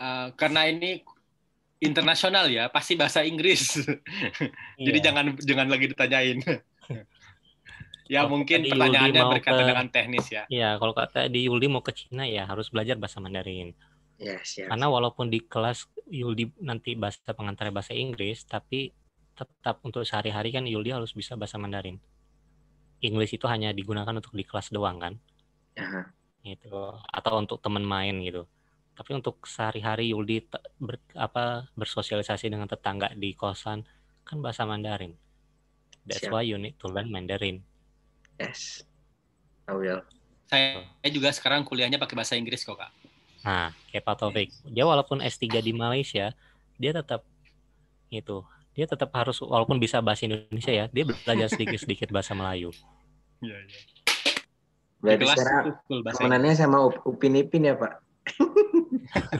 Uh, karena ini internasional ya, pasti bahasa Inggris. Iya. Jadi jangan jangan lagi ditanyain. ya kalau mungkin pertanyaannya berkaitan ke, dengan teknis ya. Iya, kalau kata di Yuli mau ke Cina ya harus belajar bahasa Mandarin. Ya, siap. Karena walaupun di kelas Yuli nanti bahasa pengantar bahasa Inggris, tapi tetap untuk sehari-hari kan Yuli harus bisa bahasa Mandarin. Inggris itu hanya digunakan untuk di kelas doang kan. Aha gitu atau untuk teman main gitu tapi untuk sehari-hari Yuli ber, apa bersosialisasi dengan tetangga di kosan kan bahasa Mandarin that's Siap. why you need to learn Mandarin yes I will saya juga sekarang kuliahnya pakai bahasa Inggris kok kak nah kayak Pak Taufik dia walaupun S3 di Malaysia dia tetap itu dia tetap harus walaupun bisa bahasa Indonesia ya dia belajar sedikit-sedikit bahasa Melayu. Iya, iya. Berarti kelas sekarang full temenannya sama Upin Ipin ya, Pak? Oke.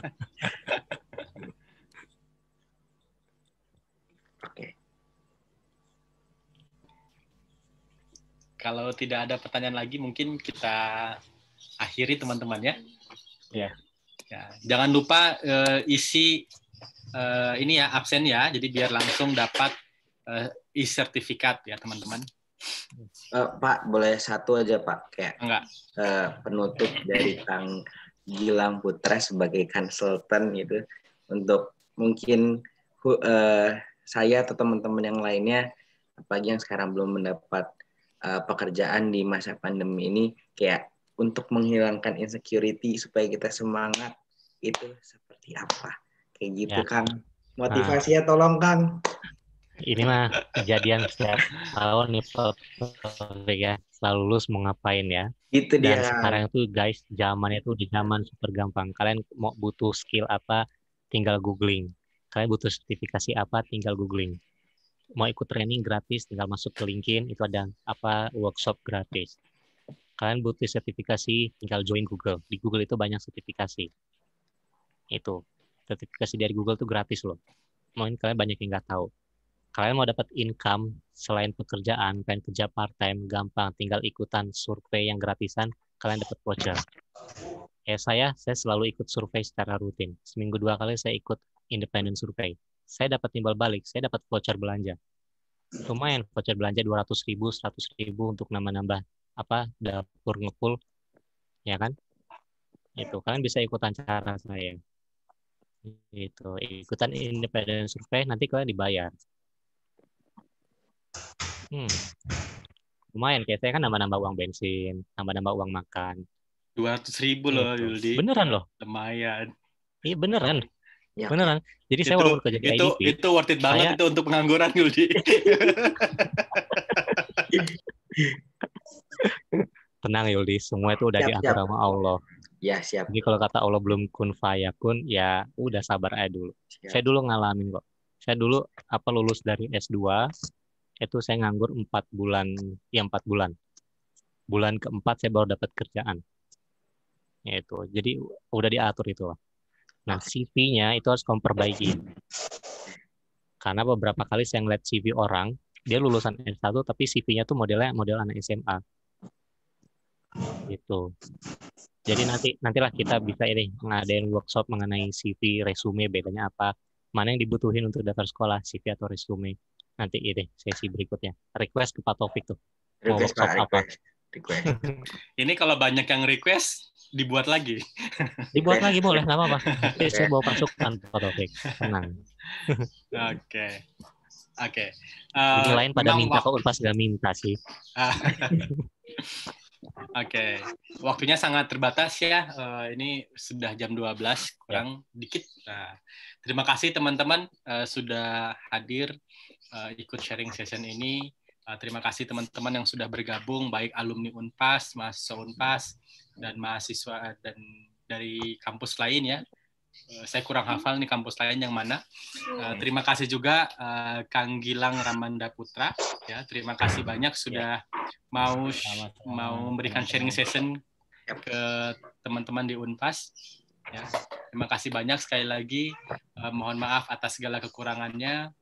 okay. Kalau tidak ada pertanyaan lagi, mungkin kita akhiri teman-teman ya. Ya. ya. Jangan lupa uh, isi uh, ini ya absen ya, jadi biar langsung dapat uh, e-sertifikat ya teman-teman. Uh, Pak, boleh satu aja Pak, kayak Enggak. Uh, penutup dari Kang Gilang Putra sebagai konsultan gitu untuk mungkin uh, saya atau teman-teman yang lainnya apalagi yang sekarang belum mendapat uh, pekerjaan di masa pandemi ini kayak untuk menghilangkan insecurity supaya kita semangat itu seperti apa kayak gitu ya. Kang motivasinya nah. Ya, tolong Kang ini mah kejadian setiap tahun nih ya setelah lulus mau ngapain ya itu dia Dan sekarang tuh guys zamannya tuh di zaman super gampang kalian mau butuh skill apa tinggal googling kalian butuh sertifikasi apa tinggal googling mau ikut training gratis tinggal masuk ke LinkedIn itu ada apa workshop gratis kalian butuh sertifikasi tinggal join Google di Google itu banyak sertifikasi itu sertifikasi dari Google tuh gratis loh mungkin kalian banyak yang nggak tahu kalian mau dapat income selain pekerjaan, pengen kerja part time, gampang tinggal ikutan survei yang gratisan, kalian dapat voucher. Ya saya, saya selalu ikut survei secara rutin. Seminggu dua kali saya ikut independent survei. Saya dapat timbal balik, saya dapat voucher belanja. Lumayan voucher belanja 200 ribu, 100 ribu untuk nambah-nambah apa dapur ngepul, ya kan? Itu kalian bisa ikutan cara saya. Itu ikutan independent survei nanti kalian dibayar Hmm. Lumayan, kayak saya kan nambah-nambah uang bensin, nambah-nambah uang makan. Dua ratus ribu loh, gitu. Yuldi. Beneran loh. Lumayan. Iya beneran. Ya. Beneran. Jadi itu, saya walaupun kerja di itu, IDP, gitu, itu worth it banget itu untuk pengangguran Yuldi. Tenang Yuldi, semua itu udah siap, diatur sama Allah. Ya siap. Jadi kalau kata Allah belum kun kun, ya udah sabar aja dulu. Siap. Saya dulu ngalamin kok. Saya dulu apa lulus dari S2, itu saya nganggur empat bulan ya empat bulan bulan keempat saya baru dapat kerjaan ya itu jadi udah diatur itu nah ah. CV-nya itu harus kamu perbaiki karena beberapa kali saya ngeliat CV orang dia lulusan S1 tapi CV-nya tuh modelnya model anak SMA gitu jadi nanti nantilah kita bisa ini ngadain workshop mengenai CV resume bedanya apa mana yang dibutuhin untuk daftar sekolah CV atau resume nanti ini sesi berikutnya. Request ke Pak Taufik tuh. Request, Mau apa? Request. ini kalau banyak yang request dibuat lagi. dibuat lagi boleh nggak apa Okay. Saya bawa pasukan Pak topik Tenang. Oke. Oke. Okay. Eh, lain pada minta kok Unpas gak minta sih. Oke, okay. waktunya sangat terbatas ya. Uh, ini sudah jam 12 kurang ya. dikit. Nah, terima kasih teman-teman uh, sudah hadir uh, ikut sharing session ini. Uh, terima kasih teman-teman yang sudah bergabung, baik alumni Unpas, mahasiswa Unpas, dan mahasiswa eh, dan dari kampus lain ya. Uh, saya kurang hafal nih kampus lain yang mana. Uh, terima kasih juga uh, Kang Gilang Ramanda Putra. Ya, terima kasih banyak sudah mau mau memberikan sharing session ke teman-teman di Unpas. Ya, terima kasih banyak sekali lagi. Uh, mohon maaf atas segala kekurangannya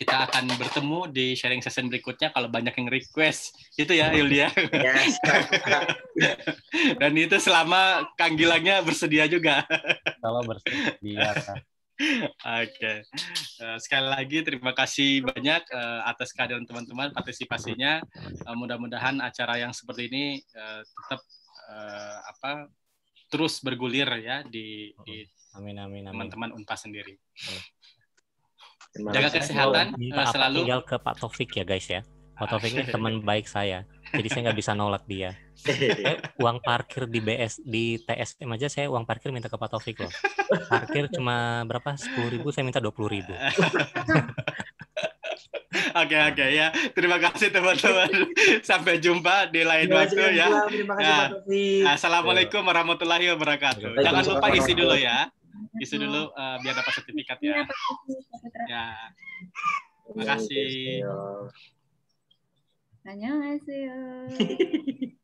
kita akan bertemu di sharing session berikutnya kalau banyak yang request itu ya Yulia yes. dan itu selama Kang Gilangnya bersedia juga kalau bersedia Oke, eh, sekali lagi terima kasih banyak eh, atas kehadiran teman-teman partisipasinya. Uh, Mudah-mudahan acara yang seperti ini tetap apa terus bergulir ya di, di amin, teman-teman Unpas sendiri. Amin. Jaga kesehatan Minta eh, selalu. Tinggal ke Pak Taufik ya guys ya. Pak Taufik ini ah, iya. teman baik saya. Jadi saya nggak bisa nolak dia. Eh, uang parkir di BS di TSM aja saya uang parkir minta ke Pak Taufik loh. Parkir cuma berapa? Sepuluh ribu saya minta dua puluh ribu. Oke oke okay, ya. Terima kasih teman-teman. Sampai jumpa di lain terima waktu ya. Terima kasih. Nah, Assalamualaikum warahmatullahi wabarakatuh. Jangan lupa isi dulu ya isu dulu uh, biar dapat sertifikat ya. Iya, ya. Terima kasih. Annyeonghaseyo.